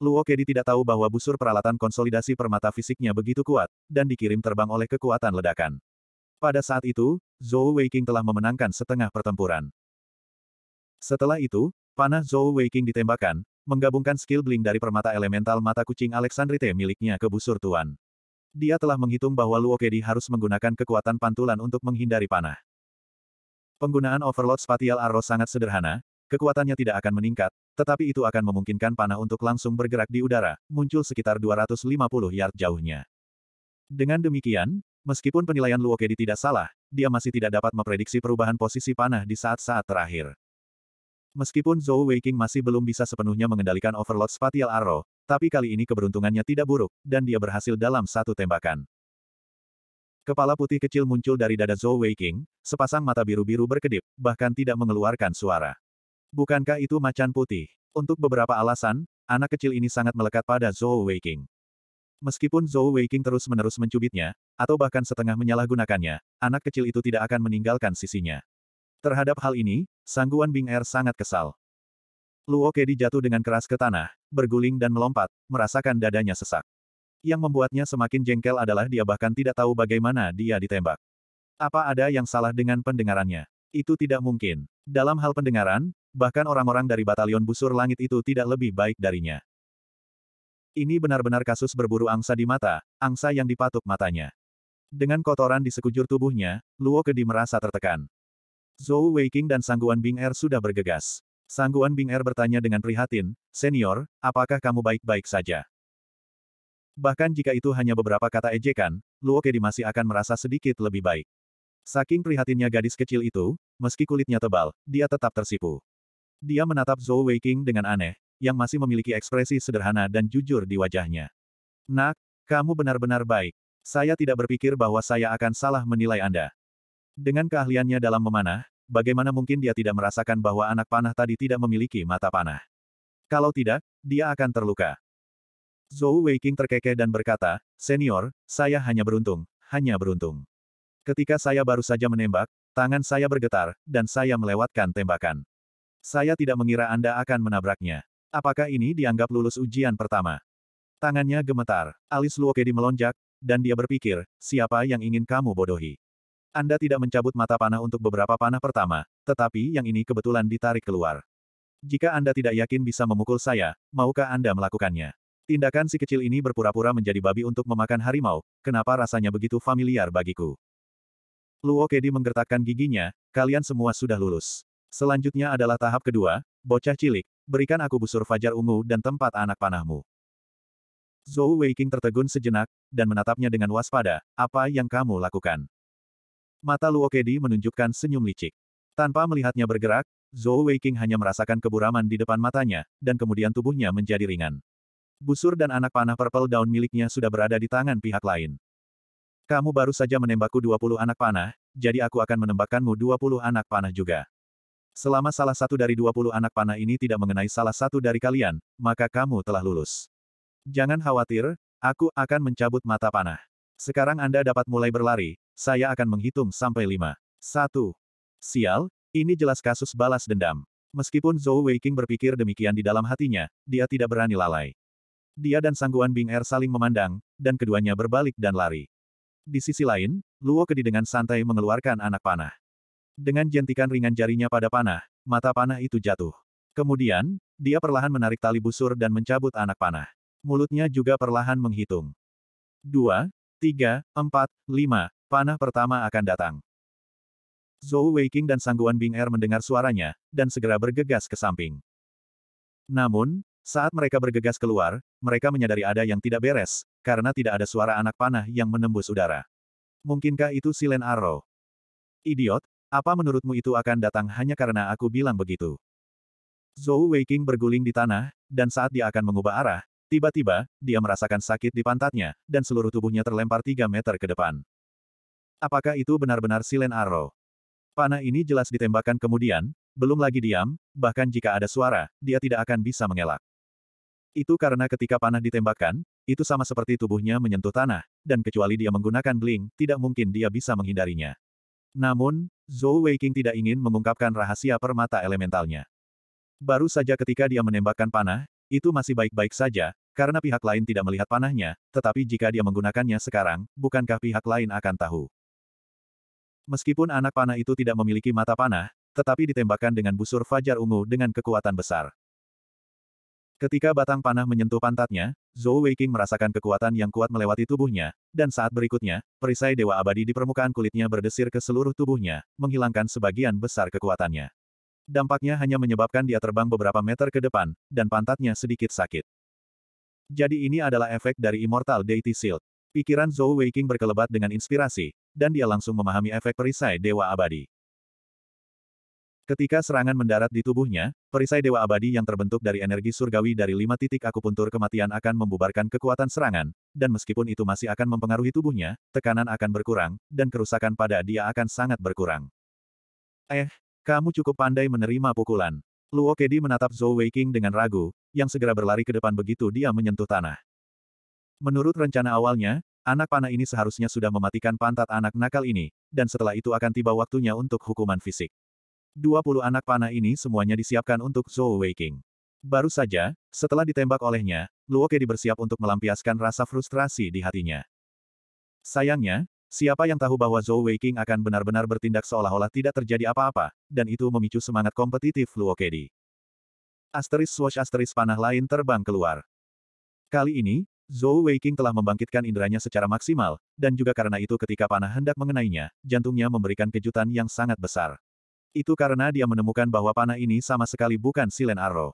Luokedi tidak tahu bahwa busur peralatan konsolidasi permata fisiknya begitu kuat, dan dikirim terbang oleh kekuatan ledakan. Pada saat itu, Zhou Weiqing telah memenangkan setengah pertempuran. Setelah itu, panah Zhou Weiqing ditembakkan, menggabungkan skill bling dari permata elemental mata kucing Alexandrite miliknya ke busur tuan. Dia telah menghitung bahwa Luo Kedi harus menggunakan kekuatan pantulan untuk menghindari panah. Penggunaan overload spatial arrow sangat sederhana, kekuatannya tidak akan meningkat, tetapi itu akan memungkinkan panah untuk langsung bergerak di udara, muncul sekitar 250 yard jauhnya. Dengan demikian, meskipun penilaian Luo Kedi tidak salah, dia masih tidak dapat memprediksi perubahan posisi panah di saat-saat terakhir. Meskipun Zhou Weiqing masih belum bisa sepenuhnya mengendalikan Overlord Spatial Arrow, tapi kali ini keberuntungannya tidak buruk, dan dia berhasil dalam satu tembakan. Kepala putih kecil muncul dari dada Zhou Weiqing, sepasang mata biru-biru berkedip, bahkan tidak mengeluarkan suara. Bukankah itu macan putih? Untuk beberapa alasan, anak kecil ini sangat melekat pada Zhou Weiqing. Meskipun Zhou Weiqing terus-menerus mencubitnya, atau bahkan setengah menyalahgunakannya, anak kecil itu tidak akan meninggalkan sisinya. Terhadap hal ini, sangguan Bing Er sangat kesal. Luo Kedi jatuh dengan keras ke tanah, berguling dan melompat, merasakan dadanya sesak. Yang membuatnya semakin jengkel adalah dia bahkan tidak tahu bagaimana dia ditembak. Apa ada yang salah dengan pendengarannya? Itu tidak mungkin. Dalam hal pendengaran, bahkan orang-orang dari batalion busur langit itu tidak lebih baik darinya. Ini benar-benar kasus berburu angsa di mata, angsa yang dipatuk matanya. Dengan kotoran di sekujur tubuhnya, Luo Kedi merasa tertekan. Zhou Weiqing dan Sangguan Bing Er sudah bergegas. Sangguan Bing Er bertanya dengan prihatin, Senior, apakah kamu baik-baik saja? Bahkan jika itu hanya beberapa kata ejekan, Luo Kedi masih akan merasa sedikit lebih baik. Saking prihatinnya gadis kecil itu, meski kulitnya tebal, dia tetap tersipu. Dia menatap Zhou Weiqing dengan aneh, yang masih memiliki ekspresi sederhana dan jujur di wajahnya. Nak, kamu benar-benar baik. Saya tidak berpikir bahwa saya akan salah menilai Anda. Dengan keahliannya dalam memanah, bagaimana mungkin dia tidak merasakan bahwa anak panah tadi tidak memiliki mata panah? Kalau tidak, dia akan terluka. Zhou Weiqing terkekeh dan berkata, Senior, saya hanya beruntung, hanya beruntung. Ketika saya baru saja menembak, tangan saya bergetar, dan saya melewatkan tembakan. Saya tidak mengira Anda akan menabraknya. Apakah ini dianggap lulus ujian pertama? Tangannya gemetar, alis Luokedi melonjak, dan dia berpikir, siapa yang ingin kamu bodohi? Anda tidak mencabut mata panah untuk beberapa panah pertama, tetapi yang ini kebetulan ditarik keluar. Jika Anda tidak yakin bisa memukul saya, maukah Anda melakukannya? Tindakan si kecil ini berpura-pura menjadi babi untuk memakan harimau, kenapa rasanya begitu familiar bagiku? Luo Kedi menggertakkan giginya, kalian semua sudah lulus. Selanjutnya adalah tahap kedua, bocah cilik, berikan aku busur fajar ungu dan tempat anak panahmu. Zhou Weiking tertegun sejenak, dan menatapnya dengan waspada, apa yang kamu lakukan? Mata Luo Luokedi menunjukkan senyum licik. Tanpa melihatnya bergerak, Zhou Weiqing hanya merasakan keburaman di depan matanya, dan kemudian tubuhnya menjadi ringan. Busur dan anak panah purple daun miliknya sudah berada di tangan pihak lain. Kamu baru saja menembakku 20 anak panah, jadi aku akan menembakkanmu 20 anak panah juga. Selama salah satu dari 20 anak panah ini tidak mengenai salah satu dari kalian, maka kamu telah lulus. Jangan khawatir, aku akan mencabut mata panah. Sekarang Anda dapat mulai berlari, saya akan menghitung sampai lima. Satu. Sial, ini jelas kasus balas dendam. Meskipun Zhou Weiqing berpikir demikian di dalam hatinya, dia tidak berani lalai. Dia dan Sangguan Bing Er saling memandang, dan keduanya berbalik dan lari. Di sisi lain, Luo Kedi dengan santai mengeluarkan anak panah. Dengan jentikan ringan jarinya pada panah, mata panah itu jatuh. Kemudian, dia perlahan menarik tali busur dan mencabut anak panah. Mulutnya juga perlahan menghitung. Dua, tiga, empat, lima, Panah pertama akan datang. Zhou Weiqing dan Sangguan Bing Er mendengar suaranya, dan segera bergegas ke samping. Namun, saat mereka bergegas keluar, mereka menyadari ada yang tidak beres, karena tidak ada suara anak panah yang menembus udara. Mungkinkah itu Silen Arrow? Idiot, apa menurutmu itu akan datang hanya karena aku bilang begitu? Zhou Weiqing berguling di tanah, dan saat dia akan mengubah arah, tiba-tiba, dia merasakan sakit di pantatnya, dan seluruh tubuhnya terlempar 3 meter ke depan. Apakah itu benar-benar Silen Arrow? Panah ini jelas ditembakkan kemudian, belum lagi diam, bahkan jika ada suara, dia tidak akan bisa mengelak. Itu karena ketika panah ditembakkan, itu sama seperti tubuhnya menyentuh tanah, dan kecuali dia menggunakan bling, tidak mungkin dia bisa menghindarinya. Namun, Zhou Weiqing tidak ingin mengungkapkan rahasia permata elementalnya. Baru saja ketika dia menembakkan panah, itu masih baik-baik saja, karena pihak lain tidak melihat panahnya, tetapi jika dia menggunakannya sekarang, bukankah pihak lain akan tahu? Meskipun anak panah itu tidak memiliki mata panah, tetapi ditembakkan dengan busur fajar ungu dengan kekuatan besar. Ketika batang panah menyentuh pantatnya, Zhou Weiqing merasakan kekuatan yang kuat melewati tubuhnya, dan saat berikutnya, perisai dewa abadi di permukaan kulitnya berdesir ke seluruh tubuhnya, menghilangkan sebagian besar kekuatannya. Dampaknya hanya menyebabkan dia terbang beberapa meter ke depan, dan pantatnya sedikit sakit. Jadi ini adalah efek dari Immortal Deity Shield. Pikiran Zhou Weiqing berkelebat dengan inspirasi, dan dia langsung memahami efek perisai Dewa Abadi. Ketika serangan mendarat di tubuhnya, perisai Dewa Abadi yang terbentuk dari energi surgawi dari lima titik akupuntur kematian akan membubarkan kekuatan serangan, dan meskipun itu masih akan mempengaruhi tubuhnya, tekanan akan berkurang, dan kerusakan pada dia akan sangat berkurang. Eh, kamu cukup pandai menerima pukulan. Luo Kedi menatap Zhou Weiqing dengan ragu, yang segera berlari ke depan begitu dia menyentuh tanah. Menurut rencana awalnya, Anak panah ini seharusnya sudah mematikan pantat anak nakal ini, dan setelah itu akan tiba waktunya untuk hukuman fisik. 20 anak panah ini semuanya disiapkan untuk Zhou Weiking. Baru saja, setelah ditembak olehnya, Luo Kedi bersiap untuk melampiaskan rasa frustrasi di hatinya. Sayangnya, siapa yang tahu bahwa Zhou Weiking akan benar-benar bertindak seolah-olah tidak terjadi apa-apa, dan itu memicu semangat kompetitif Luo Kedi. Asteris swash asteris panah lain terbang keluar. Kali ini, Zhou Weiqing telah membangkitkan inderanya secara maksimal, dan juga karena itu ketika panah hendak mengenainya, jantungnya memberikan kejutan yang sangat besar. Itu karena dia menemukan bahwa panah ini sama sekali bukan silen arrow.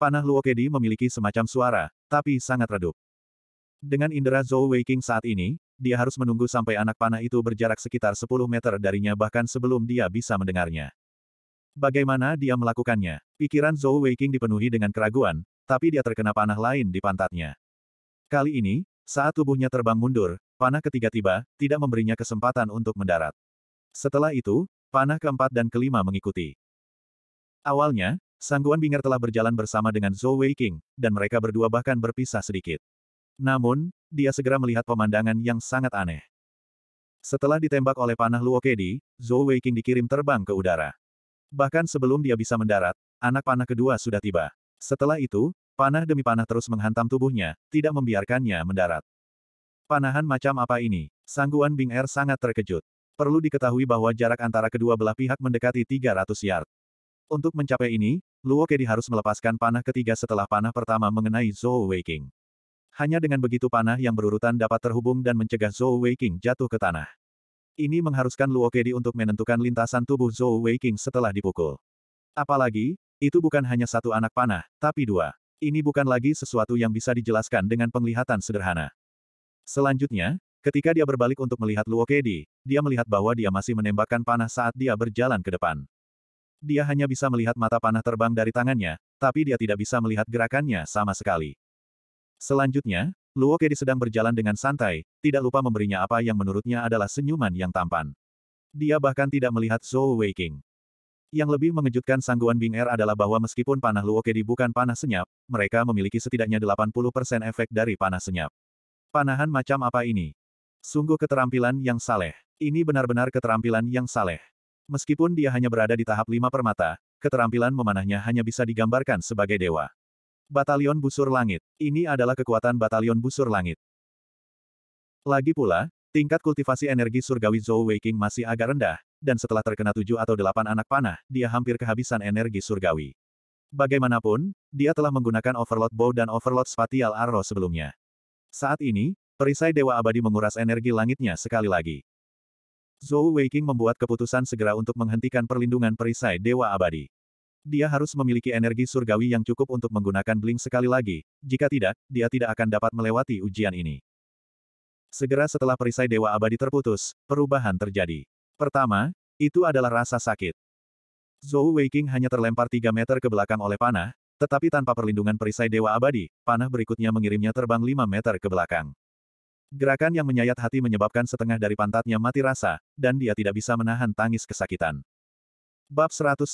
Panah Luokedi memiliki semacam suara, tapi sangat redup. Dengan indera Zhou Weiqing saat ini, dia harus menunggu sampai anak panah itu berjarak sekitar 10 meter darinya bahkan sebelum dia bisa mendengarnya. Bagaimana dia melakukannya? Pikiran Zhou Weiqing dipenuhi dengan keraguan, tapi dia terkena panah lain di pantatnya. Kali ini, saat tubuhnya terbang mundur, panah ketiga tiba, tidak memberinya kesempatan untuk mendarat. Setelah itu, panah keempat dan kelima mengikuti. Awalnya, Sangguan Bing'er telah berjalan bersama dengan Zhou Wei King, dan mereka berdua bahkan berpisah sedikit. Namun, dia segera melihat pemandangan yang sangat aneh. Setelah ditembak oleh panah Luo Kedi, Zhou Wei King dikirim terbang ke udara. Bahkan sebelum dia bisa mendarat, anak panah kedua sudah tiba. Setelah itu, Panah demi panah terus menghantam tubuhnya, tidak membiarkannya mendarat. Panahan macam apa ini? Sangguan Bing Er sangat terkejut. Perlu diketahui bahwa jarak antara kedua belah pihak mendekati 300 yard. Untuk mencapai ini, Luo Kedi harus melepaskan panah ketiga setelah panah pertama mengenai Zhou Weiking. Hanya dengan begitu panah yang berurutan dapat terhubung dan mencegah Zhou Weiking jatuh ke tanah. Ini mengharuskan Luo Kedi untuk menentukan lintasan tubuh Zhou Weiking setelah dipukul. Apalagi, itu bukan hanya satu anak panah, tapi dua. Ini bukan lagi sesuatu yang bisa dijelaskan dengan penglihatan sederhana. Selanjutnya, ketika dia berbalik untuk melihat Luo Kedi, dia melihat bahwa dia masih menembakkan panah saat dia berjalan ke depan. Dia hanya bisa melihat mata panah terbang dari tangannya, tapi dia tidak bisa melihat gerakannya sama sekali. Selanjutnya, Luo Kedi sedang berjalan dengan santai, tidak lupa memberinya apa yang menurutnya adalah senyuman yang tampan. Dia bahkan tidak melihat Zhou Weiking. Yang lebih mengejutkan sangguan Bing Er adalah bahwa meskipun panah Luokedi bukan panah senyap, mereka memiliki setidaknya 80% efek dari panah senyap. Panahan macam apa ini? Sungguh keterampilan yang saleh. Ini benar-benar keterampilan yang saleh. Meskipun dia hanya berada di tahap lima permata, keterampilan memanahnya hanya bisa digambarkan sebagai dewa. Batalion Busur Langit. Ini adalah kekuatan Batalion Busur Langit. Lagi pula, tingkat kultivasi energi surgawi Zhou Weiking masih agak rendah, dan setelah terkena tujuh atau delapan anak panah, dia hampir kehabisan energi surgawi. Bagaimanapun, dia telah menggunakan Overlord Bow dan Overlord Spatial Arrow sebelumnya. Saat ini, perisai Dewa Abadi menguras energi langitnya sekali lagi. Zhou Weiking membuat keputusan segera untuk menghentikan perlindungan perisai Dewa Abadi. Dia harus memiliki energi surgawi yang cukup untuk menggunakan bling sekali lagi, jika tidak, dia tidak akan dapat melewati ujian ini. Segera setelah perisai Dewa Abadi terputus, perubahan terjadi. Pertama, itu adalah rasa sakit. Zhou Weiqing hanya terlempar 3 meter ke belakang oleh panah, tetapi tanpa perlindungan perisai Dewa Abadi, panah berikutnya mengirimnya terbang 5 meter ke belakang. Gerakan yang menyayat hati menyebabkan setengah dari pantatnya mati rasa, dan dia tidak bisa menahan tangis kesakitan. Bab 110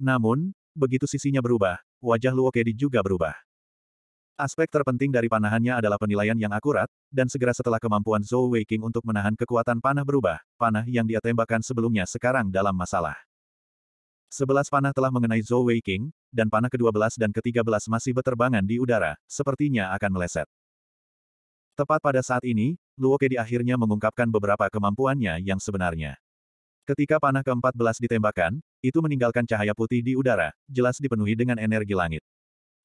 Namun, begitu sisinya berubah, wajah Luo Kedi juga berubah. Aspek terpenting dari panahannya adalah penilaian yang akurat, dan segera setelah kemampuan Zhou Weiqing untuk menahan kekuatan panah berubah, panah yang dia tembakkan sebelumnya sekarang dalam masalah. Sebelas panah telah mengenai Zhou Weiqing, dan panah ke-12 dan ke-13 masih berterbangan di udara, sepertinya akan meleset. Tepat pada saat ini, Luo di akhirnya mengungkapkan beberapa kemampuannya yang sebenarnya. Ketika panah ke-14 ditembakkan, itu meninggalkan cahaya putih di udara, jelas dipenuhi dengan energi langit.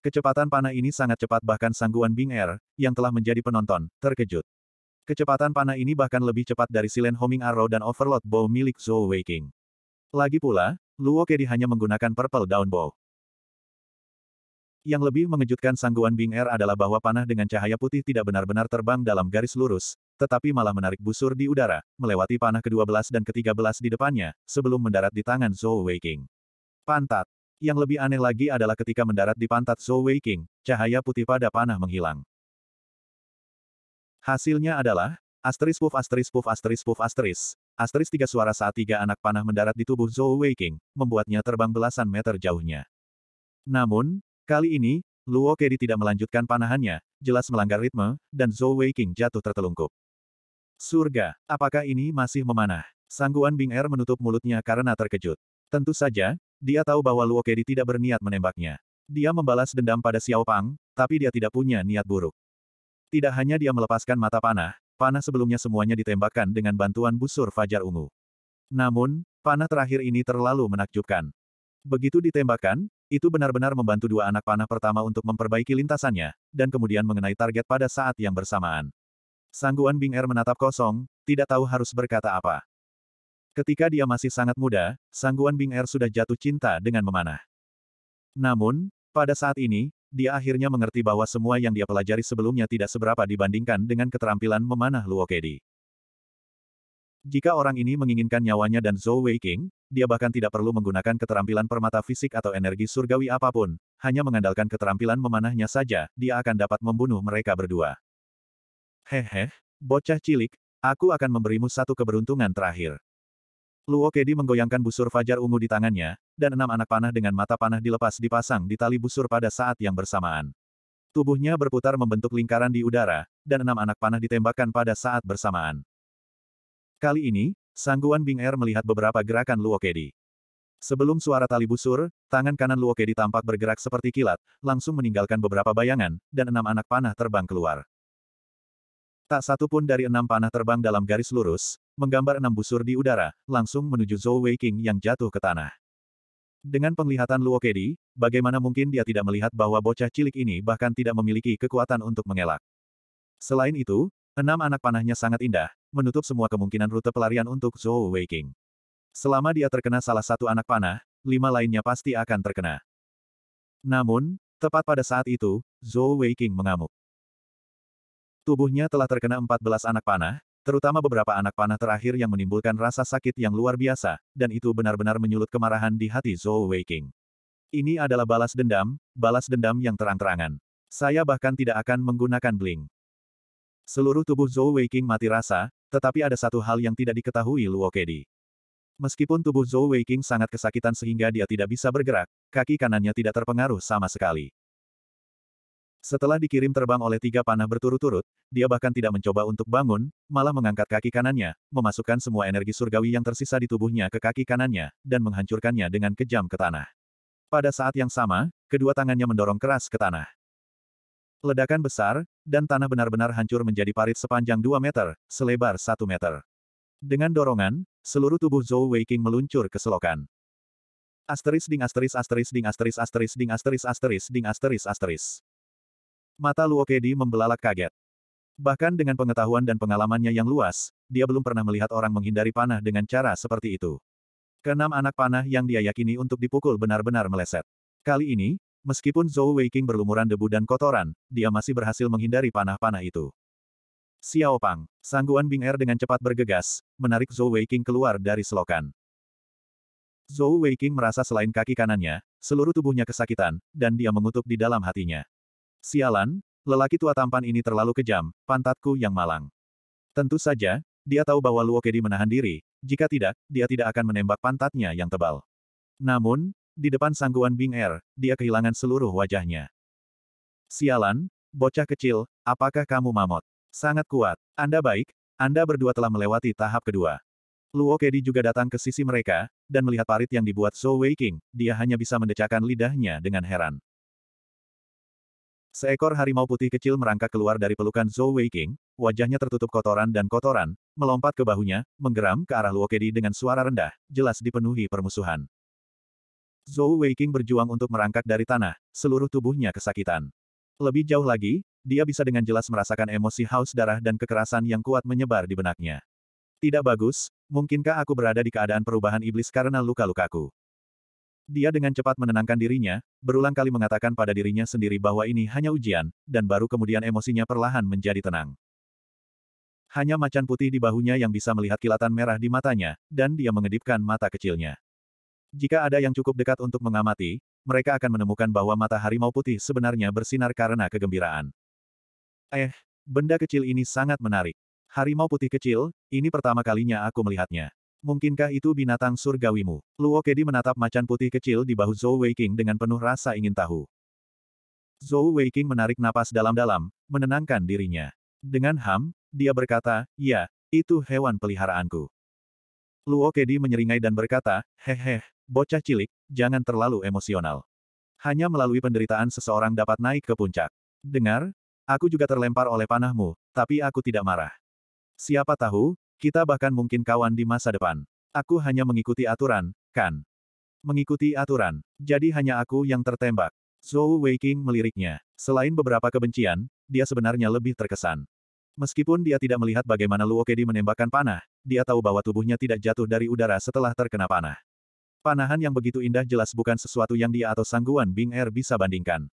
Kecepatan panah ini sangat cepat bahkan sangguan Bing Air, er, yang telah menjadi penonton, terkejut. Kecepatan panah ini bahkan lebih cepat dari Silen Homing Arrow dan Overload Bow milik Zhou Weiqing. Lagi pula, Luo Kedi hanya menggunakan Purple Down Bow. Yang lebih mengejutkan sangguan Bing Air er adalah bahwa panah dengan cahaya putih tidak benar-benar terbang dalam garis lurus, tetapi malah menarik busur di udara, melewati panah ke-12 dan ke-13 di depannya, sebelum mendarat di tangan Zhou Weiqing. Pantat. Yang lebih aneh lagi adalah ketika mendarat di pantat Zhou Wei King, cahaya putih pada panah menghilang. Hasilnya adalah, asteris puff asteris puff asteris puff asteris, asteris tiga suara saat tiga anak panah mendarat di tubuh Zhou Wei King, membuatnya terbang belasan meter jauhnya. Namun, kali ini, Luo Kedi tidak melanjutkan panahannya, jelas melanggar ritme, dan Zhou Wei King jatuh tertelungkup. Surga, apakah ini masih memanah? Sangguan Bing Er menutup mulutnya karena terkejut. Tentu saja, dia tahu bahwa Luo Kedi tidak berniat menembaknya. Dia membalas dendam pada Xiao Pang, tapi dia tidak punya niat buruk. Tidak hanya dia melepaskan mata panah, panah sebelumnya semuanya ditembakkan dengan bantuan busur fajar ungu. Namun, panah terakhir ini terlalu menakjubkan. Begitu ditembakkan, itu benar-benar membantu dua anak panah pertama untuk memperbaiki lintasannya, dan kemudian mengenai target pada saat yang bersamaan. Sangguan Bing Er menatap kosong, tidak tahu harus berkata apa. Ketika dia masih sangat muda, Sangguan Bing Er sudah jatuh cinta dengan memanah. Namun, pada saat ini, dia akhirnya mengerti bahwa semua yang dia pelajari sebelumnya tidak seberapa dibandingkan dengan keterampilan memanah Luo Kedi. Jika orang ini menginginkan nyawanya dan Zhou Weiqing, dia bahkan tidak perlu menggunakan keterampilan permata fisik atau energi surgawi apapun, hanya mengandalkan keterampilan memanahnya saja, dia akan dapat membunuh mereka berdua. Hehe, bocah cilik, aku akan memberimu satu keberuntungan terakhir. Luo Kedi menggoyangkan busur fajar ungu di tangannya, dan enam anak panah dengan mata panah dilepas dipasang di tali busur pada saat yang bersamaan. Tubuhnya berputar membentuk lingkaran di udara, dan enam anak panah ditembakkan pada saat bersamaan. Kali ini, Sangguan Bing Er melihat beberapa gerakan Luo Kedi. Sebelum suara tali busur, tangan kanan Luo Kedi tampak bergerak seperti kilat, langsung meninggalkan beberapa bayangan, dan enam anak panah terbang keluar. Tak satu pun dari enam panah terbang dalam garis lurus, menggambar enam busur di udara, langsung menuju Zhou Weiqing yang jatuh ke tanah. Dengan penglihatan Luo Kedi, bagaimana mungkin dia tidak melihat bahwa bocah cilik ini bahkan tidak memiliki kekuatan untuk mengelak. Selain itu, enam anak panahnya sangat indah, menutup semua kemungkinan rute pelarian untuk Zhou Weiqing. Selama dia terkena salah satu anak panah, lima lainnya pasti akan terkena. Namun, tepat pada saat itu, Zhou Weiqing mengamuk. Tubuhnya telah terkena empat belas anak panah, terutama beberapa anak panah terakhir yang menimbulkan rasa sakit yang luar biasa, dan itu benar-benar menyulut kemarahan di hati Zhou Weiqing. Ini adalah balas dendam, balas dendam yang terang-terangan. Saya bahkan tidak akan menggunakan bling. Seluruh tubuh Zhou Weiqing mati rasa, tetapi ada satu hal yang tidak diketahui Luo Kedi. Meskipun tubuh Zhou Weiqing sangat kesakitan sehingga dia tidak bisa bergerak, kaki kanannya tidak terpengaruh sama sekali. Setelah dikirim terbang oleh tiga panah berturut-turut, dia bahkan tidak mencoba untuk bangun, malah mengangkat kaki kanannya, memasukkan semua energi surgawi yang tersisa di tubuhnya ke kaki kanannya, dan menghancurkannya dengan kejam ke tanah. Pada saat yang sama, kedua tangannya mendorong keras ke tanah. Ledakan besar, dan tanah benar-benar hancur menjadi parit sepanjang 2 meter, selebar 1 meter. Dengan dorongan, seluruh tubuh Zhou Weiqing meluncur ke selokan. Asteris ding asteris asteris ding asteris asteris ding asteris asteris ding asteris asteris. Mata Luo Luokedi membelalak kaget. Bahkan dengan pengetahuan dan pengalamannya yang luas, dia belum pernah melihat orang menghindari panah dengan cara seperti itu. Kenam anak panah yang dia yakini untuk dipukul benar-benar meleset. Kali ini, meskipun Zhou Weiking berlumuran debu dan kotoran, dia masih berhasil menghindari panah-panah itu. Xiao Pang, sangguan Bing Er dengan cepat bergegas, menarik Zhou Weiking keluar dari selokan. Zhou Weiking merasa selain kaki kanannya, seluruh tubuhnya kesakitan, dan dia mengutuk di dalam hatinya. Sialan, lelaki tua tampan ini terlalu kejam, pantatku yang malang. Tentu saja, dia tahu bahwa Luo Kedi menahan diri, jika tidak, dia tidak akan menembak pantatnya yang tebal. Namun, di depan sangguan Bing Er, dia kehilangan seluruh wajahnya. Sialan, bocah kecil, apakah kamu mamot? Sangat kuat. Anda baik, Anda berdua telah melewati tahap kedua. Luo Kedi juga datang ke sisi mereka, dan melihat parit yang dibuat Zhou Weiking. dia hanya bisa mendecakkan lidahnya dengan heran. Seekor harimau putih kecil merangkak keluar dari pelukan Zhou Weiqing, wajahnya tertutup kotoran dan kotoran, melompat ke bahunya, menggeram ke arah Luo Kedi dengan suara rendah, jelas dipenuhi permusuhan. Zhou Weiqing berjuang untuk merangkak dari tanah, seluruh tubuhnya kesakitan. Lebih jauh lagi, dia bisa dengan jelas merasakan emosi haus darah dan kekerasan yang kuat menyebar di benaknya. Tidak bagus, mungkinkah aku berada di keadaan perubahan iblis karena luka-lukaku? Dia dengan cepat menenangkan dirinya, berulang kali mengatakan pada dirinya sendiri bahwa ini hanya ujian, dan baru kemudian emosinya perlahan menjadi tenang. Hanya macan putih di bahunya yang bisa melihat kilatan merah di matanya, dan dia mengedipkan mata kecilnya. Jika ada yang cukup dekat untuk mengamati, mereka akan menemukan bahwa mata harimau putih sebenarnya bersinar karena kegembiraan. Eh, benda kecil ini sangat menarik. Harimau putih kecil, ini pertama kalinya aku melihatnya. Mungkinkah itu binatang surgawimu? Luo Kedi menatap macan putih kecil di bahu Zhou Weiqing dengan penuh rasa ingin tahu. Zhou Weiqing menarik napas dalam-dalam, menenangkan dirinya. Dengan ham, dia berkata, ya, itu hewan peliharaanku. Luo Kedi menyeringai dan berkata, "Hehe, bocah cilik, jangan terlalu emosional. Hanya melalui penderitaan seseorang dapat naik ke puncak. Dengar, aku juga terlempar oleh panahmu, tapi aku tidak marah. Siapa tahu, kita bahkan mungkin kawan di masa depan. Aku hanya mengikuti aturan, kan? Mengikuti aturan. Jadi hanya aku yang tertembak. Zhou Weiqing meliriknya. Selain beberapa kebencian, dia sebenarnya lebih terkesan. Meskipun dia tidak melihat bagaimana Luo Kedi menembakkan panah, dia tahu bahwa tubuhnya tidak jatuh dari udara setelah terkena panah. Panahan yang begitu indah jelas bukan sesuatu yang dia atau sangguan Bing Er bisa bandingkan.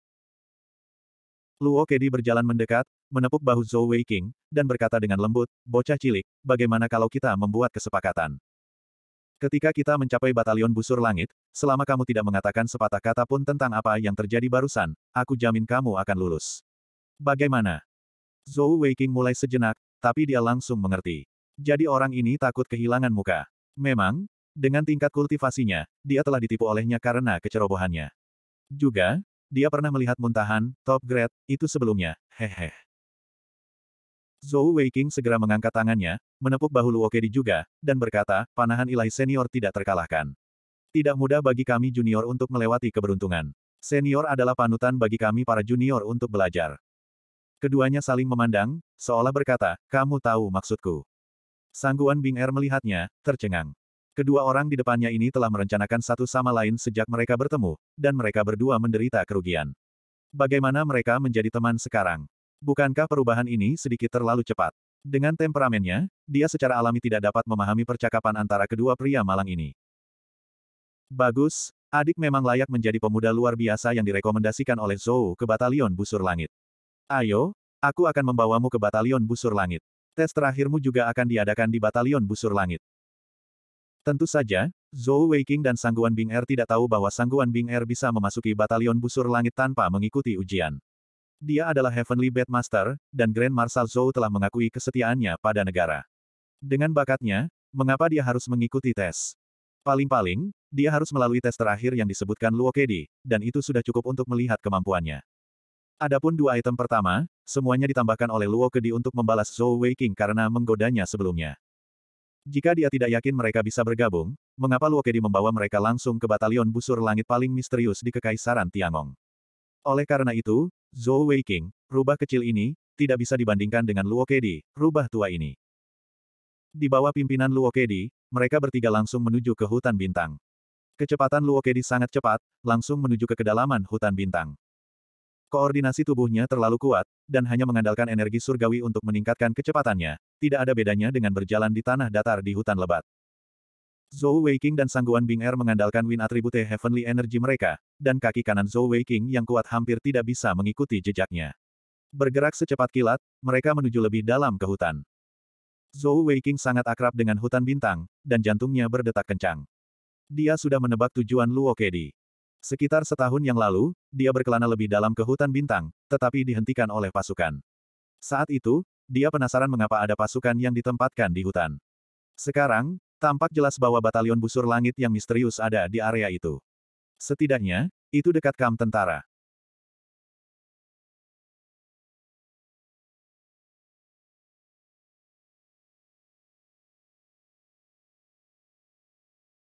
Luo Kedi berjalan mendekat, menepuk bahu Zhou Weiqing, dan berkata dengan lembut, bocah cilik, bagaimana kalau kita membuat kesepakatan? Ketika kita mencapai batalion busur langit, selama kamu tidak mengatakan sepatah kata pun tentang apa yang terjadi barusan, aku jamin kamu akan lulus. Bagaimana? Zhou Weiqing mulai sejenak, tapi dia langsung mengerti. Jadi orang ini takut kehilangan muka. Memang, dengan tingkat kultivasinya, dia telah ditipu olehnya karena kecerobohannya. Juga, dia pernah melihat muntahan, top grade, itu sebelumnya, hehe. Zhou Weiqing segera mengangkat tangannya, menepuk bahu Luokedi juga, dan berkata, panahan ilahi senior tidak terkalahkan. Tidak mudah bagi kami junior untuk melewati keberuntungan. Senior adalah panutan bagi kami para junior untuk belajar. Keduanya saling memandang, seolah berkata, kamu tahu maksudku. Sangguan Bing Er melihatnya, tercengang. Kedua orang di depannya ini telah merencanakan satu sama lain sejak mereka bertemu, dan mereka berdua menderita kerugian. Bagaimana mereka menjadi teman sekarang? Bukankah perubahan ini sedikit terlalu cepat? Dengan temperamennya, dia secara alami tidak dapat memahami percakapan antara kedua pria malang ini. Bagus, adik memang layak menjadi pemuda luar biasa yang direkomendasikan oleh Zhou ke Batalion Busur Langit. Ayo, aku akan membawamu ke Batalion Busur Langit. Tes terakhirmu juga akan diadakan di Batalion Busur Langit. Tentu saja, Zhou Weiqing dan Sangguan Bing Er tidak tahu bahwa Sangguan Bing Er bisa memasuki batalion busur langit tanpa mengikuti ujian. Dia adalah Heavenly Bedmaster, dan Grand Marshal Zhou telah mengakui kesetiaannya pada negara. Dengan bakatnya, mengapa dia harus mengikuti tes? Paling-paling, dia harus melalui tes terakhir yang disebutkan Luo Kedi, dan itu sudah cukup untuk melihat kemampuannya. Adapun dua item pertama, semuanya ditambahkan oleh Luo Kedi untuk membalas Zhou Weiqing karena menggodanya sebelumnya. Jika dia tidak yakin mereka bisa bergabung, mengapa Luokedi membawa mereka langsung ke batalion busur langit paling misterius di Kekaisaran Tiangong? Oleh karena itu, Zhou Weiking, rubah kecil ini, tidak bisa dibandingkan dengan Luokedi, rubah tua ini. Di bawah pimpinan Luokedi, mereka bertiga langsung menuju ke hutan bintang. Kecepatan Luokedi sangat cepat, langsung menuju ke kedalaman hutan bintang. Koordinasi tubuhnya terlalu kuat, dan hanya mengandalkan energi surgawi untuk meningkatkan kecepatannya. Tidak ada bedanya dengan berjalan di tanah datar di hutan lebat. Zhou Weiqing dan Sangguan Bing Er mengandalkan Win Attribute Heavenly Energy mereka, dan kaki kanan Zhou Weiqing yang kuat hampir tidak bisa mengikuti jejaknya. Bergerak secepat kilat, mereka menuju lebih dalam ke hutan. Zhou Weiqing sangat akrab dengan hutan bintang, dan jantungnya berdetak kencang. Dia sudah menebak tujuan Luo Kedi. Sekitar setahun yang lalu, dia berkelana lebih dalam ke hutan bintang, tetapi dihentikan oleh pasukan. Saat itu, dia penasaran mengapa ada pasukan yang ditempatkan di hutan. Sekarang, tampak jelas bahwa batalion busur langit yang misterius ada di area itu. Setidaknya, itu dekat kam tentara.